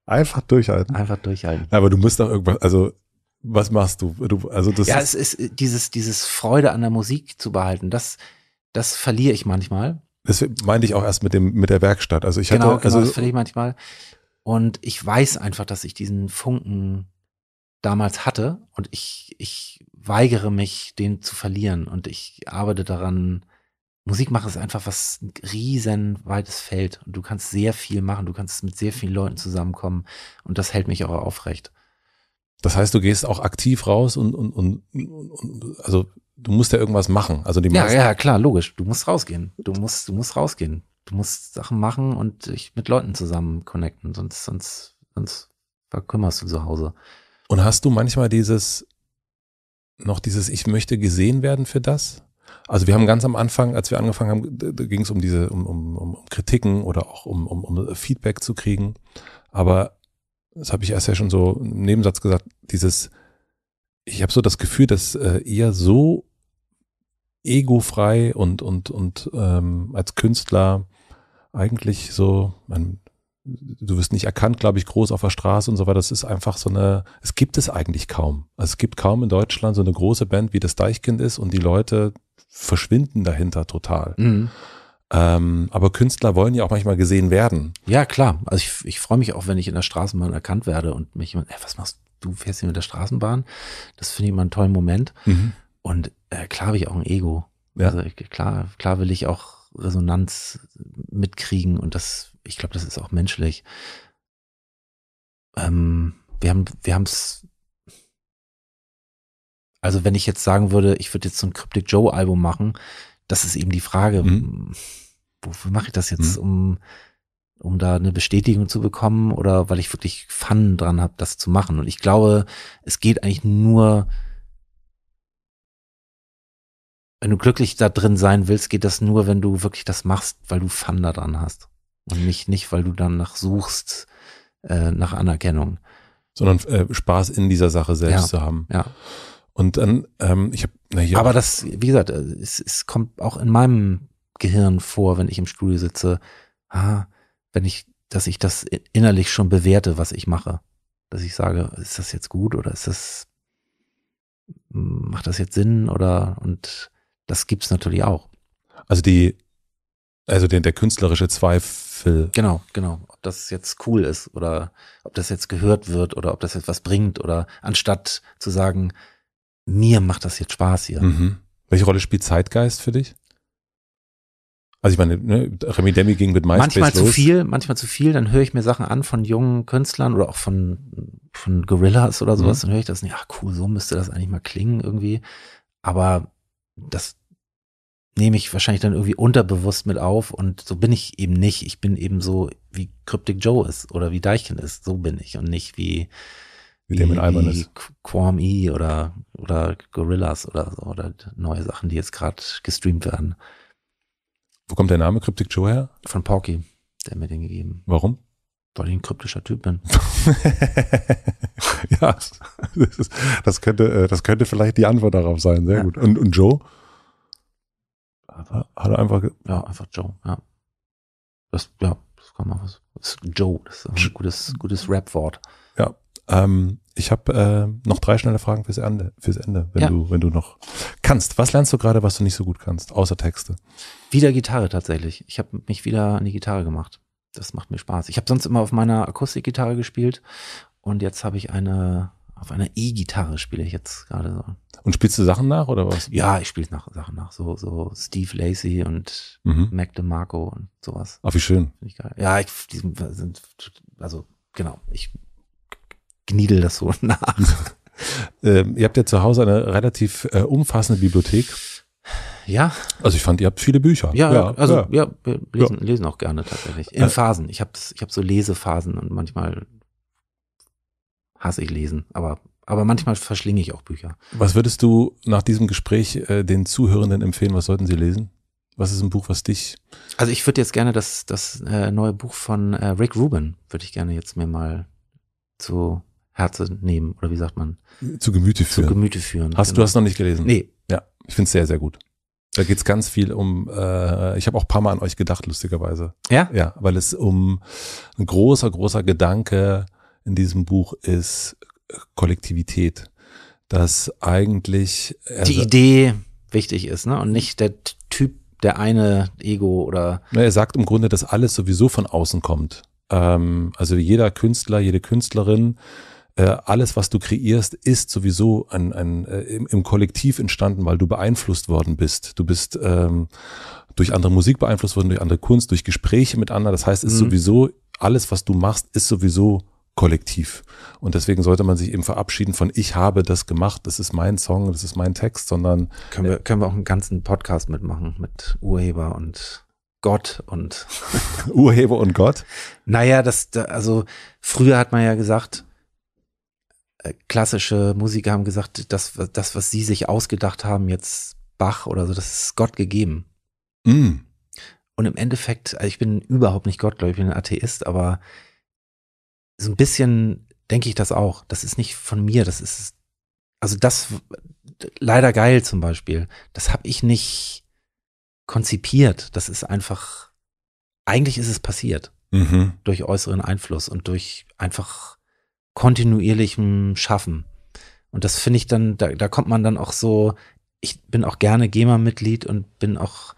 S2: Einfach durchhalten. Einfach durchhalten. Aber du musst doch irgendwas, also was machst du? du also das ja, es ist
S1: äh, dieses, dieses Freude an der Musik zu behalten, das, das verliere ich manchmal.
S2: Das meinte ich auch erst mit dem mit der Werkstatt. Also ich genau, hatte, genau, also genau, das finde
S1: ich manchmal. Und ich weiß einfach, dass ich diesen Funken damals hatte und ich ich weigere mich, den zu verlieren und ich arbeite daran. Musik machen ist einfach was ein riesenweites Feld und du kannst sehr viel machen. Du kannst mit sehr vielen Leuten zusammenkommen und das hält mich auch aufrecht. Das heißt, du gehst auch aktiv raus und, und, und, und
S2: also du musst ja irgendwas machen. Also die ja, meisten ja,
S1: klar, logisch. Du musst rausgehen. Du musst, du musst rausgehen. Du musst Sachen machen und dich mit Leuten zusammen connecten, sonst, sonst, sonst verkümmerst du zu Hause. Und hast du manchmal dieses, noch dieses, ich
S2: möchte gesehen werden für das? Also wir haben ganz am Anfang, als wir angefangen haben, ging es um diese, um, um, um, Kritiken oder auch um, um, um Feedback zu kriegen. Aber das habe ich erst ja schon so im Nebensatz gesagt, dieses, ich habe so das Gefühl, dass äh, ihr so egofrei und, und, und ähm, als Künstler eigentlich so, man, du wirst nicht erkannt, glaube ich, groß auf der Straße und so weiter. Das ist einfach so eine, es gibt es eigentlich kaum. Also es gibt kaum in Deutschland so eine große Band, wie das Deichkind ist und die Leute verschwinden dahinter total. Mhm. Ähm, aber Künstler wollen ja auch manchmal gesehen werden.
S1: Ja, klar. Also ich, ich freue mich auch, wenn ich in der Straßenbahn erkannt werde und mich jemand, ey, was machst du? Du fährst hier mit der Straßenbahn. Das finde ich immer einen tollen Moment. Mhm. Und äh, klar habe ich auch ein Ego. Ja. Also klar, klar will ich auch Resonanz mitkriegen und das, ich glaube, das ist auch menschlich. Ähm, wir haben, wir haben es. Also wenn ich jetzt sagen würde, ich würde jetzt so ein Cryptic Joe Album machen, das ist eben die Frage, mhm. wofür mache ich das jetzt, mhm. um um da eine Bestätigung zu bekommen oder weil ich wirklich Fun dran habe, das zu machen. Und ich glaube, es geht eigentlich nur wenn du glücklich da drin sein willst, geht das nur, wenn du wirklich das machst, weil du Fun da dran hast. Und nicht, nicht weil du danach suchst, äh, nach Anerkennung. Sondern äh, Spaß in dieser Sache selbst ja, zu haben. Ja. Und dann, ähm, ich habe, naja. Aber das, wie gesagt, äh, es, es kommt auch in meinem Gehirn vor, wenn ich im Studio sitze, ah, wenn ich, dass ich das innerlich schon bewerte, was ich mache. Dass ich sage, ist das jetzt gut oder ist das, macht das jetzt Sinn oder und das gibt es natürlich auch. Also die, also den, der künstlerische Zweifel. Genau, genau. Ob das jetzt cool ist oder ob das jetzt gehört wird oder ob das jetzt was bringt oder anstatt zu sagen, mir macht das jetzt Spaß hier. Mhm. Welche Rolle spielt Zeitgeist für
S2: dich? Also ich meine, ne, Remy Demi ging mit MySpace Manchmal los. zu
S1: viel, manchmal zu viel, dann höre ich mir Sachen an von jungen Künstlern oder auch von, von Gorillas oder sowas, mhm. dann höre ich das ja cool, so müsste das eigentlich mal klingen irgendwie. Aber das, nehme ich wahrscheinlich dann irgendwie unterbewusst mit auf und so bin ich eben nicht. Ich bin eben so, wie Cryptic Joe ist oder wie Deichen ist, so bin ich und nicht wie, wie, wie der mit Alban ist. Quam E oder, oder Gorillas oder so oder neue Sachen, die jetzt gerade gestreamt werden. Wo kommt der Name Cryptic Joe her? Von Porky, der mir den gegeben. Warum? Weil ich ein kryptischer Typ bin. ja, das, ist, das, könnte, äh, das könnte vielleicht die Antwort darauf sein. Sehr ja. gut. Und, und Joe? hat einfach, ja, einfach Joe, ja. Das, ja, das kann man was. Das Joe, das ist ein gutes, gutes Rap-Wort.
S2: Ja, ähm, ich habe äh, noch drei schnelle Fragen fürs Ende, fürs Ende, wenn ja. du, wenn du noch
S1: kannst. Was lernst du gerade, was du nicht so gut kannst, außer Texte? Wieder Gitarre tatsächlich. Ich habe mich wieder an die Gitarre gemacht. Das macht mir Spaß. Ich habe sonst immer auf meiner Akustikgitarre gespielt und jetzt habe ich eine auf einer E-Gitarre spiele ich jetzt gerade so. Und spielst du Sachen nach oder was? Ja, ich spiele nach, Sachen nach. So, so Steve Lacey und mhm. Mac DeMarco und sowas. Ach, wie schön. Find ich geil. Ja, ich, die sind, also genau, ich
S2: gniedel das so nach. ähm, ihr habt ja zu Hause eine relativ äh, umfassende Bibliothek. Ja. Also ich fand, ihr habt viele Bücher. Ja, ja also ja, ja wir lesen, lesen, auch
S1: gerne tatsächlich. In äh, Phasen. Ich habe ich hab so Lesephasen und manchmal hasse ich lesen, aber, aber manchmal verschlinge ich auch Bücher.
S2: Was würdest du nach diesem
S1: Gespräch äh, den Zuhörenden empfehlen? Was sollten sie lesen? Was ist ein Buch, was dich? Also ich würde jetzt gerne das, das äh, neue Buch von äh, Rick Rubin, würde ich gerne jetzt mir mal zu Herzen nehmen, oder wie sagt man? Zu Gemüte führen. Zu Gemüte führen. Hast, genau. Du hast noch nicht gelesen? Nee.
S2: Ja, ich finde es sehr, sehr gut. Da geht's ganz viel um, äh, ich habe auch paar Mal an euch gedacht, lustigerweise. Ja? Ja, weil es um ein großer, großer Gedanke in diesem Buch ist äh, Kollektivität. Dass eigentlich. die also Idee
S1: wichtig ist, ne? Und nicht der Typ, der eine Ego oder. Ne, er sagt im Grunde, dass alles sowieso von außen kommt.
S2: Ähm, also jeder Künstler, jede Künstlerin, äh, alles, was du kreierst, ist sowieso ein, ein, äh, im, im, Kollektiv entstanden, weil du beeinflusst worden bist. Du bist ähm, durch andere Musik beeinflusst worden, durch andere Kunst, durch Gespräche mit anderen. Das heißt, ist mhm. sowieso, alles, was du machst, ist sowieso kollektiv. Und deswegen sollte man sich eben verabschieden von ich habe das gemacht, das ist mein Song, das ist mein Text, sondern.
S1: Können wir, können wir auch einen ganzen Podcast mitmachen mit Urheber und Gott und Urheber und Gott? Naja, das, also früher hat man ja gesagt, äh, klassische Musiker haben gesagt, das, das, was sie sich ausgedacht haben, jetzt Bach oder so, das ist Gott gegeben. Mm. Und im Endeffekt, also ich bin überhaupt nicht Gott, gottgläubig, ich bin ein Atheist, aber so ein bisschen denke ich das auch. Das ist nicht von mir, das ist, also das, leider geil zum Beispiel, das habe ich nicht konzipiert. Das ist einfach, eigentlich ist es passiert. Mhm. Durch äußeren Einfluss und durch einfach kontinuierlichem Schaffen. Und das finde ich dann, da, da kommt man dann auch so, ich bin auch gerne GEMA-Mitglied und bin auch,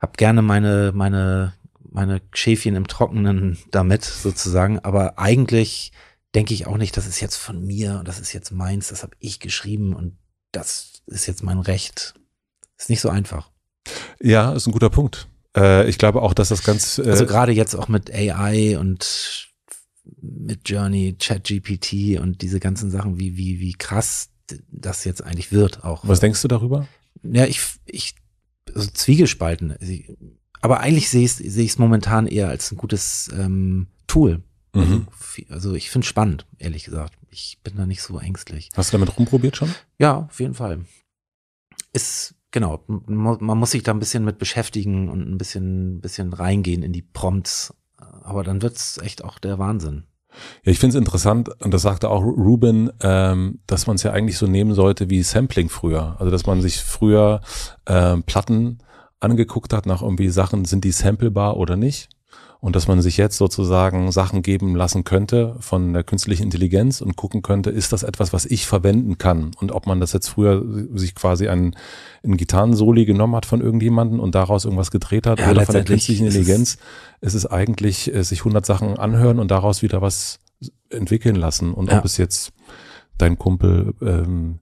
S1: hab gerne meine, meine meine Schäfchen im Trockenen damit sozusagen. Aber eigentlich denke ich auch nicht, das ist jetzt von mir und das ist jetzt meins, das habe ich geschrieben und das ist jetzt mein Recht. Ist nicht so einfach.
S2: Ja, ist ein guter Punkt. Äh, ich glaube auch, dass das ganz. Äh also gerade
S1: jetzt auch mit AI und mit Journey, ChatGPT und diese ganzen Sachen, wie, wie, wie krass das jetzt eigentlich wird auch. Was denkst du darüber? Ja, ich, ich, also Zwiegespalten. Also aber eigentlich sehe ich es sehe momentan eher als ein gutes ähm, Tool. Mhm. Also, also ich finde es spannend, ehrlich gesagt. Ich bin da nicht so ängstlich. Hast du damit rumprobiert schon? Ja, auf jeden Fall. Ist, genau, man muss sich da ein bisschen mit beschäftigen und ein bisschen, bisschen reingehen in die Prompts. Aber dann wird es echt auch der Wahnsinn. Ja, ich finde es interessant,
S2: und das sagte auch Ruben, ähm, dass man es ja eigentlich so nehmen sollte wie Sampling früher. Also dass man sich früher ähm, Platten angeguckt hat nach irgendwie Sachen, sind die samplebar oder nicht? Und dass man sich jetzt sozusagen Sachen geben lassen könnte von der künstlichen Intelligenz und gucken könnte, ist das etwas, was ich verwenden kann? Und ob man das jetzt früher sich quasi einen, einen Gitarrensoli genommen hat von irgendjemanden und daraus irgendwas gedreht hat ja, oder von der künstlichen Intelligenz, ist es, ist es eigentlich äh, sich 100 Sachen anhören und daraus wieder was entwickeln lassen. Und ja. ob es jetzt dein Kumpel ähm,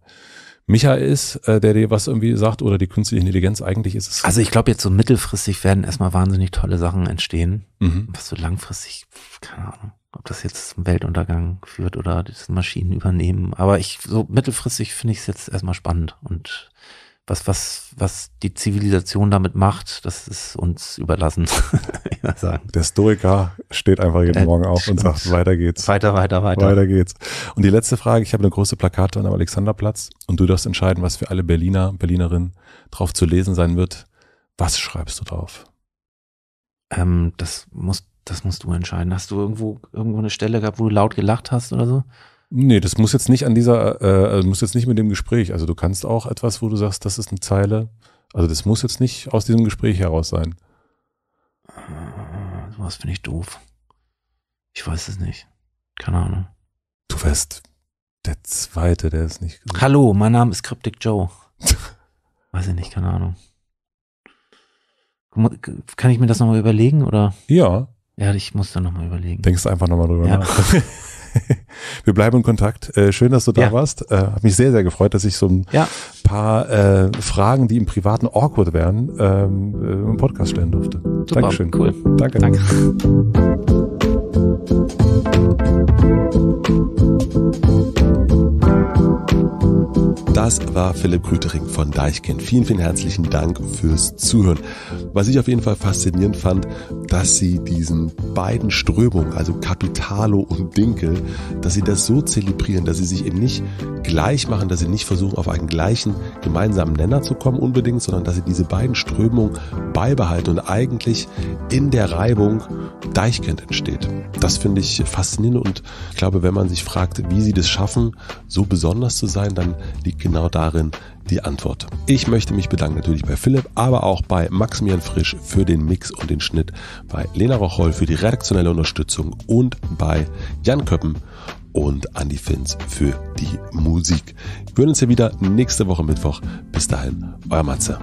S2: Micha ist, äh, der dir was
S1: irgendwie sagt oder die künstliche Intelligenz eigentlich ist es. Also ich glaube jetzt so mittelfristig werden erstmal wahnsinnig tolle Sachen entstehen. Mhm. Was so langfristig, keine Ahnung, ob das jetzt zum Weltuntergang führt oder das Maschinen übernehmen. Aber ich so mittelfristig finde ich es jetzt erstmal spannend und was, was, was die Zivilisation damit macht, das ist uns überlassen. sagen.
S2: Der Stoiker
S1: steht einfach jeden äh, Morgen auf und sagt, weiter geht's. Weiter, weiter, weiter. Weiter
S2: geht's. Und die letzte Frage, ich habe eine große Plakate an am Alexanderplatz und du darfst entscheiden, was für alle Berliner, Berlinerinnen drauf zu lesen sein wird. Was schreibst du drauf? Ähm, das musst, das musst du entscheiden. Hast du
S1: irgendwo, irgendwo eine Stelle gehabt, wo du laut gelacht hast oder so?
S2: Nee, das muss jetzt nicht an dieser, äh, äh, muss jetzt nicht mit dem Gespräch. Also du kannst auch etwas, wo du sagst, das ist eine Zeile. Also das muss jetzt nicht aus diesem Gespräch heraus sein.
S1: Ah, Was finde ich doof. Ich weiß es nicht. Keine Ahnung. Du wärst der Zweite, der es nicht. Gesagt. Hallo, mein Name ist Cryptic Joe. weiß ich nicht, keine Ahnung. Kann ich mir das nochmal überlegen oder? Ja. Ja, ich muss da nochmal überlegen.
S2: Denkst einfach nochmal drüber ja. nach. wir bleiben in Kontakt. Äh, schön, dass du da ja. warst. Äh, Hat mich sehr, sehr gefreut, dass ich so ein ja. paar äh, Fragen, die im Privaten awkward wären, ähm, äh, im Podcast stellen durfte. Super, Dankeschön. Cool.
S1: Danke. Danke. Danke.
S2: Das war Philipp Grütering von Deichkind. Vielen, vielen herzlichen Dank fürs Zuhören. Was ich auf jeden Fall faszinierend fand, dass sie diesen beiden Strömungen, also Capitalo und Dinkel, dass sie das so zelebrieren, dass sie sich eben nicht gleich machen, dass sie nicht versuchen, auf einen gleichen gemeinsamen Nenner zu kommen unbedingt, sondern dass sie diese beiden Strömungen beibehalten und eigentlich in der Reibung Deichkind entsteht. Das finde ich faszinierend und ich glaube, wenn man sich fragt, wie sie das schaffen, so besonders zu sein, dann liegt genau darin die Antwort. Ich möchte mich bedanken natürlich bei Philipp, aber auch bei Maximilian Frisch für den Mix und den Schnitt, bei Lena Rocholl für die redaktionelle Unterstützung und bei Jan Köppen und Andy Fins für die Musik. Wir hören uns ja wieder nächste Woche Mittwoch. Bis dahin, euer Matze.